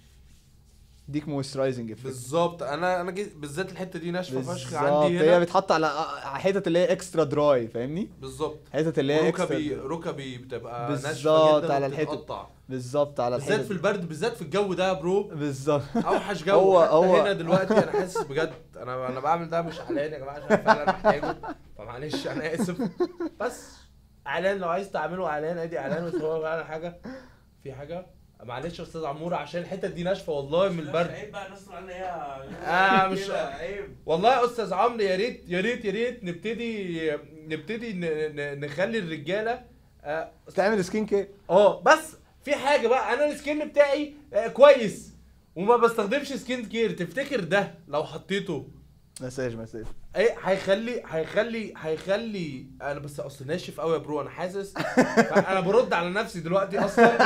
ديك مويسترايزنج بالظبط انا انا جيت بالذات الحته دي ناشفه فشخ عندي هنا هي بتحط على آه، آه، حتت اللي هي اكسترا دراي فاهمني بالظبط حتت اللي هي ركبي ركبي بتبقى ناشفه جدا على الحتت بالظبط على الحتت بالذات في البرد بالذات في الجو ده يا برو بالظبط <laughs> اوحش جو هو هو هنا دلوقتي انا حاسس بجد انا انا بعمل ده مش علان يا جماعه عشان فعلا محتاجه فمعلش <laughs> انا اسف بس اعلان لو عايز تعمله اعلان ادي اعلان بس هو فعلا حاجه في حاجه معلش يا استاذ عمور عشان الحته دي ناشفه والله من البرد عيب بقى الناس علينا ايه اه مش عيب والله يا استاذ عمرو يا ريت يا ريت يا ريت نبتدي نبتدي نخلي الرجاله آه تعمل سكين كير اه بس في حاجه بقى انا السكين بتاعي آه، كويس وما بستخدمش سكين كير تفتكر ده لو حطيته مساج مساج ايه هيخلي هيخلي هيخلي انا بس اصل ناشف قوي يا برو انا حاسس <laughs> انا برد على نفسي دلوقتي اصلا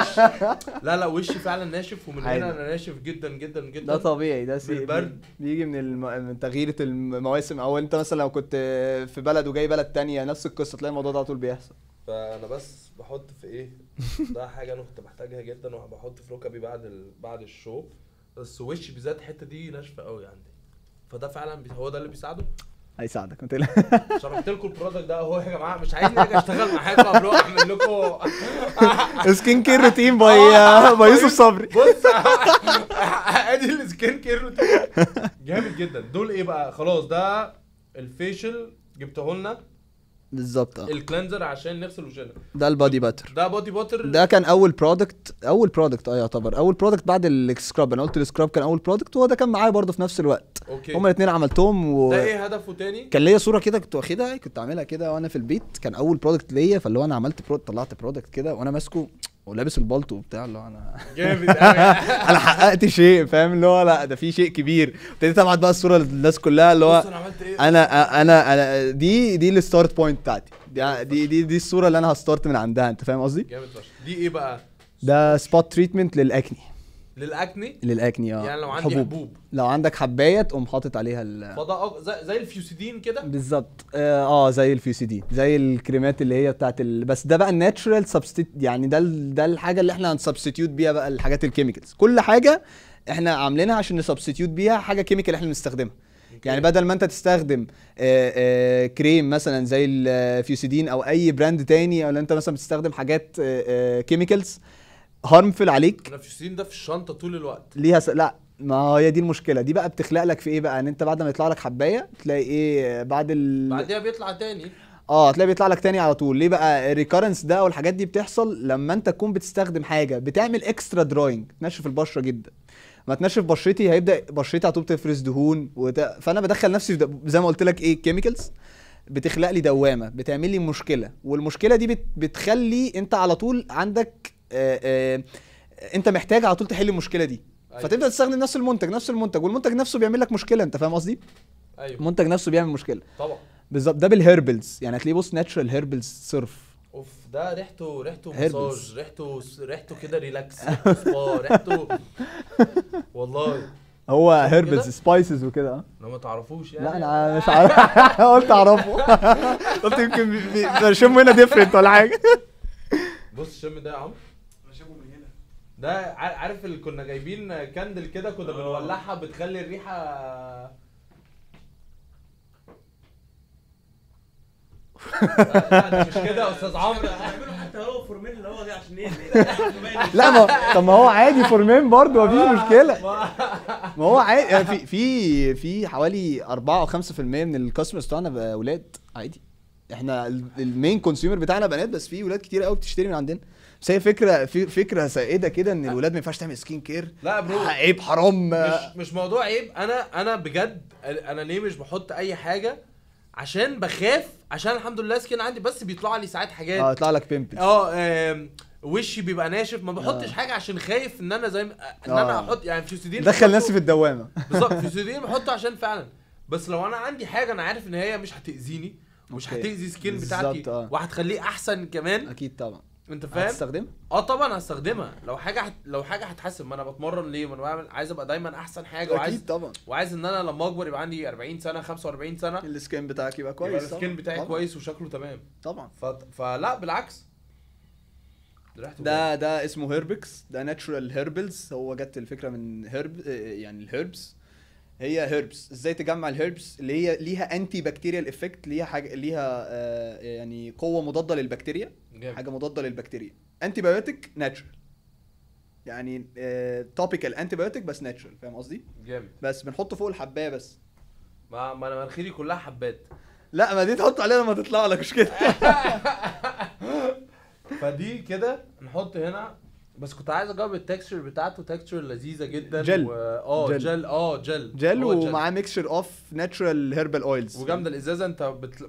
لا لا وشي فعلا ناشف ومن هنا انا ناشف جدا جدا جدا ده طبيعي ده سي البرد بيجي من الم... من تغيير المواسم او انت مثلا لو كنت في بلد وجاي بلد تانية نفس القصه تلاقي الموضوع ده على طول بيحصل فانا بس بحط في ايه <laughs> ده حاجه انا كنت محتاجها جدا وبحط في ركبي بعد ال... بعد الشو بس وشي بالذات الحته دي ناشفه قوي عندي فده فعلا هو ده اللي بيساعده هيساعدك ما <laughs> شرحت لكم البرودكت ده اهو يا جماعه مش عايزني اشتغل معاكم اعمل اعمل لكم سكين كير روتين باي باي يوسف صبري بص <laughs> ادي السكين كير روتين جامد جدا دول ايه بقى خلاص ده الفيشل جبته لنا بالظبط اه الكلينزر عشان نغسل وشنا ده البادي باتر ده بادي باتر ده كان اول برودكت اول برودكت اه يعتبر اول برودكت بعد السكراب انا قلت السكراب كان اول برودكت وهو ده كان معايا برضه في نفس الوقت اوكي هما الاثنين عملتهم و... ده ايه هدفه تاني كان ليا صوره كده كنت واخدها كنت عاملها كده وانا في البيت كان اول برودكت ليا فاللي هو انا عملت برودكت طلعت برودكت كده وانا ماسكه ولابس البلطو وبتاع اللي هو انا <laughs> جامد انا حققت شيء فاهم اللي هو لا ده في شيء كبير ابتديت ابعت بقى الصوره للناس كلها اللي هو انا إيه؟ انا انا دي دي الستارت بوينت بتاعتي دي دي دي, الصوره اللي انا هستارت من عندها انت فاهم قصدي؟ جامد دي ايه بقى؟ ده سبوت تريتمنت للاكني للاكني للاكني اه يعني لو عندي حبوب, حبوب. لو عندك حبايه تقوم حاطط عليها ال فده زي, الفيوسيدين كده بالظبط آه،, اه زي الفيوسيدين زي الكريمات اللي هي بتاعت ال... بس ده بقى الناتشرال سبستيت يعني ده ال... ده الحاجه اللي احنا هنسبستيوت بيها بقى الحاجات الكيميكالز كل حاجه احنا عاملينها عشان نسبستيوت بيها حاجه كيميكال احنا بنستخدمها يعني بدل ما انت تستخدم آآ آآ كريم مثلا زي الفيوسيدين آه، او اي براند تاني او انت مثلا بتستخدم حاجات كيميكالز آه، هارمفل عليك منافسين ده في الشنطه طول الوقت ليها س... لا ما هي دي المشكله دي بقى بتخلق لك في ايه بقى ان انت بعد ما يطلع لك حبايه تلاقي ايه بعد ال بعديها بيطلع تاني اه تلاقي بيطلع لك تاني على طول ليه بقى الريكرنس ده والحاجات دي بتحصل لما انت تكون بتستخدم حاجه بتعمل اكسترا دراينج تنشف البشره جدا ما تنشف بشرتي هيبدا بشرتي على طول تفرز دهون وت... فانا بدخل نفسي في زي ما قلت لك ايه كيميكلز بتخلق لي دوامه بتعمل لي مشكله والمشكله دي بت... بتخلي انت على طول عندك آه، آه، انت محتاج على طول تحل المشكله دي أيوة. فتبدا تستخدم نفس المنتج نفس المنتج والمنتج نفسه بيعمل لك مشكله انت فاهم قصدي ايوه المنتج نفسه بيعمل مشكله طبعا بالظبط ده بالهيربلز يعني هتلاقيه بص ناتشرال هيربلز صرف اوف ده ريحته ريحته مساج ريحته ريحته كده ريلاكس <laughs> ريحته والله هو هيربلز سبايسز وكده اه ما تعرفوش يعني لا انا مش عارف <laughs> قلت اعرفه <laughs> قلت يمكن بشمه هنا ديفرنت ولا حاجه بص الشم ده يا عمرو ده عارف اللي كنا جايبين كاندل كده كنا آه. بنولعها بتخلي الريحه لا مش كده يا استاذ عمرو هيعملوا حتى هو فورمين اللي هو ده عشان ايه لا ما طب ما هو عادي فورمين برضه مفيش آه. مشكله <laughs> ما هو عادي يعني في في في حوالي 4 او 5% من الكاستمرز بتوعنا اولاد عادي احنا المين كونسيومر بتاعنا بنات بس في اولاد كتير قوي بتشتري من عندنا بس هي فكره في فكره سائده كده ان الولاد ما ينفعش تعمل سكين كير لا برو عيب حرام مش مش موضوع عيب انا انا بجد انا ليه مش بحط اي حاجه عشان بخاف عشان الحمد لله سكين عندي بس بيطلع لي ساعات حاجات اه يطلع لك بيمبل اه وشي بيبقى ناشف ما بحطش آه. حاجه عشان خايف ان انا زي ما ان آه. انا احط يعني سيدين دخل نفسي في الدوامه بالظبط <laughs> سيدين بحطه عشان فعلا بس لو انا عندي حاجه انا عارف ان هي مش هتاذيني مش هتاذي سكين بتاعتي آه. وهتخليه احسن كمان اكيد طبعا انت فاهم هتستخدمها اه طبعا هستخدمها لو حاجه حت... لو حاجه هتحسن ما انا بتمرن ليه ما انا بعمل عايز ابقى دايما احسن حاجه وعايز اكيد طبعا وعايز ان انا لما اكبر يبقى عندي 40 سنه 45 سنه السكين بتاعك يبقى كويس يبقى السكين بتاعي طبعًا. كويس وشكله تمام طبعا ف... فلا بالعكس ده ده اسمه هيربكس ده ناتشورال هيربلز هو جت الفكره من هيرب آه، يعني الهيربس هي هيربس ازاي تجمع الهيربس اللي هي ليها انتي بكتيريال افكت ليها حاجه ليها آه، يعني قوه مضاده للبكتيريا حاجه مضاده للبكتيريا انتي بايوتيك ناتشرال يعني توبيكال انتي بايوتيك بس ناتشرال فاهم قصدي جامد بس بنحطه فوق الحبايه بس ما ما انا مناخيري كلها حبات لا ما دي تحط عليها لما تطلع لك مش كده <laughs> فدي كده نحط هنا بس كنت عايز اجرب التكستشر بتاعته تكستشر لذيذه جدا جل اه جل. جل اه جل جل ومعاه ميكشر اوف ناتشرال هيربال اويلز وجامده الازازه انت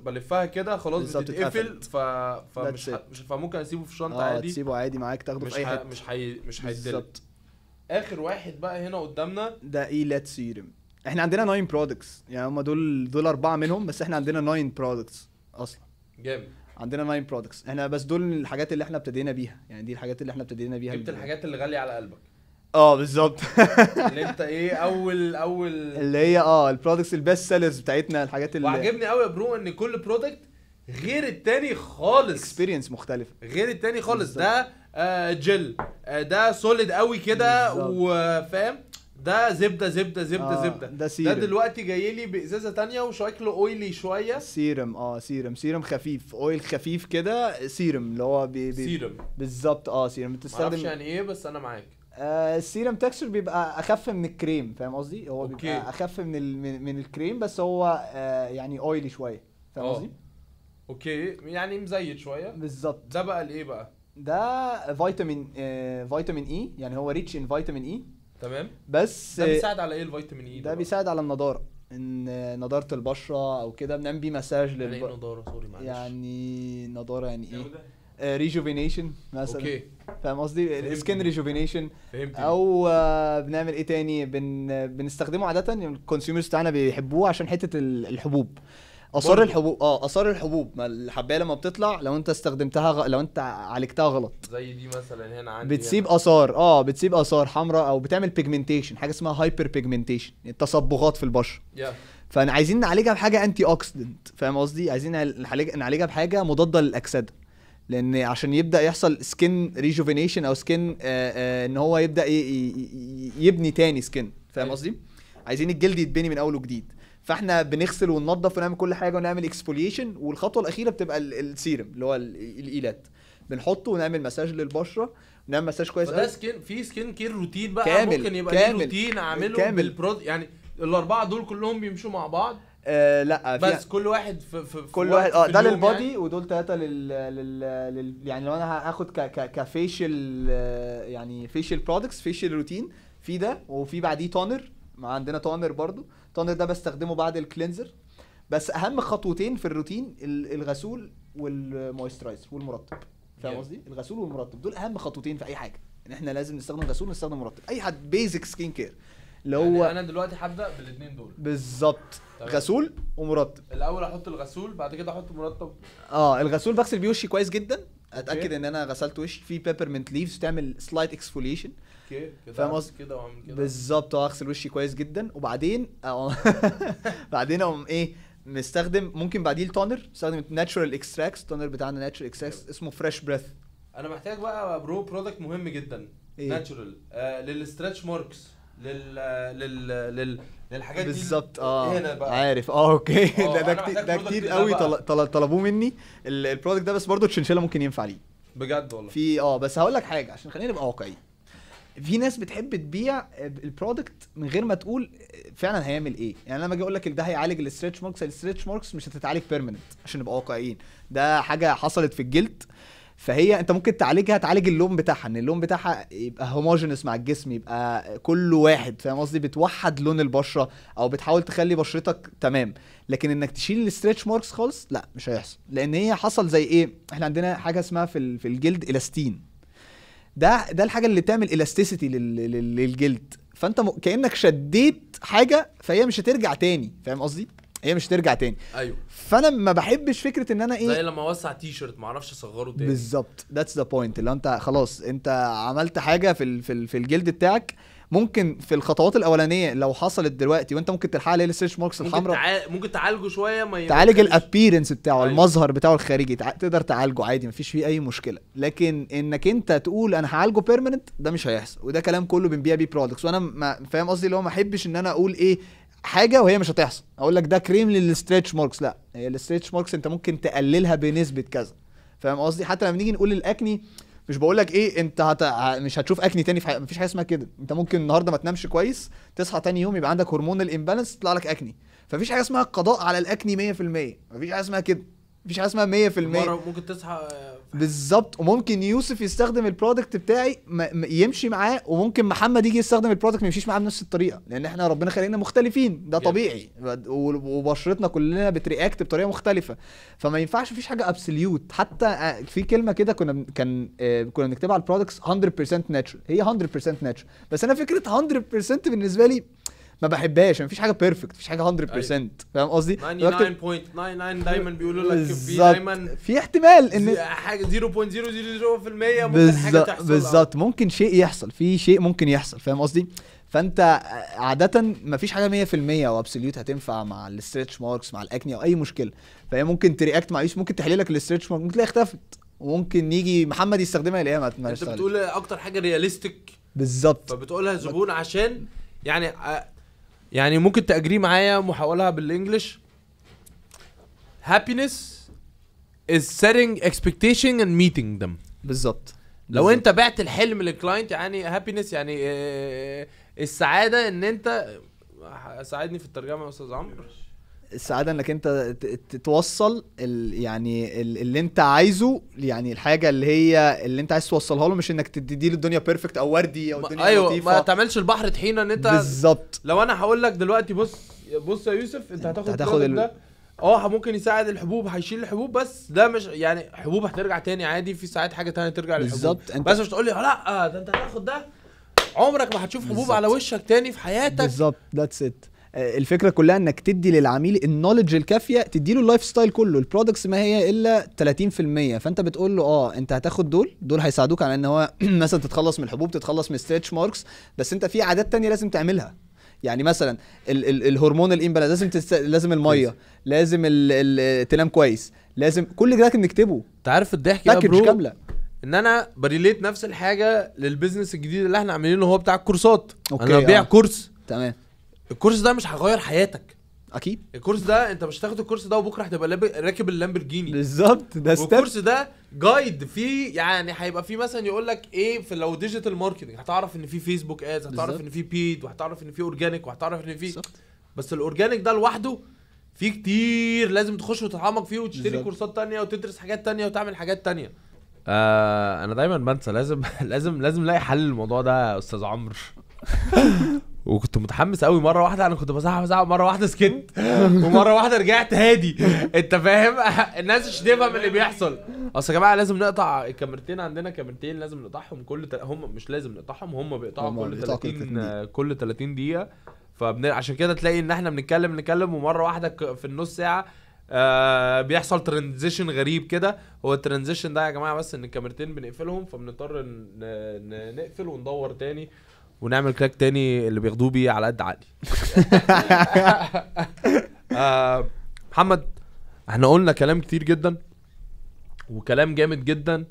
بلفها كده خلاص بتتقفل ف... فمش ح... مش... فممكن اسيبه في شنطه آه عادي تسيبه عادي معاك تاخده في اي حته مش حي... مش بالظبط اخر واحد بقى هنا قدامنا ده اي لات سيرم احنا عندنا 9 برودكتس يعني هم دول دول اربعه منهم بس احنا عندنا 9 برودكتس اصلا جامد عندنا ناين برودكتس احنا بس دول الحاجات اللي احنا ابتدينا بيها يعني دي الحاجات اللي احنا ابتدينا بيها جبت الحاجات اللي غاليه على قلبك اه بالظبط <laughs> اللي انت ايه اول اول اللي هي اه البرودكتس البيست سيلرز بتاعتنا الحاجات اللي وعجبني قوي يا برو ان كل برودكت غير التاني خالص اكسبيرينس مختلفه غير التاني خالص بالزبط. ده آه جل آه ده سوليد قوي كده وفاهم ده زبده زبده زبده آه زبده ده سيرم ده دلوقتي جاي لي بازازه تانية وشكله اويلي شويه سيرم اه سيرم سيرم خفيف اويل خفيف كده سيرم اللي هو بي بي سيرم بالظبط اه سيرم بتستخدم معرفش يعني ايه بس انا معاك آه، السيرم تكسر بيبقى اخف من الكريم فاهم قصدي هو أوكي. بيبقى اخف من ال... من, الكريم بس هو آه، يعني اويلي شويه فاهم آه. قصدي اوكي يعني مزيت شويه بالظبط ده بقى الايه بقى ده فيتامين آه فيتامين اي e، يعني هو ريتش ان فيتامين اي تمام بس ده بيساعد على ايه الفيتامين اي e ده, ده بيساعد على النضاره ان نضاره البشره او كده بنعمل بيه مساج إيه للب... يعني ايه نضاره سوري معلش يعني نضاره يعني ايه ريجوفينيشن آه، مثلا اوكي فاهم قصدي سكين ريجوفينيشن او آه بنعمل ايه تاني بن بنستخدمه عاده يعني الكونسيومرز بتاعنا بيحبوه عشان حته الحبوب اثار الحبوب اه اثار الحبوب ما الحبايه لما بتطلع لو انت استخدمتها غ... لو انت عالجتها غلط زي دي مثلا هنا عندي بتسيب اثار اه بتسيب اثار حمراء او بتعمل بيجمنتيشن حاجه اسمها هايبر بيجمنتيشن التصبغات في البشره yeah. فانا عايزين نعالجها بحاجه انتي اوكسيدنت فاهم قصدي عايزين نعالجها بحاجه مضاده للاكسده لان عشان يبدا يحصل سكين ريجوفينيشن او سكين آه، آه، ان هو يبدا يبني تاني سكين فاهم أيوة. قصدي عايزين الجلد يتبني من اول وجديد فاحنا بنغسل وننظف ونعمل كل حاجه ونعمل اكسبوليشن والخطوه الاخيره بتبقى السيرم اللي هو الايلات بنحطه ونعمل مساج للبشره ونعمل مساج كويس ده سكين في سكين كير روتين بقى كامل ممكن يبقى كامل روتين اعمله كامل بالبرود يعني الاربعه دول كلهم بيمشوا مع بعض آه لا بس كل واحد في, في كل واحد اه ده للبادي يعني. ودول ثلاثه لل, لل, لل يعني لو انا هاخد كفيشل آه، يعني فيشل برودكتس فيشل روتين في ده وفي بعديه تونر عندنا تونر برضو تونر ده بستخدمه بعد الكلينزر بس اهم خطوتين في الروتين الغسول والمويسترايزر والمرطب فاهم قصدي الغسول والمرطب دول اهم خطوتين في اي حاجه ان احنا لازم نستخدم غسول ونستخدم مرطب اي حد بيزك سكين كير اللي يعني هو يعني انا دلوقتي هبدا بالاثنين دول بالظبط غسول ومرطب الاول احط الغسول بعد كده احط مرطب اه الغسول بغسل بيه وشي كويس جدا اتاكد okay. ان انا غسلت وشي في بيبرمنت ليفز تعمل سلايت اكسفوليشن كده فاهم قصدي كده واعمل كده بالظبط اه اغسل وشي كويس جدا وبعدين <laughs> بعدين اقوم ايه مستخدم ممكن بعديه التونر مستخدم ناتشورال اكستراكتس التونر بتاعنا ناتشورال اكستراكتس اسمه فريش بريث انا محتاج بقى برو برودكت مهم جدا إيه؟ ناتشورال آه للستريتش ماركس لل لل لل للحاجات دي بالظبط اه هنا بقى عارف اه اوكي أوه. ده ده كتير ده كتير قوي طلبوه مني البرودكت ده بس برضه الشنشله ممكن ينفع ليه بجد والله في اه بس هقول لك حاجه عشان خلينا نبقى واقعيين في ناس بتحب تبيع البرودكت من غير ما تقول فعلا هيعمل ايه يعني لما اجي اقول لك ده هيعالج الاسترتش ماركس الاسترتش ماركس مش هتتعالج بيرمننت عشان نبقى واقعيين ده حاجه حصلت في الجلد فهي انت ممكن تعالجها تعالج اللون بتاعها ان اللون بتاعها يبقى هوموجينس مع الجسم يبقى كله واحد فاهم قصدي بتوحد لون البشره او بتحاول تخلي بشرتك تمام لكن انك تشيل الاسترتش ماركس خالص لا مش هيحصل لان هي حصل زي ايه احنا عندنا حاجه اسمها في في الجلد الاستين ده ده الحاجه اللي بتعمل الاستيسيتي للجلد فانت م... كانك شديت حاجه فهي مش هترجع تاني فاهم قصدي هي مش هترجع تاني ايوه فانا ما بحبش فكره ان انا ايه زي لما اوسع تي شيرت ما اعرفش اصغره تاني بالظبط ذاتس ذا بوينت اللي انت خلاص انت عملت حاجه في ال... في, ال... في الجلد بتاعك ممكن في الخطوات الاولانيه لو حصلت دلوقتي وانت ممكن تلحقها ليه السيرش ماركس الحمراء ممكن, تعال... ممكن تعالجه شويه ما تعالج الابيرنس بتاعه أيوه. المظهر بتاعه الخارجي تع... تقدر تعالجه عادي مفيش فيه اي مشكله لكن انك انت تقول انا هعالجه بيرمننت ده مش هيحصل وده كلام كله بنبيع بيه برودكتس وانا ما... فاهم قصدي اللي هو ما احبش ان انا اقول ايه حاجه وهي مش هتحصل اقول لك ده كريم للستريتش ماركس لا هي الستريتش ماركس انت ممكن تقللها بنسبه كذا فاهم قصدي حتى لما نيجي نقول الاكني مش بقول لك ايه انت هت... مش هتشوف اكني تاني في ح... مفيش حاجه اسمها كده انت ممكن النهارده ما تنامش كويس تصحى تاني يوم يبقى عندك هرمون الامبالانس يطلع لك اكني فمفيش حاجه اسمها القضاء على الاكني 100% مفيش حاجه اسمها كده مفيش حاجه اسمها 100% مره ممكن تصحى آه، بالظبط وممكن يوسف يستخدم البرودكت بتاعي م... يمشي معاه وممكن محمد يجي يستخدم البرودكت ما يمشيش معاه بنفس الطريقه لان احنا ربنا خلينا مختلفين ده طبيعي وبشرتنا كلنا بترياكت بطريقه مختلفه فما ينفعش مفيش حاجه ابسوليوت حتى آه، في كلمه كده كنا كان آه، كنا بنكتبها على البرودكتس 100% ناتشرال هي 100% ناتشرال بس انا فكره 100% بالنسبه لي ما بحبهاش مفيش حاجه بيرفكت مفيش حاجه 100% أيوة. فاهم قصدي 99.99 دايما بيقولوا لك في دايما في احتمال ان حاجه 0.000% ممكن حاجه تحصل بالظبط ممكن شيء يحصل في شيء ممكن يحصل فاهم قصدي فانت عاده مفيش حاجه 100% او ابسوليوت هتنفع مع الاسترتش ماركس مع الاكني او اي مشكله فهي ممكن ترياكت مع يوسف ممكن تحلي لك الاسترتش ماركس ممكن تلاقيها اختفت وممكن يجي محمد يستخدمها يلاقيها ما انت بتقول اكتر حاجه رياليستيك بالظبط فبتقولها زبون عشان يعني آه، يعني ممكن تأجري معايا محاولها بالانجلش happiness is setting expectation and meeting them بالظبط لو انت بعت الحلم للكلاينت يعني happiness يعني آه، آه، آه، السعاده ان انت ساعدني في الترجمه يا استاذ عمرو السعاده انك انت توصل ال يعني ال اللي انت عايزه يعني الحاجه اللي هي اللي انت عايز توصلها له مش انك تديه الدنيا بيرفكت او وردي او الدنيا ايوه لطيفة. ما تعملش البحر طحينه ان انت بالظبط لو انا هقول لك دلوقتي بص بص يا يوسف انت هتاخد, هتاخد ال... ده اه ممكن يساعد الحبوب هيشيل الحبوب بس ده مش يعني حبوب هترجع تاني عادي في ساعات حاجه تانية ترجع للحبوب بالظبط انت... بس مش تقول لي لا آه، ده انت هتاخد ده عمرك ما هتشوف حبوب بالزبط. على وشك تاني في حياتك بالظبط ذاتس ات آه، الفكره كلها انك تدي للعميل النولج الكافيه تدي له اللايف ستايل كله البرودكتس ما هي الا 30% فانت بتقول له اه انت هتاخد دول دول هيساعدوك على ان هو <clears throat> مثلا تتخلص من الحبوب تتخلص من ستريتش ماركس بس انت في عادات تانية لازم تعملها يعني مثلا ال ال الهرمون الامبالانس لازم تست... لازم الميه لازم ال ال تنام كويس لازم كل ده بنكتبه انت عارف الضحك يا برو كامله ان انا بريليت نفس الحاجه للبيزنس الجديد اللي احنا عاملينه هو بتاع الكورسات انا ببيع آه. كورس تمام الكورس ده مش هيغير حياتك اكيد الكورس ده انت مش هتاخد الكورس ده وبكره هتبقى راكب اللامبرجيني بالظبط ده ستيب الكورس ده جايد فيه يعني هيبقى فيه مثلا يقول لك ايه في لو ديجيتال ماركتنج هتعرف ان في فيسبوك ادز هتعرف ان في بيد وهتعرف ان في اورجانيك وهتعرف ان في بس الاورجانيك ده لوحده في كتير لازم تخش وتتعمق فيه وتشتري بالزبط. كورسات تانية وتدرس حاجات تانية وتعمل حاجات تانية آه انا دايما بنسى لازم <laughs> لازم لازم الاقي حل للموضوع ده يا استاذ عمرو <laughs> وكنت متحمس قوي مره واحده انا كنت بزعق بزعق مره واحده سكت ومره واحده رجعت هادي انت فاهم <laughs> الناس مش تفهم اللي بيحصل اصل يا جماعه لازم نقطع الكاميرتين عندنا كاميرتين لازم نقطعهم كل تل... هم مش لازم نقطعهم هم بيقطعوا كل 30 كل 30 دقيقه فبن... عشان كده تلاقي ان احنا بنتكلم نتكلم ومره واحده في النص ساعه آه بيحصل ترانزيشن غريب كده هو الترانزيشن ده يا جماعه بس ان الكاميرتين بنقفلهم فبنضطر نقفل وندور تاني ونعمل كراك تاني اللي بياخدوه بيه على قد عقلي <laughs> آه، محمد احنا قلنا كلام كتير جدا وكلام جامد جدا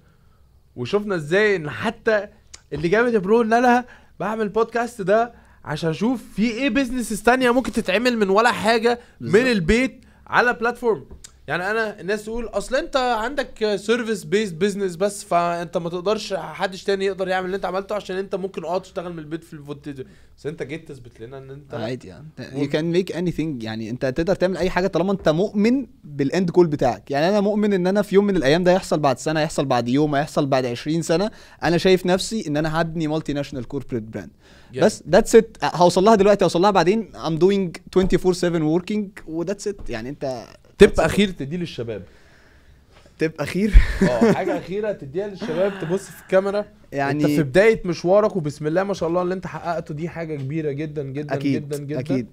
وشفنا ازاي ان حتى اللي جامد يا برو ان انا بعمل بودكاست ده عشان اشوف في ايه بيزنسز تانية ممكن تتعمل من ولا حاجه بالزبط. من البيت على بلاتفورم يعني انا الناس تقول اصل انت عندك سيرفيس بيز بزنس بس فانت ما تقدرش حدش تاني يقدر يعمل اللي انت عملته عشان انت ممكن اقعد اه تشتغل من البيت في الفوتج بس انت جيت تثبت لنا ان انت عادي يعني يو كان ميك اني ثينج يعني انت تقدر تعمل اي حاجه طالما انت مؤمن بالاند جول بتاعك يعني انا مؤمن ان انا في يوم من الايام ده هيحصل بعد سنه هيحصل بعد يوم هيحصل بعد 20 سنه انا شايف نفسي ان انا هبني مالتي ناشونال كوربريت براند بس ذاتس ات هوصل لها دلوقتي هوصل لها بعدين ام دوينج 24 7 وركينج وذاتس ات يعني انت تب اخير تديه للشباب تب اخير <laughs> اه حاجه اخيره تديها للشباب تبص في الكاميرا يعني انت في بدايه مشوارك وبسم الله ما شاء الله اللي انت حققته دي حاجه كبيره جدا جدا أكيد جدا جدا اكيد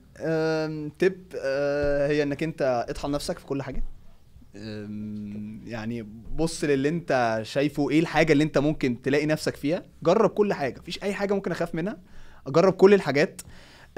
تب أه هي انك انت اطحن نفسك في كل حاجه يعني بص للي انت شايفه ايه الحاجه اللي انت ممكن تلاقي نفسك فيها جرب كل حاجه مفيش اي حاجه ممكن اخاف منها اجرب كل الحاجات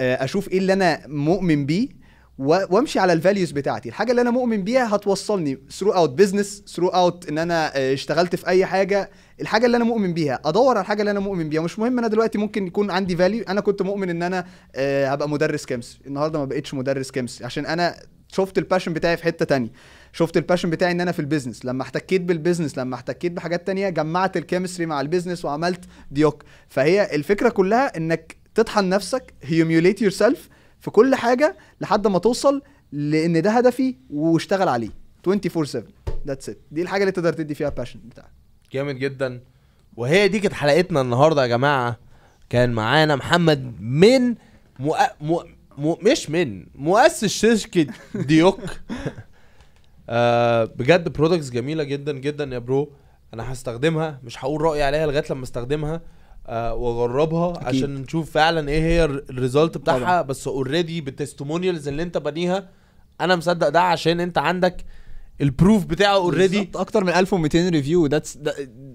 آه، اشوف ايه اللي انا مؤمن بيه وامشي على الفاليوز بتاعتي الحاجه اللي انا مؤمن بيها هتوصلني ثرو اوت بزنس ثرو اوت ان انا آه، اشتغلت في اي حاجه الحاجه اللي انا مؤمن بيها ادور على الحاجه اللي انا مؤمن بيها مش مهم انا دلوقتي ممكن يكون عندي فاليو انا كنت مؤمن ان انا آه، هبقى مدرس كيمس النهارده ما بقتش مدرس كيمس عشان انا شفت الباشن بتاعي في حته تانية شفت الباشن بتاعي ان انا في البيزنس لما احتكيت بالبيزنس لما احتكيت بحاجات تانية جمعت الكيمستري مع البيزنس وعملت ديوك فهي الفكره كلها انك تطحن نفسك هيوميوليت يور سيلف في كل حاجه لحد ما توصل لان ده هدفي واشتغل عليه 24 7 ذاتس ات دي الحاجه اللي تقدر تدي فيها باشن بتاعك جامد جدا وهي دي كانت حلقتنا النهارده يا جماعه كان معانا محمد من مؤ... مؤ... مؤ... مش من مؤسس شركه ديوك <laughs> آه بجد برودكتس جميله جدا جدا يا برو انا هستخدمها مش هقول رايي عليها لغايه لما استخدمها آه، واجربها عشان نشوف فعلا ايه هي الريزلت بتاعها طبعا. بس اوريدي بالتستمونيالز اللي انت بنيها انا مصدق ده عشان انت عندك البروف بتاعه اوريدي اكتر من 1200 ريفيو ذاتس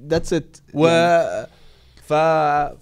ذاتس ات و يعني ف...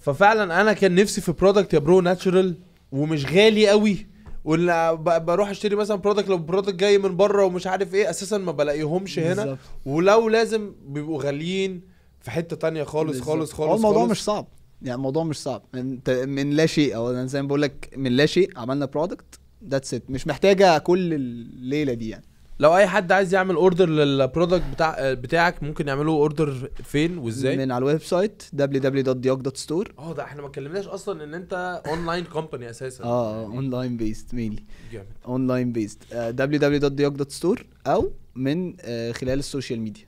ففعلا انا كان نفسي في برودكت يا برو ناتشورال ومش غالي قوي ولا بروح اشتري مثلا برودكت لو برودكت جاي من بره ومش عارف ايه اساسا ما بلاقيهمش هنا بالزبط. ولو لازم بيبقوا غاليين في حته تانية خالص بالزبط. خالص خالص الموضوع خالص. مش صعب يعني الموضوع مش صعب انت من لا شيء او انا زي ما بقول لك من لا شيء عملنا برودكت ذاتس ات مش محتاجه كل الليله دي يعني لو اي حد عايز يعمل اوردر للبرودكت بتاع بتاعك ممكن يعمله اوردر فين وازاي من على الويب سايت www.diog.store اه ده احنا ما اتكلمناش اصلا ان انت اونلاين كومباني اساسا اه اونلاين بيست مينلي جامد اونلاين آه، بيست www.diog.store او من آه، خلال السوشيال ميديا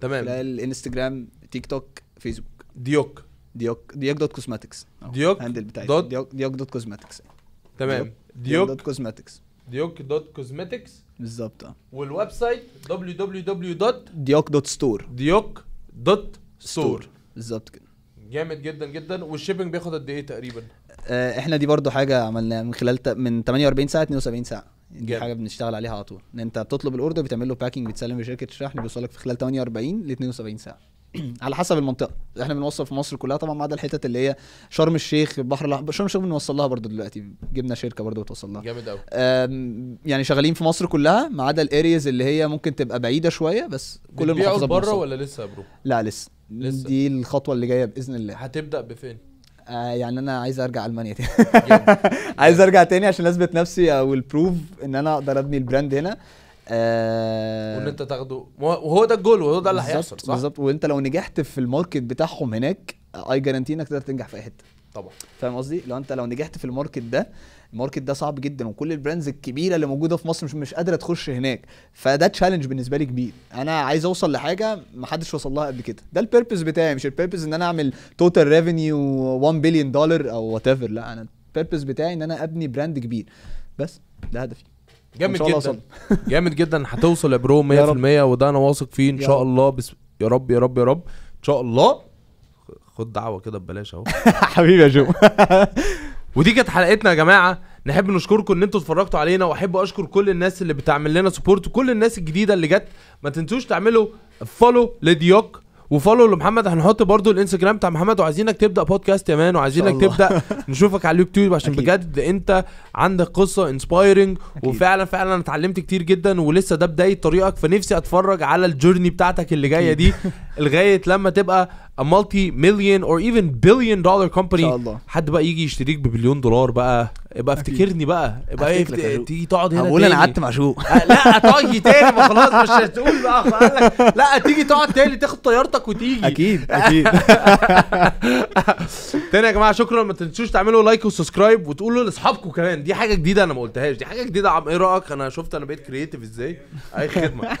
تمام خلال انستجرام تيك توك فيسبوك ديوك ديوك ديوك دوت كوزماتكس ديوك هاندل بتاعي دوت ديوك ديوك دوت كوزماتكس تمام ديوك دوت كوزماتكس ديوك دوت كوزماتكس بالظبط اه والويب سايت دوت دوت ديوك ديوك ستور دوت ستور بالظبط كده جامد جدا جدا والشيبنج بياخد قد ايه تقريبا؟ آه احنا دي برضو حاجه عملناها من خلال من 48 ساعه 72 ساعه دي جامد. حاجه بنشتغل عليها على طول ان انت بتطلب الاوردر بتعمل له باكينج بتسلم لشركه الشحن بيوصلك في خلال 48 ل 72 ساعه <clears throat> على حسب المنطقه احنا بنوصل في مصر كلها طبعا ما عدا الحتت اللي هي شرم الشيخ البحر الاحمر شرم الشيخ بنوصل لها برضو دلوقتي جبنا شركه برضو بتوصل لها جامد قوي يعني شغالين في مصر كلها ما عدا الارياز اللي هي ممكن تبقى بعيده شويه بس كل المحافظات بره ولا لسه يا برو لا لسه. لسه دي الخطوه اللي جايه باذن الله هتبدا بفين آه يعني انا عايز ارجع المانيا تاني <laughs> عايز ارجع تاني عشان اثبت نفسي او البروف ان انا اقدر ابني البراند هنا آه وان انت تاخده وهو ده الجول وهو ده اللي هيحصل صح بالظبط وانت لو نجحت في الماركت بتاعهم هناك اي جارانتي انك تقدر تنجح في اي حته طبعا فاهم قصدي لو انت لو نجحت في الماركت ده الماركت ده صعب جدا وكل البراندز الكبيره اللي موجوده في مصر مش مش قادره تخش هناك فده تشالنج بالنسبه لي كبير انا عايز اوصل لحاجه ما حدش وصل لها قبل كده ده البيربز بتاعي مش البيربز ان انا اعمل توتال ريفينيو 1 بليون دولار او وات لا انا البيربز بتاعي ان انا ابني براند كبير بس ده هدفي جامد جدا <laughs> <laughs> جامد جدا هتوصل يا برو 100% وده انا واثق فيه ان شاء الله بس يا رب يا رب يا رب ان شاء الله خد دعوه كده ببلاش اهو <laughs> حبيبي يا جو ودي كانت حلقتنا يا جماعه نحب نشكركم ان انتوا اتفرجتوا علينا واحب اشكر كل الناس اللي بتعمل لنا سبورت وكل الناس الجديده اللي جت ما تنسوش تعملوا فولو لديوك وفولو لمحمد هنحط برضو الانستجرام بتاع محمد وعايزينك تبدا بودكاست يا مان وعايزينك تبدا نشوفك على اليوتيوب عشان أكيد. بجد انت عندك قصه انسبايرنج وفعلا فعلا اتعلمت كتير جدا ولسه ده بدايه طريقك فنفسي اتفرج على الجيرني بتاعتك اللي جايه دي لغايه لما تبقى a multi million or even billion dollar company ان شاء الله حد بقى يجي يشتريك ببليون دولار بقى ابقى افتكرني بقى ابقى تيجي تقعد هنا هقول انا قعدت مع شو آه، لا تقعد تاني ما خلاص مش هتقول بقى لك لا تيجي تقعد تاني تاخد طيارتك وتيجي اكيد <laughs> اكيد تاني يا جماعه شكرا ما تنسوش تعملوا لايك وسبسكرايب وتقولوا لاصحابكم كمان دي حاجه جديده انا ما قلتهاش دي حاجه جديده عم ايه رايك انا شفت انا بقيت كرييتيف ازاي اي خدمه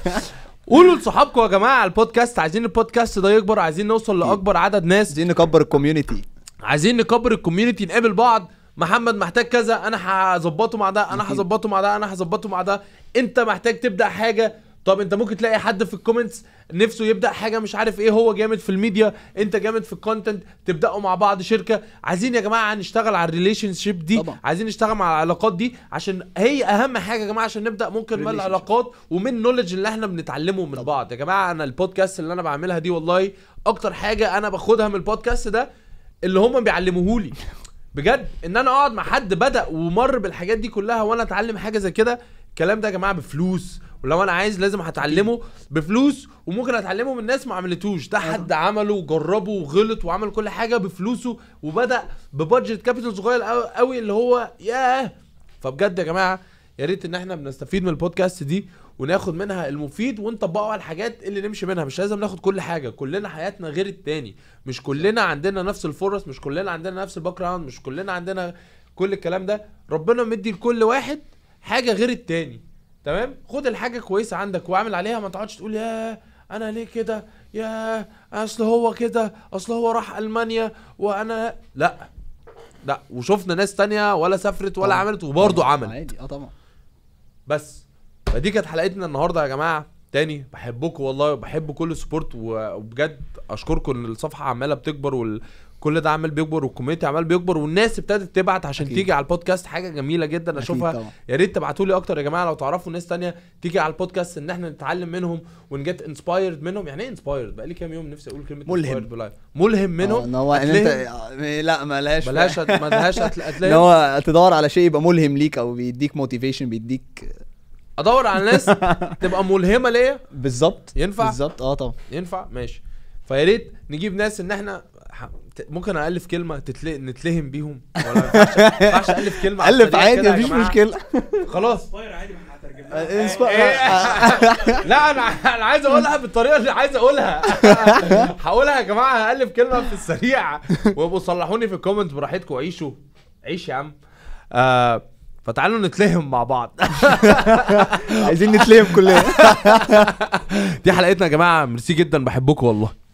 قولوا لصحابكم يا جماعه على البودكاست عايزين البودكاست ده يكبر عايزين نوصل لاكبر عدد ناس عايزين نكبر الكوميونتي عايزين نكبر الكوميونتي نقابل بعض محمد محتاج كذا انا هظبطه مع ده انا هظبطه مع ده انا هظبطه مع ده انت محتاج تبدا حاجه طب انت ممكن تلاقي حد في الكومنتس نفسه يبدا حاجه مش عارف ايه هو جامد في الميديا انت جامد في الكونتنت تبداوا مع بعض شركه عايزين يا جماعه نشتغل على الريليشن شيب دي طبعا. عايزين نشتغل مع العلاقات دي عشان هي اهم حاجه يا جماعه عشان نبدا ممكن من العلاقات ومن النولج اللي احنا بنتعلمه من طبعا. بعض يا جماعه انا البودكاست اللي انا بعملها دي والله اكتر حاجه انا باخدها من البودكاست ده اللي هم بيعلموهولي <laughs> بجد ان انا اقعد مع حد بدا ومر بالحاجات دي كلها وانا اتعلم حاجه زي كده الكلام ده يا جماعه بفلوس ولو انا عايز لازم هتعلمه بفلوس وممكن اتعلمه من ناس ما عملتوش ده حد عمله وجربه وغلط وعمل كل حاجه بفلوسه وبدا ببادجت كابيتال صغير قوي اللي هو ياه فبجد يا جماعه يا ريت ان احنا بنستفيد من البودكاست دي وناخد منها المفيد ونطبقه على الحاجات اللي نمشي منها مش لازم ناخد كل حاجه كلنا حياتنا غير التاني مش كلنا عندنا نفس الفرص مش كلنا عندنا نفس الباك مش كلنا عندنا كل الكلام ده ربنا مدي لكل واحد حاجه غير التاني تمام خد الحاجه كويسه عندك واعمل عليها ما تقعدش تقول يا انا ليه كده يا اصل هو كده اصل هو راح المانيا وانا لا لا وشفنا ناس تانية ولا سافرت ولا طبعا. عملت وبرضه عملت عادي اه طبعا بس فدي كانت حلقتنا النهارده يا جماعه تاني بحبكم والله بحب كل سبورت وبجد اشكركم ان الصفحه عماله بتكبر كل ده عمال بيكبر والكوميونتي عمال بيكبر والناس ابتدت تبعت عشان أكيد. تيجي على البودكاست حاجه جميله جدا اشوفها يا ريت تبعتوا لي اكتر يا جماعه لو تعرفوا ناس تانية تيجي على البودكاست ان احنا نتعلم منهم ونجت انسبايرد منهم يعني ايه انسبايرد بقى لي كام يوم نفسي اقول كلمه ملهم ملهم منهم آه، ان هو ان انت آه، لا ملهاش ملهاش <laughs> ملهاش ان هو تدور على شيء يبقى ملهم ليك او بيديك موتيفيشن بيديك ادور على ناس تبقى ملهمه ليا <laughs> بالظبط ينفع بالظبط اه طبعا ينفع ماشي فيا ريت نجيب ناس ان احنا ممكن الف كلمه تتل... نتلهم بيهم ولا ما ينفعش الف كلمه الف عادي مفيش مشكله خلاص عادي ما إيه، إيه. <laughs> لا انا انا عايز اقولها بالطريقه اللي عايز اقولها <laughs> هقولها يا جماعه هالف كلمه في السريع وابقوا صلحوني في الكومنت براحتكم عيشوا عيش يا عم آه فتعالوا نتلهم مع بعض <laughs> عايزين نتلهم كلنا دي حلقتنا يا جماعه ميرسي جدا بحبكم والله